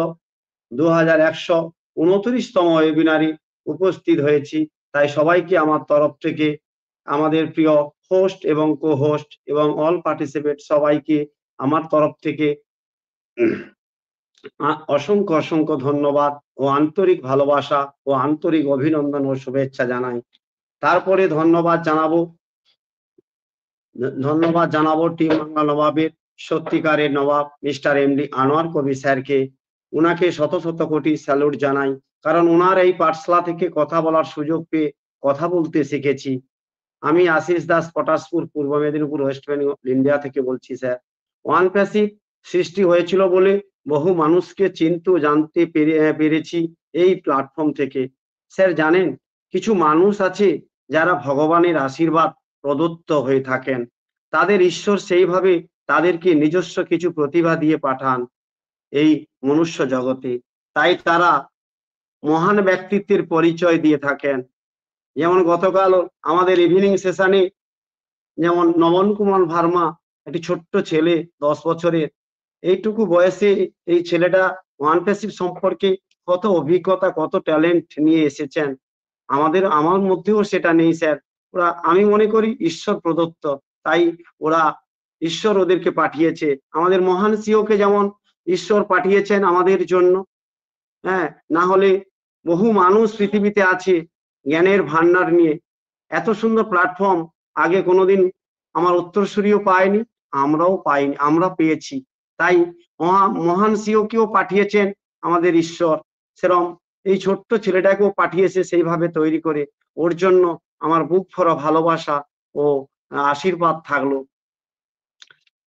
দু হাজার একশো উনত্রিশতম ওয়েবিনারে উপস্থিত হয়েছি তাই সবাইকে আমার তরফ থেকে আমাদের প্রিয় হোস্ট এবং কো হোস্ট এবং অল পার্টিসিপেট সবাইকে আমার তরফ থেকে অসংখ্য অসংখ্য ধন্যবাদ ও আন্তরিক ভালোবাসা ও আন্তরিক অভিনন্দন ও শুভেচ্ছা জানাই তারপরে ধন্যবাদ জানাবো ধন্যবাদ জানাবো টিম বাংলা নবাবের সত্যিকারের নবাব মিস্টার এমডি আনোয়ার কবি স্যারকে উনাকে শত শত কোটি স্যালুট জানাই কারণ ওনার এই পাঠশালা থেকে কথা বলার সুযোগ পেয়ে কথা বলতে শিখেছি আমি আশিস দাস পটাশপুর পূর্ব মেদিনীপুর ওয়েস্ট বেঙ্গল ইন্ডিয়া থেকে বলছি স্যার ওয়ান প্যাসিভ সৃষ্টি হয়েছিল বলে বহু মানুষকে চিনতে জানতে পেরেছি এই প্ল্যাটফর্ম থেকে স্যার জানেন কিছু মানুষ আছে যারা ভগবানের আশীর্বাদ প্রদত্ত হয়ে থাকেন তাদের ঈশ্বর সেইভাবে তাদেরকে নিজস্ব কিছু প্রতিভা দিয়ে পাঠান এই মনুষ্য জগতে তাই তারা মহান ব্যক্তিত্বের পরিচয় দিয়ে থাকেন যেমন গতকাল আমাদের ইভিনিং সেশনে যেমন নবন কুমার ভার্মা একটি ছোট্ট ছেলে দশ বছরের এইটুকু বয়সে এই ছেলেটা ওয়ান প্যাসিভ সম্পর্কে কত অভিজ্ঞতা কত ট্যালেন্ট নিয়ে এসেছেন আমাদের আমার মধ্যেও সেটা নেই স্যার ওরা আমি মনে করি ঈশ্বর প্রদত্ত তাই ওরা ঈশ্বর ওদেরকে পাঠিয়েছে আমাদের মহান সিওকে যেমন ঈশ্বর পাঠিয়েছেন আমাদের জন্য হ্যাঁ না হলে বহু মানুষ পৃথিবীতে আছে জ্ঞানের ভান্ডার নিয়ে এত সুন্দর প্ল্যাটফর্ম আগে কোনোদিন আমার উত্তরসূরিও পায়নি আমরাও পাইনি আমরা পেয়েছি তাই মহা মহান সিওকেও পাঠিয়েছেন আমাদের ঈশ্বর সেরম এই ছোট্ট ছেলেটাকেও পাঠিয়েছে সেইভাবে তৈরি করে ওর জন্য আমার বুক ভরা ভালোবাসা ও আশীর্বাদ থাকলো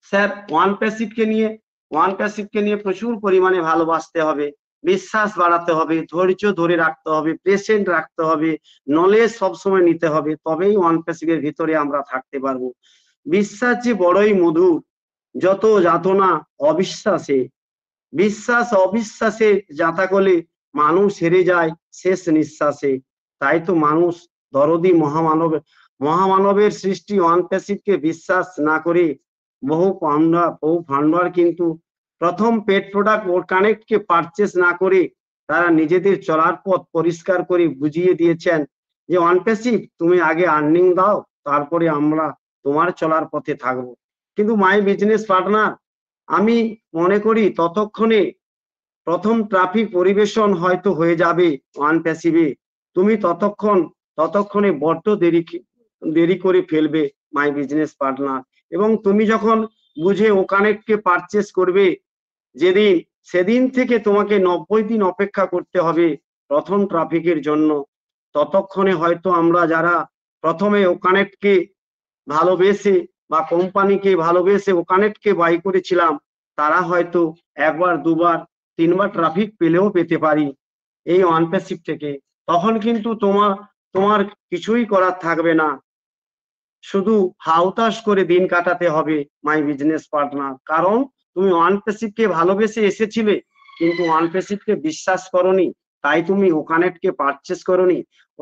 স্যার ওয়ান কে নিয়ে ওয়ান কে নিয়ে প্রচুর পরিমাণে ভালোবাসতে হবে বিশ্বাস বাড়াতে হবে ধৈর্য ধরে রাখতে হবে পেশেন্ট রাখতে হবে নলেজ সবসময় নিতে হবে তবেই ওয়ান এর ভিতরে আমরা থাকতে পারবো বিশ্বাস যে বড়ই মধুর যত যাতনা অবিশ্বাসে বিশ্বাস অবিশ্বাসে যাতা কলে মানুষ হেরে যায় শেষ নিঃশ্বাসে তাই তো মানুষ দরদি মহামানব মহামানবের সৃষ্টি অনপ্যাসিভকে বিশ্বাস না করে বহু পান্ডা বহু ফান্ডার কিন্তু প্রথম পেট প্রোডাক্ট ও কানেক্টকে পারচেস না করে তারা নিজেদের চলার পথ পরিষ্কার করে বুঝিয়ে দিয়েছেন যে অনপ্যাসিভ তুমি আগে আর্নিং দাও তারপরে আমরা তোমার চলার পথে থাকবো কিন্তু মাই বিজনেস পার্টনার আমি মনে করি ততক্ষণে প্রথম ট্রাফিক পরিবেশন হয়তো হয়ে যাবে ওয়ান প্যাসিভে তুমি ততক্ষণ ততক্ষণে বড্ড দেরি দেরি করে ফেলবে মাই বিজনেস পার্টনার এবং তুমি যখন বুঝে কানেক্টকে পারচেস করবে যেদিন সেদিন থেকে তোমাকে নব্বই দিন অপেক্ষা করতে হবে প্রথম ট্রাফিকের জন্য ততক্ষণে হয়তো আমরা যারা প্রথমে কানেক্টকে ভালোবেসে বা কোম্পানিকে ভালোবেসে ওখানেটকে বাই করেছিলাম তারা হয়তো একবার দুবার তিনবার ট্রাফিক পেলেও পেতে পারি এই অনপ্যাসিভ থেকে তখন কিন্তু তোমার তোমার কিছুই করার থাকবে না শুধু হাউতাস করে দিন কাটাতে হবে মাই বিজনেস পার্টনার কারণ তুমি অনপ্যাসিভকে ভালোবেসে এসেছিলে কিন্তু অনপ্যাসিভকে বিশ্বাস করনি তাই তুমি ওখানেটকে পারচেস করনি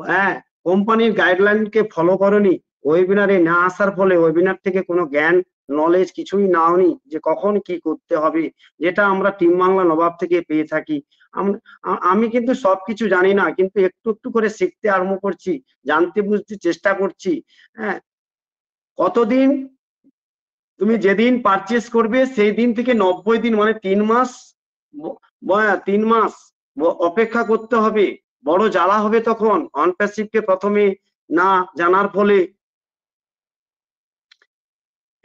হ্যাঁ কোম্পানির গাইডলাইনকে ফলো করনি ওয়েবিনারে না আসার ফলে ওয়েবিনার থেকে কোনো জ্ঞান নলেজ কিছুই নাওনি যে কখন কি করতে হবে যেটা আমরা টিম বাংলা নবাব থেকে পেয়ে থাকি আমি কিন্তু সব কিছু জানি না কিন্তু একটু একটু করে শিখতে আরম্ভ করছি জানতে বুঝতে চেষ্টা করছি হ্যাঁ কতদিন তুমি যেদিন পারচেস করবে সেই দিন থেকে নব্বই দিন মানে তিন মাস তিন মাস অপেক্ষা করতে হবে বড় জ্বালা হবে তখন অনপ্যাসিভকে প্রথমে না জানার ফলে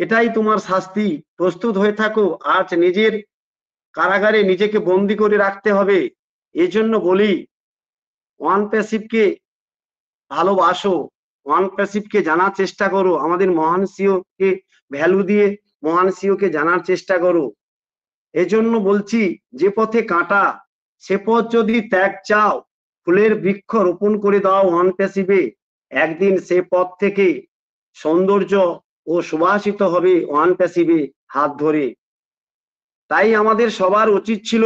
এটাই তোমার শাস্তি প্রস্তুত হয়ে থাকো আজ নিজের কারাগারে নিজেকে বন্দি করে রাখতে হবে এজন্য বলি ওয়ান প্যাসিভকে ভালোবাসো ওয়ান প্যাসিভকে জানার চেষ্টা করো আমাদের মহান সিওকে ভ্যালু দিয়ে মহান সিওকে জানার চেষ্টা করো এজন্য বলছি যে পথে কাঁটা সে পথ যদি ত্যাগ চাও ফুলের বৃক্ষ রোপণ করে দাও ওয়ান প্যাসিভে একদিন সে পথ থেকে সৌন্দর্য ও সুবাসিত হবে ওয়ান প্যাসিভে হাত ধরে তাই আমাদের সবার উচিত ছিল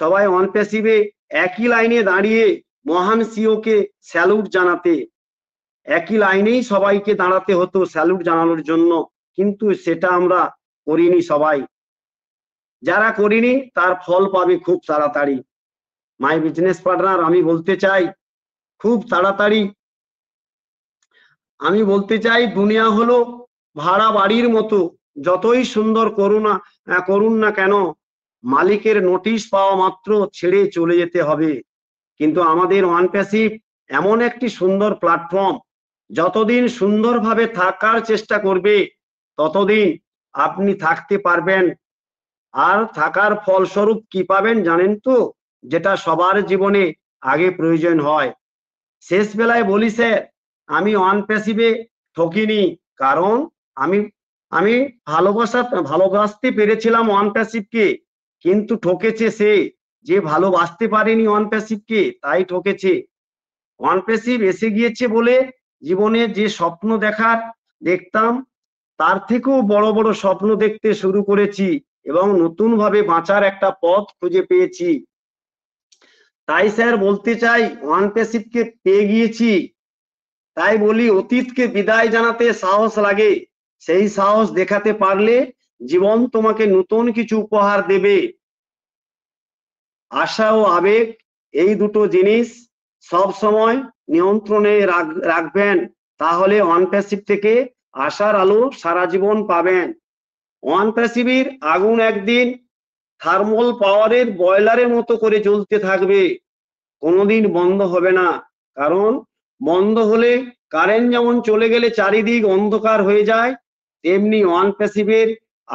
সবাই ওয়ান প্যাসিভে একই লাইনে দাঁড়িয়ে মহান সিওকে স্যালুট জানাতে একই লাইনেই সবাইকে দাঁড়াতে হতো স্যালুট জানানোর জন্য কিন্তু সেটা আমরা করিনি সবাই যারা করিনি তার ফল পাবে খুব তাড়াতাড়ি মাই বিজনেস পার্টনার আমি বলতে চাই খুব তাড়াতাড়ি আমি বলতে চাই দুনিয়া হলো ভাড়া বাড়ির মতো যতই সুন্দর করুণা করুন না কেন মালিকের নোটিশ পাওয়া মাত্র ছেড়ে চলে যেতে হবে কিন্তু আমাদের ওয়ান প্যাসিভ এমন একটি সুন্দর প্ল্যাটফর্ম যতদিন সুন্দরভাবে থাকার চেষ্টা করবে ততদিন আপনি থাকতে পারবেন আর থাকার ফলস্বরূপ কি পাবেন জানেন তো যেটা সবার জীবনে আগে প্রয়োজন হয় শেষ বেলায় বলি স্যার আমি অন প্যাসিভে ঠকিনি কারণ আমি আমি ভালোবাসা ভালোবাসতে পেরেছিলাম অন প্যাসিভকে কিন্তু ঠকেছে সে যে ভালোবাসতে পারেনি অন প্যাসিভকে তাই ঠকেছে অন প্যাসিভ এসে গিয়েছে বলে জীবনে যে স্বপ্ন দেখার দেখতাম তার থেকেও বড় বড় স্বপ্ন দেখতে শুরু করেছি এবং নতুনভাবে বাঁচার একটা পথ খুঁজে পেয়েছি তাই স্যার বলতে চাই ওয়ান প্যাসিভকে পেয়ে গিয়েছি তাই বলি অতীতকে বিদায় জানাতে সাহস লাগে সেই সাহস দেখাতে পারলে জীবন তোমাকে নতুন কিছু উপহার দেবে আশা ও আবেগ এই দুটো জিনিস সব সময় নিয়ন্ত্রণে রাখবেন তাহলে অন প্যাসিভ থেকে আশার আলো সারা জীবন পাবেন অন আগুন একদিন থার্মোল পাওয়ারের বয়লারের মতো করে জ্বলতে থাকবে কোনোদিন বন্ধ হবে না কারণ বন্ধ হলে কারেন্ট যেমন চলে গেলে চারিদিক অন্ধকার হয়ে যায় তেমনি ওয়ান প্যাসিভের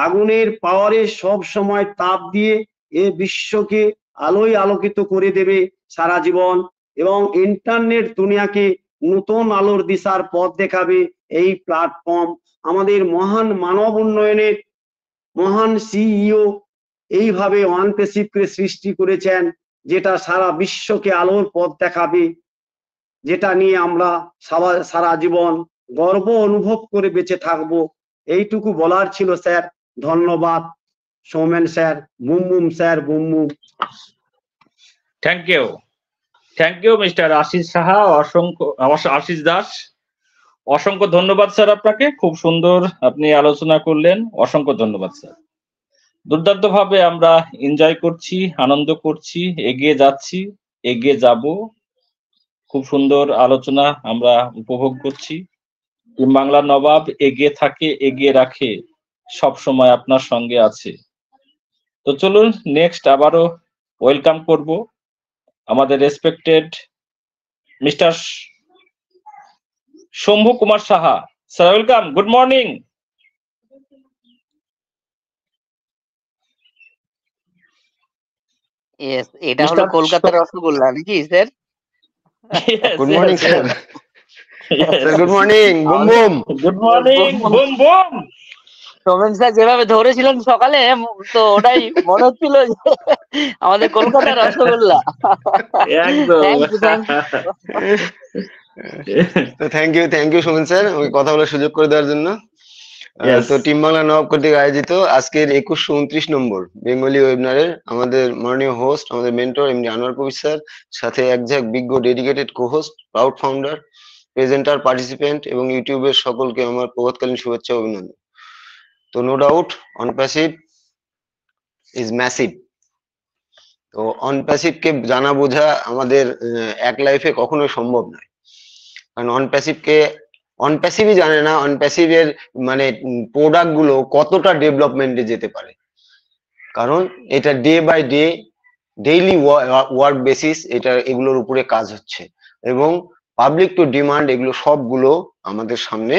আগুনের পাওয়ারে সব সময় তাপ দিয়ে এ বিশ্বকে আলোয় আলোকিত করে দেবে সারা জীবন এবং ইন্টারনেট দুনিয়াকে নতুন আলোর দিশার পথ দেখাবে এই প্ল্যাটফর্ম আমাদের মহান মানব উন্নয়নের মহান সিইও e এইভাবে ওয়ান প্যাসিভকে সৃষ্টি করেছেন যেটা সারা বিশ্বকে আলোর পথ দেখাবে যেটা নিয়ে আমরা সারা জীবন গর্ব অনুভব করে বেঁচে থাকব এইটুকু বলার ছিল স্যার ধন্যবাদ Soumen sir boom boom sir boom thank you thank you mister Ashis Saha অসংখ্য আশিস দাস অসংখ্য ধন্যবাদ স্যার আপনাকে খুব সুন্দর আপনি আলোচনা করলেন অসংখ্য ধন্যবাদ স্যার দুর্দান্ত ভাবে আমরা এনজয় করছি আনন্দ করছি এগিয়ে যাচ্ছি এগিয়ে যাব খুব সুন্দর আলোচনা আমরা উপভোগ করছি বাংলা নবাব এগিয়ে থাকে এগিয়ে রাখে সব সময় আপনার সঙ্গে আছে তো চলুন নেক্সট আবারও ওয়েলকাম করব আমাদের respected mister Shambhu Kumar Saha sir welcome good morning এটা হলো কলকাতার রসগোল্লা নাকি sir yes, good morning, yes, sir. Yes. sir. Good morning. Boom boom. Good morning. Boom boom. Somen sir যেভাবে ধরেছিলেন সকালে তো ওটাই মনে হচ্ছিল আমাদের কলকাতার rasgulla thank you thank you Somen sir আমাকে কথা বলার সুযোগ করে দেওয়ার জন্য তো টিম বাংলা নবাব কর্তৃক আয়োজিত আজকের একুশশো উনত্রিশ নম্বর বেঙ্গলি ওয়েবিনারের আমাদের মাননীয় হোস্ট আমাদের mentor MD Anwar Kabir sir সাথে একঝাক বিজ্ঞ dedicated co host proud founder presenter participant এবং ইউটিউবের সকলকে আমার প্রভাতকালীন শুভেচ্ছা অভিনন্দন তো no doubt Onpassive is massive তো অন প্যাসিভকে জানা বোঝা আমাদের এক লাইফে কখনোই সম্ভব নয় কারণ অন প্যাসিভকে অনপ্যাসিভই জানে না অনপ্যাসিভের মানে প্রোডাক্ট গুলো কতটা ডেভেলপমেন্টে যেতে পারে কারণ এটা day by day daily work basis এটা এগুলোর উপরে কাজ হচ্ছে এবং পাবলিক টু ডিমান্ড এগুলো সবগুলো আমাদের সামনে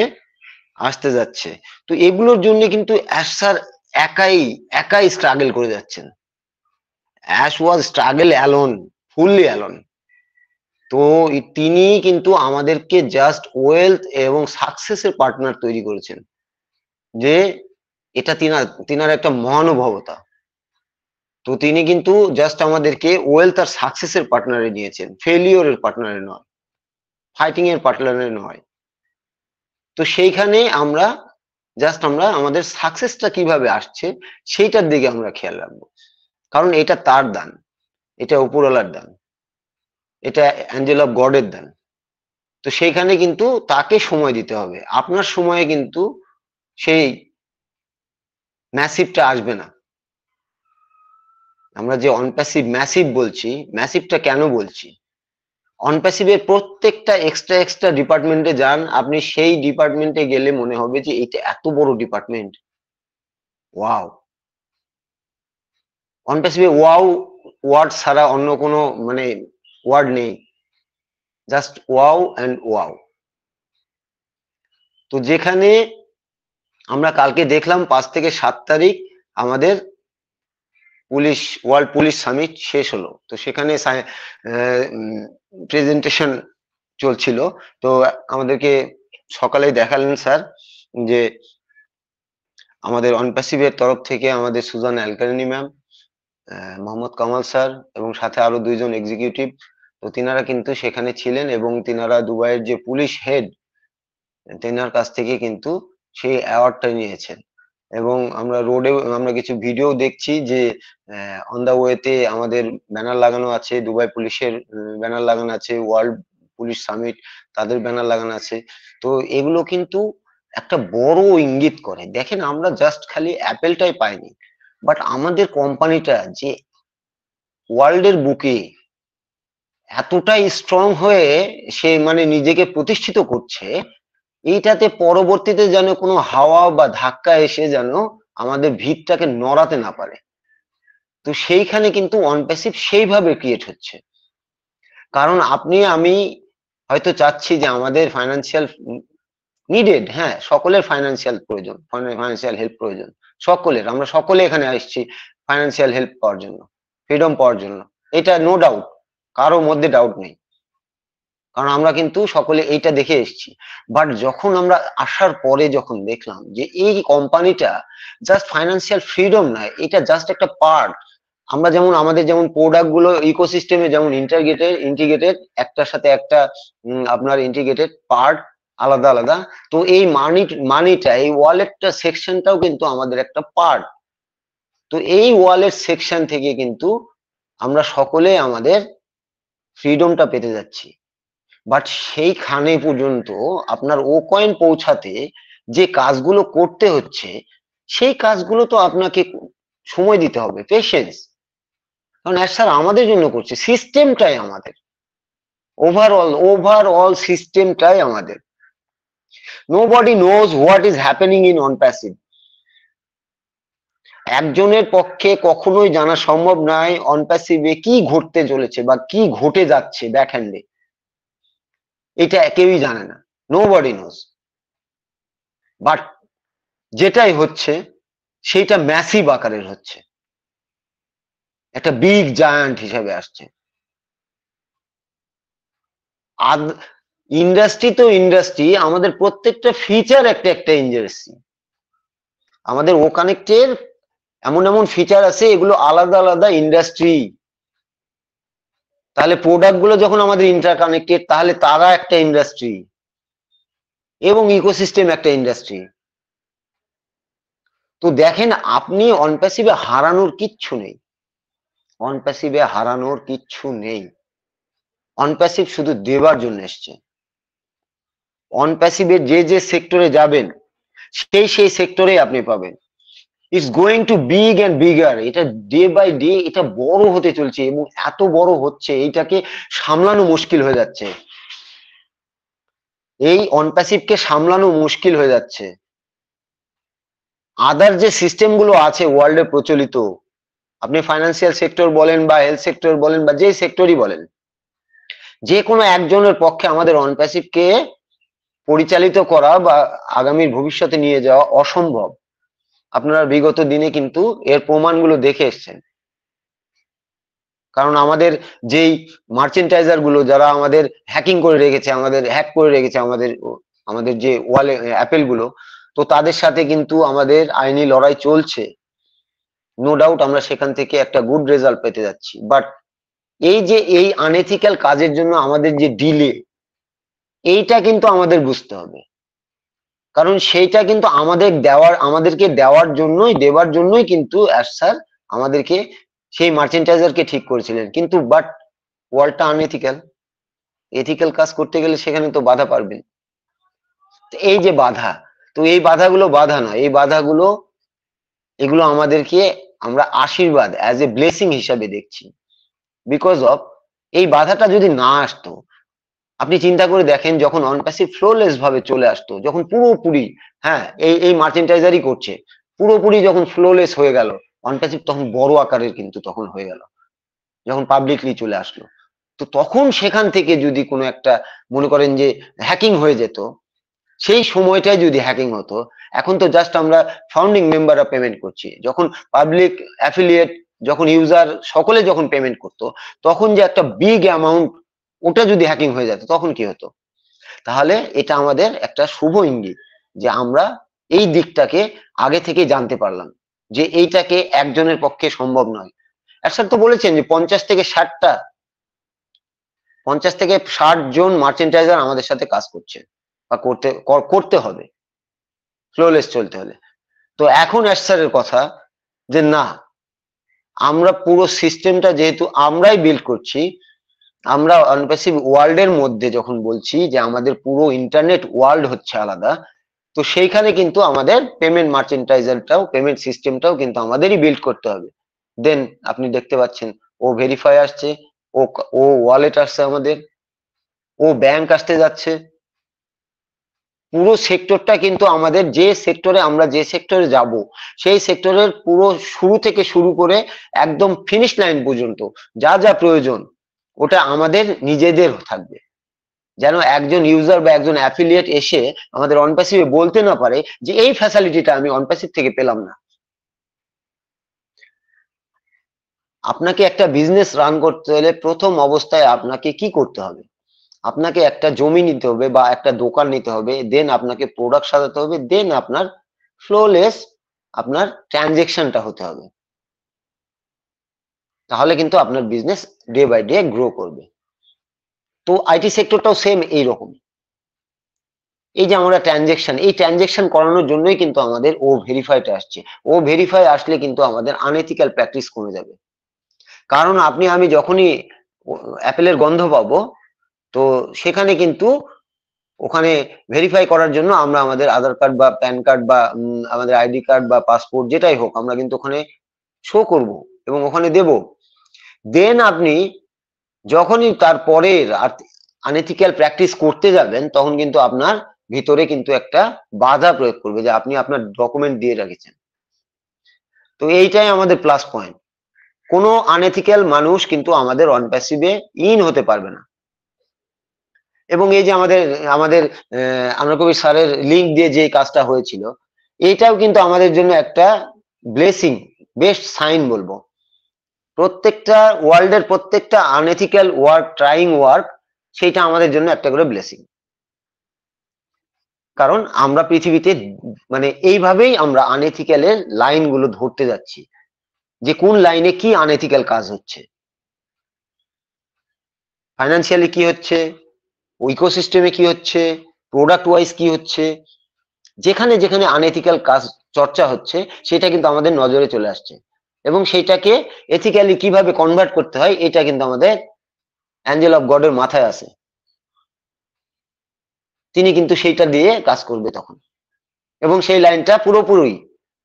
আসতে যাচ্ছে তো এগুলোর জন্য কিন্তু অ্যাশ স্যার একাই একাই স্ট্রাগল করে যাচ্ছেন as was struggle alone fully alone তো তিনি কিন্তু আমাদেরকে জাস্ট ওয়েলথ এবং সাকসেসের পার্টনার তৈরি করেছেন যে এটা তিনার তিনার একটা মহানুভবতা তো তিনি কিন্তু জাস্ট আমাদেরকে ওয়েলথ আর সাকসেসের পার্টনারে নিয়েছেন ফেলিওরের পার্টনারে নয় ফাইটিং এর পার্টনারে নয় তো সেইখানে আমরা জাস্ট আমরা আমাদের সাকসেসটা কিভাবে আসছে সেইটার দিকে আমরা খেয়াল রাখবো কারণ এটা তার দান এটা উপরওয়ালার দান এটা অ্যাঞ্জেল অফ গডের দান তো সেইখানে কিন্তু তাকে সময় দিতে হবে আপনার সময়ে কিন্তু সেই ম্যাসিভটা আসবে না আমরা যে অনপ্যাসিভ ম্যাসিভ বলছি ম্যাসিভটা কেন বলছি অনপ্যাসিভের প্রত্যেকটা এক্সট্রা এক্সট্রা ডিপার্টমেন্টে যান আপনি সেই ডিপার্টমেন্টে গেলে মনে হবে যে এটা এত বড় ডিপার্টমেন্ট ওয়াও অনপ্যাসিভে ওয়াও ওয়ার্ড ছাড়া অন্য কোনো মানে ওয়ার্ড নেই জাস্ট ওয়াও অ্যান্ড ওয়াও তো যেখানে আমরা কালকে দেখলাম পাঁচ থেকে সাত তারিখ আমাদের পুলিশ ওয়ার্ল্ড পুলিশ সামিট শেষ হলো তো সেখানে প্রেজেন্টেশন চলছিল তো আমাদেরকে সকালে দেখালেন স্যার যে আমাদের অনপ্যাসিভের তরফ থেকে আমাদের সুজান অ্যালকারিনী ম্যাম মোহাম্মদ কামাল স্যার এবং সাথে আরো দুইজন এক্সিকিউটিভ তো তিনারা কিন্তু সেখানে ছিলেন এবং তিনারা দুবাইয়ের যে পুলিশ হেড তেনার কাছ থেকে কিন্তু সেই অ্যাওয়ার্ডটা নিয়েছেন এবং আমরা রোডে আমরা কিছু ভিডিও দেখছি যে অন দা ওয়েতে আমাদের ব্যানার লাগানো আছে দুবাই পুলিশের ব্যানার লাগানো আছে ওয়ার্ল্ড পুলিশ সামিট তাদের ব্যানার লাগানো আছে তো এগুলো কিন্তু একটা বড় ইঙ্গিত করে দেখেন আমরা জাস্ট খালি অ্যাপেলটাই পাইনি বাট আমাদের কোম্পানিটা যে ওয়ার্ল্ডের বুকে এতটাই স্ট্রং হয়ে সে মানে নিজেকে প্রতিষ্ঠিত করছে এইটাতে পরবর্তীতে যেন কোনো হাওয়া বা ধাক্কা এসে যেন আমাদের ভিতটাকে নড়াতে না পারে তো সেইখানে কিন্তু অনপ্যাসিভ সেইভাবে ক্রিয়েট হচ্ছে কারণ আপনি আমি হয়তো চাচ্ছি যে আমাদের ফাইন্যান্সিয়াল নিডেড হ্যাঁ সকলের ফাইন্যান্সিয়াল প্রয়োজন ফাইন্যান্সিয়াল হেল্প প্রয়োজন সকলের আমরা সকলে এখানে আসছি ফাইন্যান্সিয়াল হেল্প পাওয়ার জন্য ফ্রিডম পাওয়ার জন্য এটা নো ডাউট কারো মধ্যে ডাউট নেই কারণ আমরা কিন্তু সকলে এইটা দেখে এসছি বাট যখন আমরা আসার পরে যখন দেখলাম যে এই কোম্পানিটা জাস্ট ফাইন্যান্সিয়াল ফ্রিডম নয় এটা জাস্ট একটা পার্ট আমরা যেমন আমাদের যেমন প্রোডাক্ট গুলো ইকোসিস্টেমে যেমন ইন্টারগেটেড ইন্টিগ্রেটেড একটার সাথে একটা আপনার ইন্টিগ্রেটেড পার্ট আলাদা আলাদা তো এই মানি মানিটা এই ওয়ালেটটা সেকশনটাও কিন্তু আমাদের একটা পার্ট তো এই ওয়ালেট সেকশন থেকে কিন্তু আমরা সকলে আমাদের ফ্রিডমটা পেতে যাচ্ছি বাট সেইখানে পর্যন্ত আপনার ও কয়েন পৌঁছাতে যে কাজগুলো করতে হচ্ছে সেই কাজগুলো তো আপনাকে সময় দিতে হবে পেশেন্স কারণ স্যার আমাদের জন্য করছে সিস্টেমটাই আমাদের ওভারঅল ওভারঅল সিস্টেমটাই আমাদের nobody knows what is happening in Onpassive একজনের পক্ষে কখনোই জানা সম্ভব নয় অনপ্যাসিভে কি ঘটতে চলেছে বা কি ঘটে যাচ্ছে ব্যাক হ্যান্ডে এটা কেউই জানে না নো বডি নোজ বাট যেটাই হচ্ছে সেইটা ম্যাসিভ আকারের হচ্ছে একটা বিগ জায়ান্ট হিসেবে আসছে ইন্ডাস্ট্রি তো ইন্ডাস্ট্রি আমাদের প্রত্যেকটা ফিচার একটা একটা ইন্ডাস্ট্রি আমাদের ও কানেক্টের এমন এমন ফিচার আছে এগুলো আলাদা আলাদা ইন্ডাস্ট্রি তাহলে প্রোডাক্টগুলো যখন আমাদের ইন্টারকানেক্টেড তাহলে তারা একটা ইন্ডাস্ট্রি এবং ইকোসিস্টেম একটা ইন্ডাস্ট্রি তো দেখেন আপনি অনপ্যাসিভে হারানোর কিচ্ছু নেই অনপ্যাসিভে হারানোর কিচ্ছু নেই অনপ্যাসিভ শুধু দেবার জন্য এসছে অনপ্যাসিভে যে যে সেক্টরে যাবেন সেই সেই সেক্টরে আপনি পাবেন it's going to big and bigger এটা ডে বাই ডে এটা বড় হতে চলছে এবং এত বড় হচ্ছে এইটাকে সামলানো মুশকিল হয়ে যাচ্ছে এই অনপ্যাসিভকে সামলানো মুশকিল হয়ে যাচ্ছে আদার যে সিস্টেমগুলো আছে ওয়ার্ল্ডে প্রচলিত আপনি ফাইন্যান্সিয়াল সেক্টর বলেন বা হেলথ সেক্টর বলেন বা যে সেক্টরই বলেন যে কোনো একজনের পক্ষে আমাদের অনপ্যাসিভকে পরিচালিত করা বা আগামীর ভবিষ্যতে নিয়ে যাওয়া অসম্ভব আপনারা বিগত দিনে কিন্তু এর প্রমাণগুলো দেখে এসছেন কারণ আমাদের যেই মার্চেন্টাইজার গুলো যারা আমাদের হ্যাকিং করে রেখেছে আমাদের হ্যাক করে রেখেছে আমাদের আমাদের যে ওয়ালে অ্যাপেল গুলো তো তাদের সাথে কিন্তু আমাদের আইনি লড়াই চলছে নো ডাউট আমরা সেখান থেকে একটা গুড রেজাল্ট পেতে যাচ্ছি বাট এই যে এই আনএথিক্যাল কাজের জন্য আমাদের যে ডিলে এইটা কিন্তু আমাদের বুঝতে হবে কারণ সেইটা কিন্তু আমাদের দেওয়ার আমাদেরকে দেওয়ার জন্যই দেওয়ার জন্যই কিন্তু স্যার আমাদেরকে সেই মার্চেন্টাইজারকে ঠিক করেছিলেন কিন্তু বাট ওয়ার্ল্ডটা আনএথিক্যাল এথিক্যাল কাজ করতে গেলে সেখানে তো বাধা পারবেন এই যে বাধা তো এই বাধাগুলো বাধা না এই বাধাগুলো এগুলো আমাদেরকে আমরা আশীর্বাদ অ্যাজ এ ব্লেসিং হিসাবে দেখছি বিকজ অফ এই বাধাটা যদি না আসতো আপনি চিন্তা করে দেখেন যখন অনপ্যাসিভ ফ্লোলেস ভাবে চলে আসতো যখন পুরোপুরি হ্যাঁ এই এই মার্চেন্টাইজারই করছে পুরোপুরি যখন ফ্লোলেস হয়ে গেল অনপ্যাসিভ তখন বড় আকারের কিন্তু তখন হয়ে গেল যখন পাবলিকলি চলে আসলো তো তখন সেখান থেকে যদি কোনো একটা মনে করেন যে হ্যাকিং হয়ে যেত সেই সময়টায় যদি হ্যাকিং হতো এখন তো জাস্ট আমরা ফাউন্ডিং মেম্বাররা পেমেন্ট করছি যখন পাবলিক অ্যাফিলিয়েট যখন ইউজার সকলে যখন পেমেন্ট করতো তখন যে একটা বিগ অ্যামাউন্ট ওটা যদি হ্যাকিং হয়ে যেত তখন কি হতো তাহলে এটা আমাদের একটা শুভ ইঙ্গিত যে আমরা এই দিকটাকে আগে থেকে জানতে পারলাম যে এইটাকে একজনের পক্ষে সম্ভব নয় স্যার তো বলেছেন যে পঞ্চাশ থেকে ষাটটা পঞ্চাশ থেকে ষাট জন মার্চেন্টাইজার আমাদের সাথে কাজ করছে বা করতে করতে হবে ফ্লোলেস চলতে হলে তো এখন অ্যাসারের কথা যে না আমরা পুরো সিস্টেমটা যেহেতু আমরাই বিল্ড করছি আমরা অনপ্যাসিভ ওয়ার্ল্ডের মধ্যে যখন বলছি যে আমাদের পুরো ইন্টারনেট ওয়ার্ল্ড হচ্ছে আলাদা তো সেইখানে কিন্তু আমাদের পেমেন্ট মার্চেন্টাইজারটাও পেমেন্ট সিস্টেমটাও কিন্তু আমাদেরই বিল্ড করতে হবে দেন আপনি দেখতে পাচ্ছেন ও ভেরিফাই আসছে ও ও ওয়ালেট আসছে আমাদের ও ব্যাংক আসতে যাচ্ছে পুরো সেক্টরটা কিন্তু আমাদের যে সেক্টরে আমরা যে সেক্টরে যাব সেই সেক্টরের পুরো শুরু থেকে শুরু করে একদম ফিনিশ লাইন পর্যন্ত যা যা প্রয়োজন ওটা আমাদের নিজেদের থাকবে যেন একজন ইউজার বা একজন অ্যাফিলিয়েট এসে আমাদের অনপাসিভে বলতে না পারে যে এই ফ্যাসিলিটিটা আমি অনপাসিভ থেকে পেলাম না আপনাকে একটা বিজনেস রান করতে হলে প্রথম অবস্থায় আপনাকে কি করতে হবে আপনাকে একটা জমি নিতে হবে বা একটা দোকান নিতে হবে দেন আপনাকে প্রোডাক্ট সাজাতে হবে দেন আপনার ফ্লোলেস আপনার ট্রানজেকশনটা হতে হবে তাহলে কিন্তু আপনার business day by day grow করবে তো আইটি সেক্টরটাও সেম রকম এই যে আমরা ট্রানজেকশন এই ট্রানজেকশন করানোর জন্যই কিন্তু আমাদের ও ভেরিফাইটা আসছে ও ভেরিফাই আসলে কিন্তু আমাদের আনএথিক্যাল প্র্যাকটিস কমে যাবে কারণ আপনি আমি যখনই অ্যাপেলের গন্ধ পাবো তো সেখানে কিন্তু ওখানে ভেরিফাই করার জন্য আমরা আমাদের আধার কার্ড বা প্যান কার্ড বা আমাদের আইডি কার্ড বা পাসপোর্ট যেটাই হোক আমরা কিন্তু ওখানে শো করব এবং ওখানে দেবো দেন আপনি যখনই তার পরের আনএথিক্যাল প্র্যাকটিস করতে যাবেন তখন কিন্তু আপনার ভিতরে কিন্তু একটা বাধা প্রয়োগ করবে যে আপনি আপনার ডকুমেন্ট দিয়ে রেখেছেন তো এইটাই আমাদের প্লাস পয়েন্ট কোনো আনএথিক্যাল মানুষ কিন্তু আমাদের অনপ্যাসিভে ইন হতে পারবে না এবং এই যে আমাদের আমাদের আনোয়ার কবির স্যারের লিঙ্ক দিয়ে যে কাজটা হয়েছিল এটাও কিন্তু আমাদের জন্য একটা ব্লেসিং বেস্ট সাইন বলবো প্রত্যেকটা ওয়ার্ল্ডের প্রত্যেকটা আনএথিক্যাল ওয়ার্ক ট্রাইং ওয়ার্ক সেটা আমাদের জন্য একটা করে ব্লেসিং কারণ আমরা পৃথিবীতে মানে এইভাবেই আমরা আনএথিক্যালের লাইনগুলো ধরতে যাচ্ছি যে কোন লাইনে কি আনএথিক্যাল কাজ হচ্ছে ফাইন্যান্সিয়ালি কি হচ্ছে ইকোসিস্টেমে কি হচ্ছে প্রোডাক্ট ওয়াইজ কি হচ্ছে যেখানে যেখানে আনএথিক্যাল কাজ চর্চা হচ্ছে সেটা কিন্তু আমাদের নজরে চলে আসছে এবং সেটাকে এথিক্যালি কিভাবে কনভার্ট করতে হয় এটা কিন্তু আমাদের অ্যাঞ্জেল অফ গডের মাথায় আছে তিনি কিন্তু সেইটা দিয়ে কাজ করবে তখন এবং সেই লাইনটা পুরোপুরি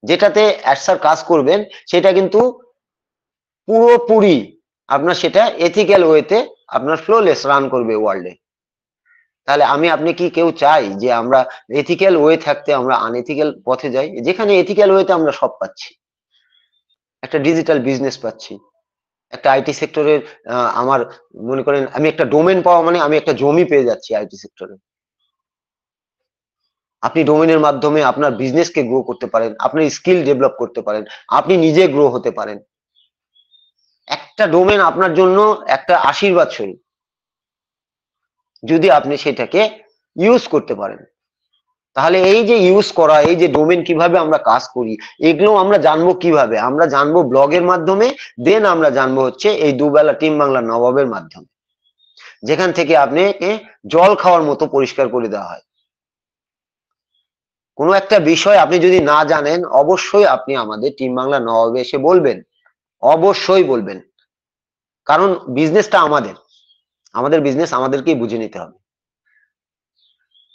যেটাতে অ্যাসার কাজ করবেন সেটা কিন্তু পুরোপুরি আপনার সেটা এথিক্যাল ওয়েতে আপনার ফ্লোলেস রান করবে ওয়ার্ল্ডে তাহলে আমি আপনি কি কেউ চাই যে আমরা এথিক্যাল ওয়ে থাকতে আমরা আনএথিক্যাল পথে যাই যেখানে এথিক্যাল ওয়েতে আমরা সব পাচ্ছি একটা ডিজিটাল বিজনেস পাচ্ছি একটা আইটি সেক্টরের আমার মনে করেন আমি একটা ডোমেন পাওয়া মানে আমি একটা জমি পেয়ে যাচ্ছি আইটি সেক্টরে আপনি ডোমেনের মাধ্যমে আপনার বিজনেসকে গ্রো করতে পারেন আপনার স্কিল ডেভেলপ করতে পারেন আপনি নিজে গ্রো হতে পারেন একটা ডোমেন আপনার জন্য একটা আশীর্বাদ স্বরূপ যদি আপনি সেটাকে ইউজ করতে পারেন তাহলে এই যে ইউজ করা এই যে ডোমেন কিভাবে আমরা কাজ করি এগুলো আমরা জানবো কিভাবে আমরা জানবো ব্লগের মাধ্যমে দেন আমরা জানবো হচ্ছে এই দুবেলা টিম বাংলা নবাবের মাধ্যমে যেখান থেকে আপনাকে জল খাওয়ার মতো পরিষ্কার করে দেওয়া হয় কোনো একটা বিষয় আপনি যদি না জানেন অবশ্যই আপনি আমাদের টিম বাংলা নবাবে এসে বলবেন অবশ্যই বলবেন কারণ বিজনেসটা আমাদের আমাদের বিজনেস আমাদেরকেই বুঝে নিতে হবে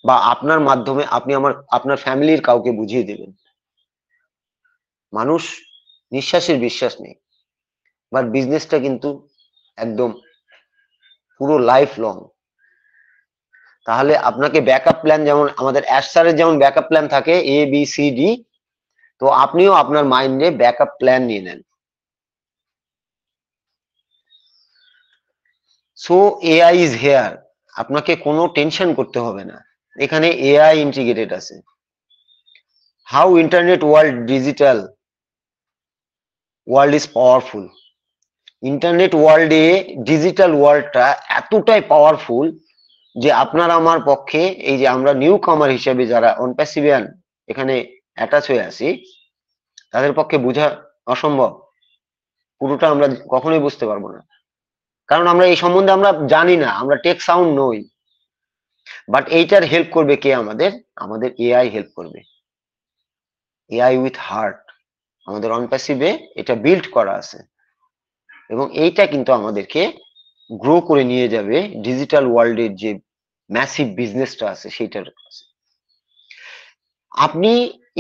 বা আপনার মাধ্যমে আপনি আমার আপনার ফ্যামিলির কাউকে বুঝিয়ে দেবেন মানুষ নিঃশ্বাসের বিশ্বাস নেই বাট বিজনেসটা কিন্তু একদম পুরো লাইফ লং তাহলে আপনাকে ব্যাকআপ প্ল্যান যেমন আমাদের অ্যাসারের যেমন ব্যাকআপ প্ল্যান থাকে এ বি সি ডি তো আপনিও আপনার মাইন্ডে ব্যাকআপ প্ল্যান নিয়ে নেন সো এআই ইজ হেয়ার আপনাকে কোনো টেনশন করতে হবে না এখানে এআই ইন্টিগ্রেটেড আছে how internet world digital world is powerful internet ওয়ার্ল্ডে ডিজিটাল ওয়ার্ল্ডটা এতটাই পাওয়ারফুল যে আপনার আমার পক্ষে এই যে আমরা নিউ কামার হিসেবে যারা অনপ্যাসিভিয়ান এখানে অ্যাটাচ হয়ে আছি তাদের পক্ষে বোঝা অসম্ভব পুরোটা আমরা কখনোই বুঝতে পারবো না কারণ আমরা এই সম্বন্ধে আমরা জানি না আমরা টেক সাউন্ড নই বাট এইটার হেল্প করবে কে আমাদের আমাদের এআই হেল্প করবে এআই উইথ হার্ট আমাদের অনপ্যাসিভে এটা বিল্ড করা আছে এবং এইটা কিন্তু আমাদেরকে গ্রো করে নিয়ে যাবে ডিজিটাল ওয়ার্ল্ডের যে ম্যাসিভ বিজনেসটা আছে সেইটার কাছে আপনি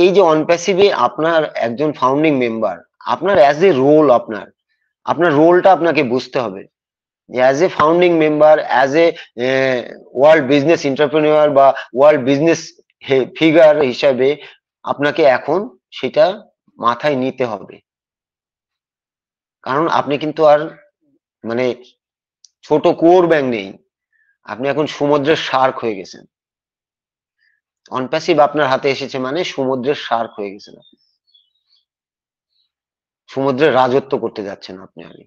এই যে অনপ্যাসিভে আপনার একজন ফাউন্ডিং মেম্বার আপনার অ্যাজ এ রোল আপনার আপনার রোলটা আপনাকে বুঝতে হবে as a founding member as a world business entrepreneur বা ওয়ার্ল্ড বিজনেস ফিগার হিসাবে আপনাকে এখন সেটা মাথায় নিতে হবে কারণ আপনি কিন্তু আর মানে ছোট কোর ব্যাংক নেই আপনি এখন সমুদ্রের শার্ক হয়ে গেছেন অনপ্যাসিভ আপনার হাতে এসেছে মানে সমুদ্রের শার্ক হয়ে গেছেন আপনি সমুদ্রের রাজত্ব করতে যাচ্ছেন আপনি আগে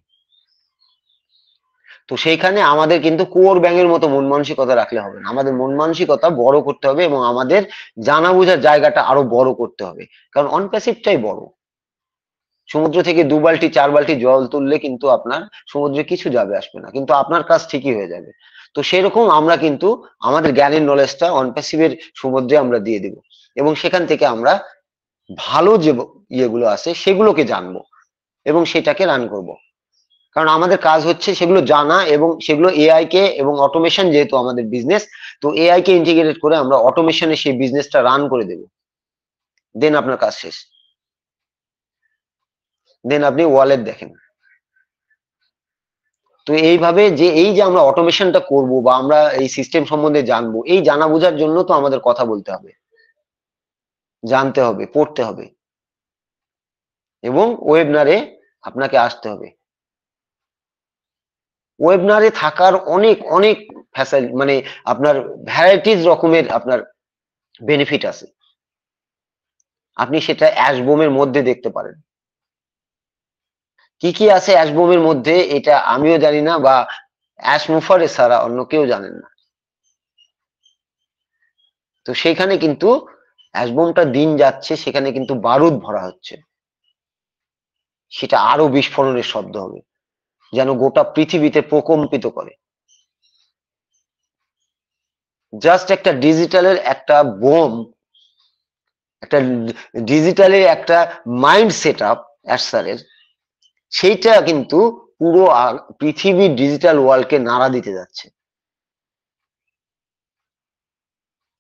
তো সেইখানে আমাদের কিন্তু কোর ব্যাঙের মতো মন মানসিকতা রাখলে হবে না আমাদের মন মানসিকতা বড় করতে হবে এবং আমাদের জানা বোঝার জায়গাটা আরো বড় করতে হবে কারণ অন টাই বড় সমুদ্র থেকে দু বালতি চার বালতি জল তুললে কিন্তু আপনার সমুদ্রে কিছু যাবে আসবে না কিন্তু আপনার কাজ ঠিকই হয়ে যাবে তো সেরকম আমরা কিন্তু আমাদের জ্ঞানের নলেজটা অন প্যাসিভের সমুদ্রে আমরা দিয়ে দেব এবং সেখান থেকে আমরা ভালো যে ইয়েগুলো আছে সেগুলোকে জানবো এবং সেটাকে রান করবো কারণ আমাদের কাজ হচ্ছে সেগুলো জানা এবং সেগুলো এআই কে এবং অটোমেশন যেহেতু আমাদের বিজনেস তো এআই কে ইন্টিগ্রেট করে আমরা অটোমেশনে সেই বিজনেসটা রান করে দেব দেন আপনার কাজ শেষ দেন আপনি ওয়ালেট দেখেন তো এইভাবে যে এই যে আমরা অটোমেশনটা করব বা আমরা এই সিস্টেম সম্বন্ধে জানবো এই জানা বোঝার জন্য তো আমাদের কথা বলতে হবে জানতে হবে পড়তে হবে এবং ওয়েবনারে আপনাকে আসতে হবে ওয়েবনারে থাকার অনেক অনেক মানে আপনার ভ্যারাইটিস রকমের আপনার বেনিফিট আছে আপনি সেটা অ্যাশবোমের মধ্যে দেখতে পারেন কি কি আছে অ্যাশবোমের মধ্যে এটা আমিও জানি না বা অ্যাশমুফারে সারা অন্য কেউ জানেন না তো সেখানে কিন্তু অ্যাশবোমটা দিন যাচ্ছে সেখানে কিন্তু বারুদ ভরা হচ্ছে সেটা আরো বিস্ফোরণের শব্দ হবে যেন গোটা পৃথিবীতে প্রকম্পিত করে জাস্ট একটা ডিজিটালের একটা বোম একটা ডিজিটালের একটা মাইন্ড সেট আপ অ্যাসারের সেইটা কিন্তু পুরো পৃথিবী ডিজিটাল ওয়ার্ল্ডকে নাড়া দিতে যাচ্ছে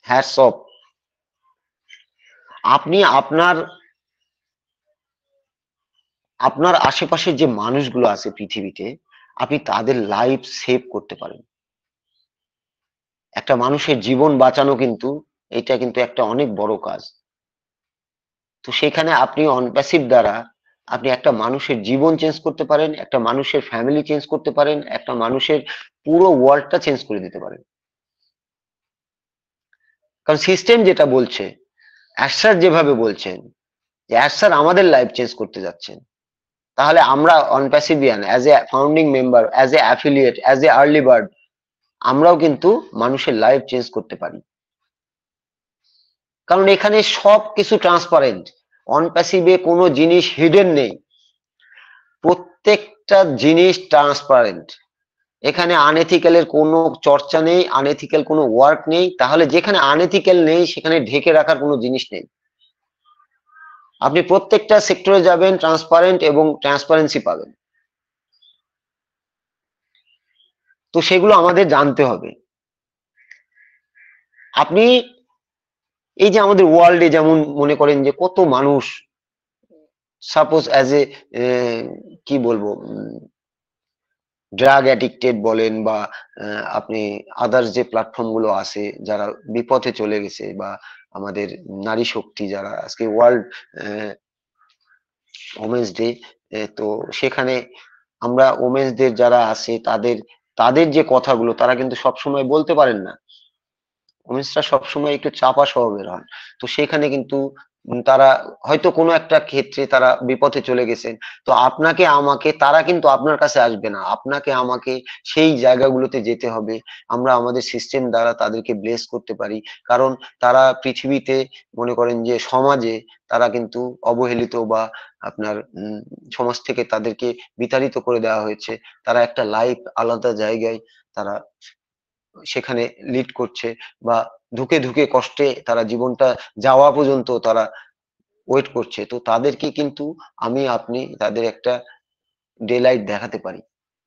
হ্যাটস অফ আপনি আপনার আপনার আশেপাশে যে মানুষগুলো আছে পৃথিবীতে আপনি তাদের লাইফ সেভ করতে পারেন একটা মানুষের জীবন বাঁচানো কিন্তু এটা কিন্তু একটা অনেক বড় কাজ তো সেখানে আপনি অনপ্যাসিভ দ্বারা আপনি একটা মানুষের জীবন চেঞ্জ করতে পারেন একটা মানুষের ফ্যামিলি চেঞ্জ করতে পারেন একটা মানুষের পুরো ওয়ার্ল্ডটা চেঞ্জ করে দিতে পারেন কারণ সিস্টেম যেটা বলছে অ্যাসার যেভাবে বলছেন যে অ্যাসার আমাদের লাইফ চেঞ্জ করতে যাচ্ছেন তাহলে আমরা Onpassivian as a founding member as a affiliate as a early bird আমরাও কিন্তু মানুষের লাইফ চেঞ্জ করতে পারি কারণ এখানে সব কিছু ট্রান্সপারেন্ট অন প্যাসিভে কোনো জিনিস হিডেন নেই প্রত্যেকটা জিনিস ট্রান্সপারেন্ট এখানে আনএথিক্যালের কোনো চর্চা নেই আনএথিক্যাল কোনো ওয়ার্ক নেই তাহলে যেখানে আনএথিক্যাল নেই সেখানে ঢেকে রাখার কোনো জিনিস নেই আপনি প্রত্যেকটা সেক্টরে যাবেন ট্রান্সপারেন্ট এবং ট্রান্সপারেন্সি পাবেন তো সেগুলো আমাদের জানতে হবে আপনি এই যে আমাদের ওয়ার্ল্ডে যেমন মনে করেন যে কত মানুষ সাপোজ অ্যাজ এ কি বলবো ড্রাগ অ্যাডিক্টেড বলেন বা আপনি আদার্স যে প্ল্যাটফর্মগুলো আছে যারা বিপথে চলে গেছে বা আমাদের নারী শক্তি যারা আজকে ওয়ার্ল্ড ওমেন্স ডে তো সেখানে আমরা ওমেন্সদের যারা আছে তাদের তাদের যে কথাগুলো তারা কিন্তু সবসময় বলতে পারেন না ওমেন্সরা সবসময় একটু চাপা স্বভাবের হন তো সেখানে কিন্তু তারা হয়তো কোনো একটা ক্ষেত্রে তারা বিপথে চলে গেছেন তো আপনাকে আমাকে তারা কিন্তু আপনার কাছে আসবে না আপনাকে আমাকে সেই জায়গাগুলোতে যেতে হবে আমরা আমাদের সিস্টেম দ্বারা তাদেরকে ব্লেস করতে পারি কারণ তারা পৃথিবীতে মনে করেন যে সমাজে তারা কিন্তু অবহেলিত বা আপনার সমাজ থেকে তাদেরকে বিতাড়িত করে দেওয়া হয়েছে তারা একটা লাইফ আলাদা জায়গায় তারা সেখানে লিড করছে বা ধুকে ধুকে কষ্টে তারা জীবনটা যাওয়া পর্যন্ত তারা ওয়েট করছে তো তাদেরকে কিন্তু আমি আপনি তাদের একটা ডে লাইট দেখাতে পারি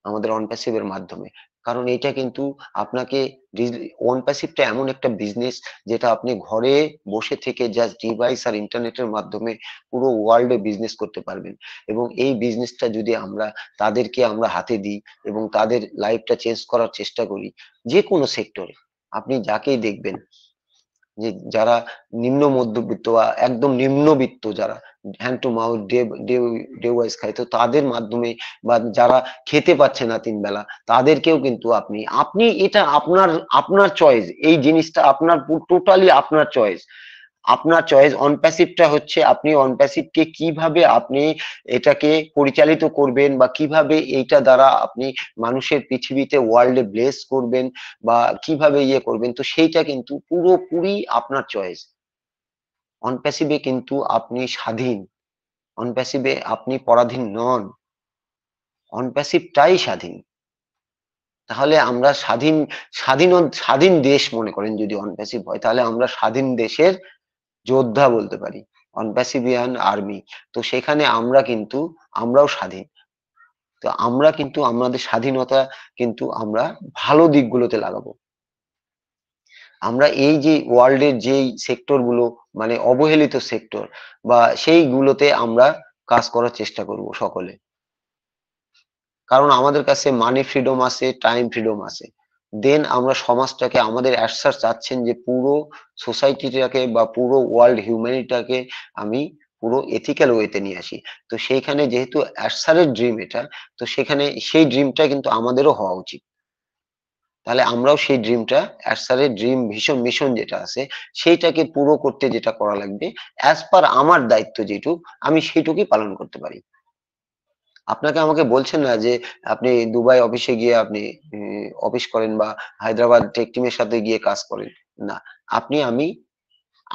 আমাদের অন এর মাধ্যমে কারণ এটা কিন্তু আপনাকে অন প্যাসিভটা এমন একটা বিজনেস যেটা আপনি ঘরে বসে থেকে জাস্ট ডিভাইস আর ইন্টারনেটের মাধ্যমে পুরো ওয়ার্ল্ডে বিজনেস করতে পারবেন এবং এই বিজনেসটা যদি আমরা তাদেরকে আমরা হাতে দিই এবং তাদের লাইফটা চেঞ্জ করার চেষ্টা করি যে কোনো সেক্টরে আপনি যাকেই দেখবেন যে যারা নিম্ন মধ্যবিত্ত বা একদম নিম্নবিত্ত যারা hand to mouth day day wise খায় তো তাদের মাধ্যমে বা যারা খেতে পাচ্ছে না তিন বেলা তাদেরকেও কিন্তু আপনি আপনি এটা আপনার আপনার চয়েস এই জিনিসটা আপনার টোটালি আপনার চয়েস আপনার চয়েস অন প্যাসিভটা হচ্ছে আপনি অন প্যাসিভকে কিভাবে আপনি এটাকে পরিচালিত করবেন বা কিভাবে এইটা দ্বারা আপনি মানুষের পৃথিবীতে ওয়ার্ল্ডে ব্লেস করবেন বা কিভাবে ইয়ে করবেন তো সেইটা কিন্তু পুরোপুরি আপনার চয়েস অন প্যাসিভে কিন্তু আপনি স্বাধীন অন প্যাসিভে আপনি পরাধীন নন অন প্যাসিভটাই স্বাধীন তাহলে আমরা স্বাধীন স্বাধীন স্বাধীন দেশ মনে করেন যদি অন প্যাসিভ হয় তাহলে আমরা স্বাধীন দেশের যোদ্ধা বলতে পারি অন প্যাসিভিয়ান আর্মি তো সেখানে আমরা কিন্তু আমরাও স্বাধীন তো আমরা কিন্তু আমাদের স্বাধীনতা কিন্তু আমরা ভালো দিকগুলোতে লাগাবো আমরা এই যে ওয়ার্ল্ডের যেই সেক্টর গুলো মানে অবহেলিত সেক্টর বা সেইগুলোতে আমরা কাজ করার চেষ্টা করব সকলে কারণ আমাদের কাছে মানি ফ্রিডম আছে টাইম ফ্রিডম আছে দেন আমরা সমাজটাকে আমাদের অ্যাসার চাচ্ছেন যে পুরো সোসাইটিটাকে বা পুরো ওয়ার্ল্ড হিউম্যানিটাকে আমি পুরো এথিক্যাল ওয়েতে নিয়ে আসি তো সেইখানে যেহেতু অ্যাসারের ড্রিম এটা তো সেখানে সেই ড্রিমটা কিন্তু আমাদেরও হওয়া উচিত তাহলে আমরাও সেই ড্রিমটা অ্যাসারের ড্রিম ভীষণ মিশন যেটা আছে সেইটাকে পুরো করতে যেটা করা লাগবে অ্যাজ পার আমার দায়িত্ব যেটুক আমি সেইটুকুই পালন করতে পারি আপনাকে আমাকে বলছেন না যে আপনি দুবাই অফিসে গিয়ে আপনি অফিস করেন বা হায়দ্রাবাদ টেক টিমের সাথে গিয়ে কাজ করেন না আপনি আমি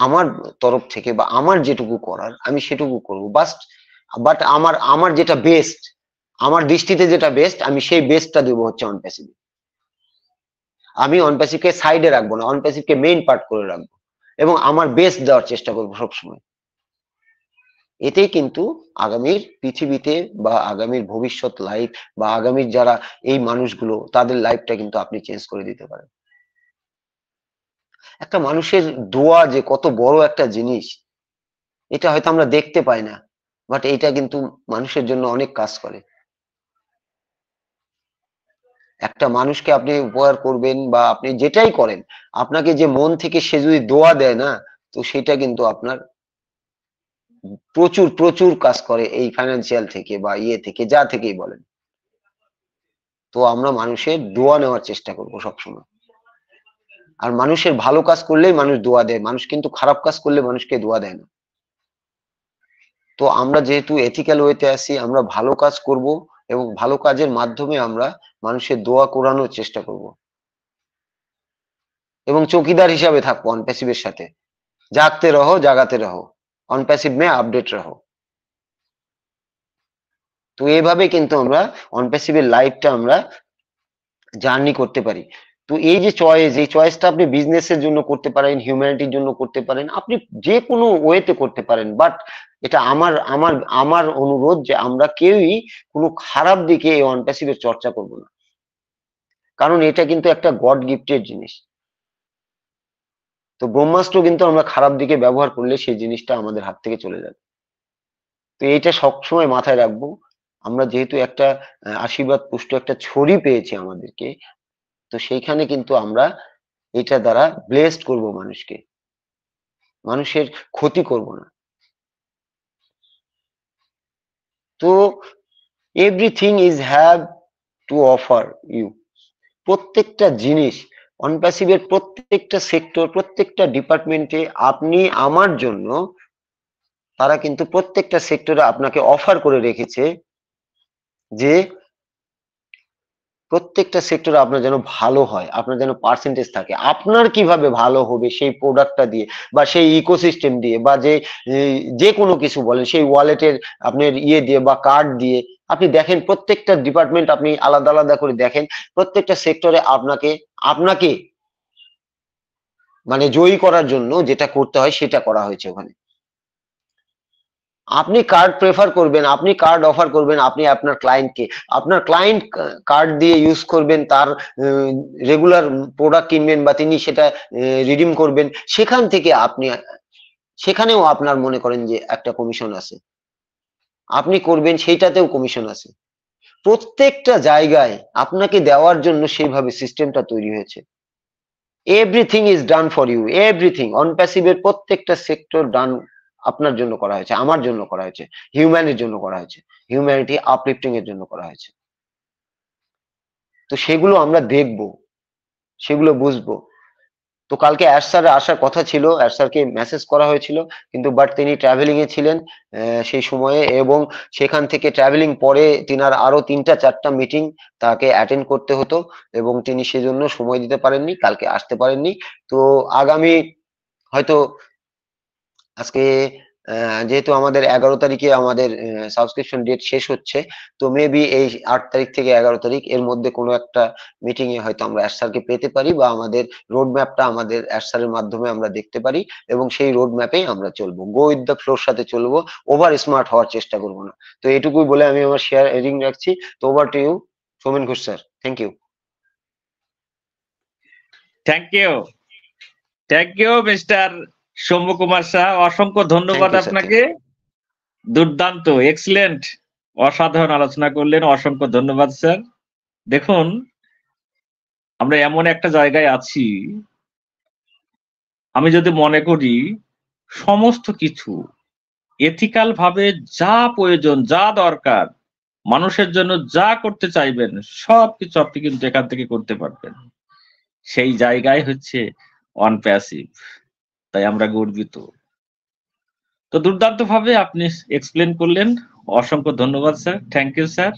আমার তরফ থেকে বা আমার যেটুকু করার আমি সেটুকু করব বাস্ট বাট আমার আমার যেটা বেস্ট আমার দৃষ্টিতে যেটা বেস্ট আমি সেই বেস্টটা দেবো হচ্ছে অনপ্যাসিভ আমি অনপ্যাসিভকে সাইডে রাখবো না অনপ্যাসিভকে মেইন পার্ট করে রাখবো এবং আমার বেস্ট দেওয়ার চেষ্টা করবো সবসময় এতেই কিন্তু আগামীর পৃথিবীতে বা আগামীর ভবিষ্যৎ লাইফ বা আগামীর যারা এই মানুষগুলো তাদের লাইফটা কিন্তু আপনি চেঞ্জ করে দিতে পারেন একটা মানুষের দোয়া যে কত বড় একটা জিনিস এটা হয়তো আমরা দেখতে পাই না বাট এটা কিন্তু মানুষের জন্য অনেক কাজ করে একটা মানুষকে আপনি উপহার করবেন বা আপনি যেটাই করেন আপনাকে যে মন থেকে সে যদি দোয়া দেয় না তো সেটা কিন্তু আপনার প্রচুর প্রচুর কাজ করে এই ফাইন্যান্সিয়াল থেকে বা ইয়ে থেকে যা থেকেই বলেন তো আমরা মানুষের দোয়া নেওয়ার চেষ্টা করব সবসময় আর মানুষের ভালো কাজ করলেই মানুষ দোয়া দেয় মানুষ কিন্তু খারাপ কাজ করলে মানুষকে দোয়া দেয় না তো আমরা যেহেতু এথিক্যাল ওয়েতে আসি আমরা ভালো কাজ করব এবং ভালো কাজের মাধ্যমে আমরা মানুষের দোয়া করানোর চেষ্টা করব এবং চৌকিদার হিসাবে থাকবো অনপ্যাসিভের সাথে জাগতে রহো জাগাতে রহো অন মে আপডেট রাখো তো এইভাবে কিন্তু আমরা অন এর লাইফটা আমরা জার্নি করতে পারি তো এই যে চয়েস এই চয়েসটা আপনি বিজনেসের জন্য করতে পারেন হিউম্যানিটির জন্য করতে পারেন আপনি যে কোনো ওয়েতে করতে পারেন বাট এটা আমার আমার আমার অনুরোধ যে আমরা কেউই কোনো খারাপ দিকে এই অন এর চর্চা করব না কারণ এটা কিন্তু একটা গড গিফটের জিনিস তো ব্রহ্মাস্ত্র কিন্তু আমরা খারাপ দিকে ব্যবহার করলে সেই জিনিসটা আমাদের হাত থেকে চলে যাবে তো এইটা সবসময় মাথায় রাখবো আমরা যেহেতু একটা আশীর্বাদ পুষ্ট একটা ছড়ি পেয়েছি আমাদেরকে তো সেইখানে কিন্তু আমরা এটা দ্বারা ব্লেসড করব মানুষকে মানুষের ক্ষতি করব না তো everything is have to offer you প্রত্যেকটা জিনিস অনপ্যাসিভের প্রত্যেকটা সেক্টর প্রত্যেকটা ডিপার্টমেন্টে আপনি আমার জন্য তারা কিন্তু প্রত্যেকটা সেক্টরে আপনাকে অফার করে রেখেছে যে প্রত্যেকটা সেক্টরে আপনার যেন ভালো হয় আপনার যেন পার্সেন্টেজ থাকে আপনার কিভাবে ভালো হবে সেই প্রোডাক্টটা দিয়ে বা সেই ইকোসিস্টেম দিয়ে বা যে যে কোনো কিছু বলেন সেই ওয়ালেটের আপনার ইয়ে দিয়ে বা কার্ড দিয়ে আপনি দেখেন প্রত্যেকটা ডিপার্টমেন্ট আপনি আলাদা আলাদা করে দেখেন প্রত্যেকটা সেক্টরে আপনাকে আপনাকে মানে জয়ী করার জন্য যেটা করতে হয় সেটা করা হয়েছে ওখানে আপনি কার্ড প্রেফার করবেন আপনি কার্ড অফার করবেন আপনি আপনার ক্লায়েন্টকে আপনার ক্লায়েন্ট কার্ড দিয়ে ইউজ করবেন তার রেগুলার প্রোডাক্ট কিনবেন বা তিনি সেটা রিডিম করবেন সেখান থেকে আপনি সেখানেও আপনার মনে করেন যে একটা কমিশন আছে আপনি করবেন সেইটাতেও কমিশন আছে প্রত্যেকটা জায়গায় আপনাকে দেওয়ার জন্য সেইভাবে সিস্টেমটা তৈরি হয়েছে everything is done for you everything অন প্যাসিভের প্রত্যেকটা সেক্টর ডান আপনার জন্য করা হয়েছে আমার জন্য করা হয়েছে হিউম্যানের জন্য করা হয়েছে হিউম্যানিটি আপলিফটিং এর জন্য করা হয়েছে তো সেগুলো আমরা দেখব সেগুলো বুঝবো তো কালকে অ্যাসার আসার কথা ছিল অ্যাসারকে স্যারকে মেসেজ করা হয়েছিল কিন্তু বাট তিনি ট্রাভেলিং এ ছিলেন সেই সময়ে এবং সেখান থেকে ট্রাভেলিং পরে তিনার আরো তিনটা চারটা মিটিং তাকে অ্যাটেন্ড করতে হতো এবং তিনি সেজন্য সময় দিতে পারেননি কালকে আসতে পারেননি তো আগামী হয়তো আজকে যেহেতু আমাদের এগারো তারিখে আমাদের সাবস্ক্রিপশন ডেট শেষ হচ্ছে তো মেবি এই আট তারিখ থেকে এগারো তারিখ এর মধ্যে কোনো একটা মিটিং এ হয়তো আমরা অ্যাসারকে পেতে পারি বা আমাদের রোড ম্যাপটা আমাদের অ্যাশ মাধ্যমে আমরা দেখতে পারি এবং সেই রোড ম্যাপে আমরা চলবো গো উইথ দ্য ফ্লোর সাথে চলবো ওভার স্মার্ট হওয়ার চেষ্টা করবো না তো এটুকুই বলে আমি আমার শেয়ার এডিং রাখছি তো over to you Somen Ghosh sir thank you thank you thank you mister Shambhu Kumar Shah অসংখ্য ধন্যবাদ আপনাকে দুর্দান্ত এক্সিলেন্ট অসাধারণ আলোচনা করলেন অসংখ্য ধন্যবাদ স্যার দেখুন আমরা এমন একটা জায়গায় আছি আমি যদি মনে করি সমস্ত কিছু এথিক্যাল ভাবে যা প্রয়োজন যা দরকার মানুষের জন্য যা করতে চাইবেন সব কিছু আপনি কিন্তু এখান থেকে করতে পারবেন সেই জায়গায় হচ্ছে অনপ্যাসিভ প্যাসিভ তাই আমরা গর্বিত তো দুর্দান্ত ভাবে আপনি এক্সপ্লেন করলেন অসংখ্য ধন্যবাদ স্যার থ্যাংক ইউ স্যার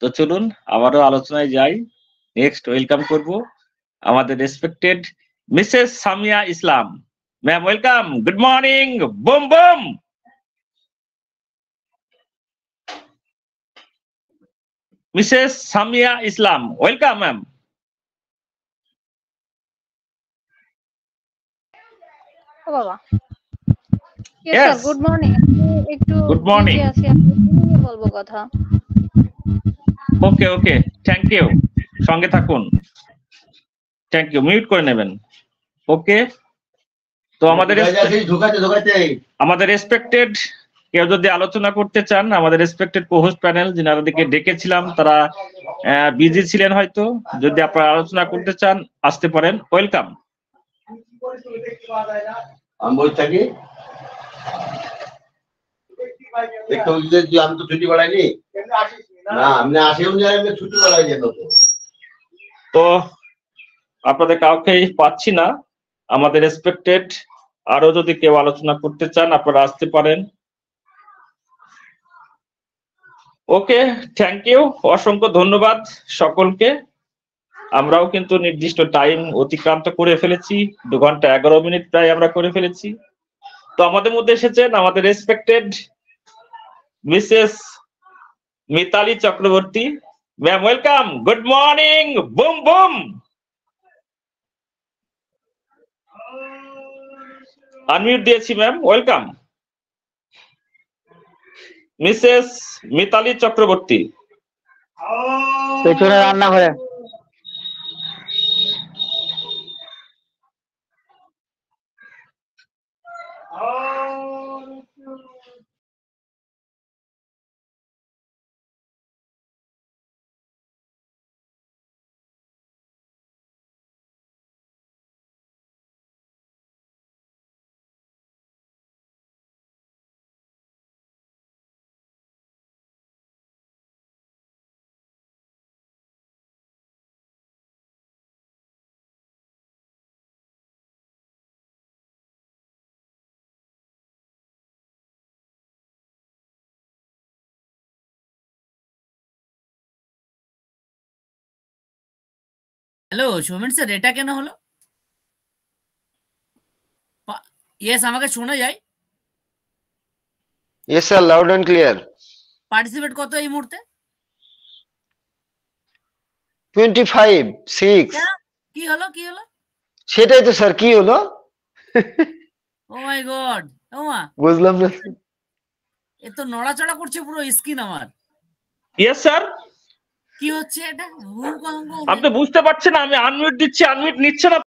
তো চলুন আবারও আলোচনায় যাই নেক্সট ওয়েলকাম করব আমাদের respected Mrs Samia Islam ma'am welcome good morning boom boom Mrs Samia Islam welcome ma'am okay okay thank you সঙ্গে থাকুন থ্যাংক ইউ মিউট করে নেবেন ওকে তো আমাদের আমাদের রেসপেক্টেড কেউ যদি আলোচনা করতে চান আমাদের রেসপেক্টেড কোহোস্ট প্যানেল যিনাদেরকে ডেকেছিলাম তারা বিজি ছিলেন হয়তো যদি আপনারা আলোচনা করতে চান আসতে পারেন ওয়েলকাম আমি বই থাকি দেখতে যে আমি তো ছুটি বাড়াইনি না আমি আসেও যাই আমি ছুটি বাড়াই যেত তো আপনাদের কাউকে পাচ্ছি না আমাদের রেসপেক্টেড আরো যদি কেউ আলোচনা করতে চান আপনারা আসতে পারেন ওকে থ্যাংক ইউ অসংখ্য ধন্যবাদ সকলকে আমরাও কিন্তু নির্দিষ্ট টাইম অতিক্রান্ত করে ফেলেছি দু ঘন্টা এগারো মিনিট প্রায় আমরা করে ফেলেছি তো আমাদের মধ্যে এসেছেন আমাদের respected Mrs Mitali Chakraborty ma'am welcome good morning boom boom unmute দিয়েছি ma'am welcome Mrs Mitali Chakraborty পেছনে রান্না হ্যালো সৌমেন স্যার এটা কেন হলো ইয়েস আমাকে শোনা যায় yes sir loud and clear participate কত এই মুহূর্তে 25 6 কি হলো কি হলো সেটাই তো স্যার কি হলো oh ও মাই গড ওমা বুঝলাম না এ নড়াচড়া করছে পুরো স্কিন আমার ইয়েস স্যার কি হচ্ছে এটা আমি তো বুঝতে পারছি না আমি আনমিউট দিচ্ছি আনমিউট নিচ্ছে না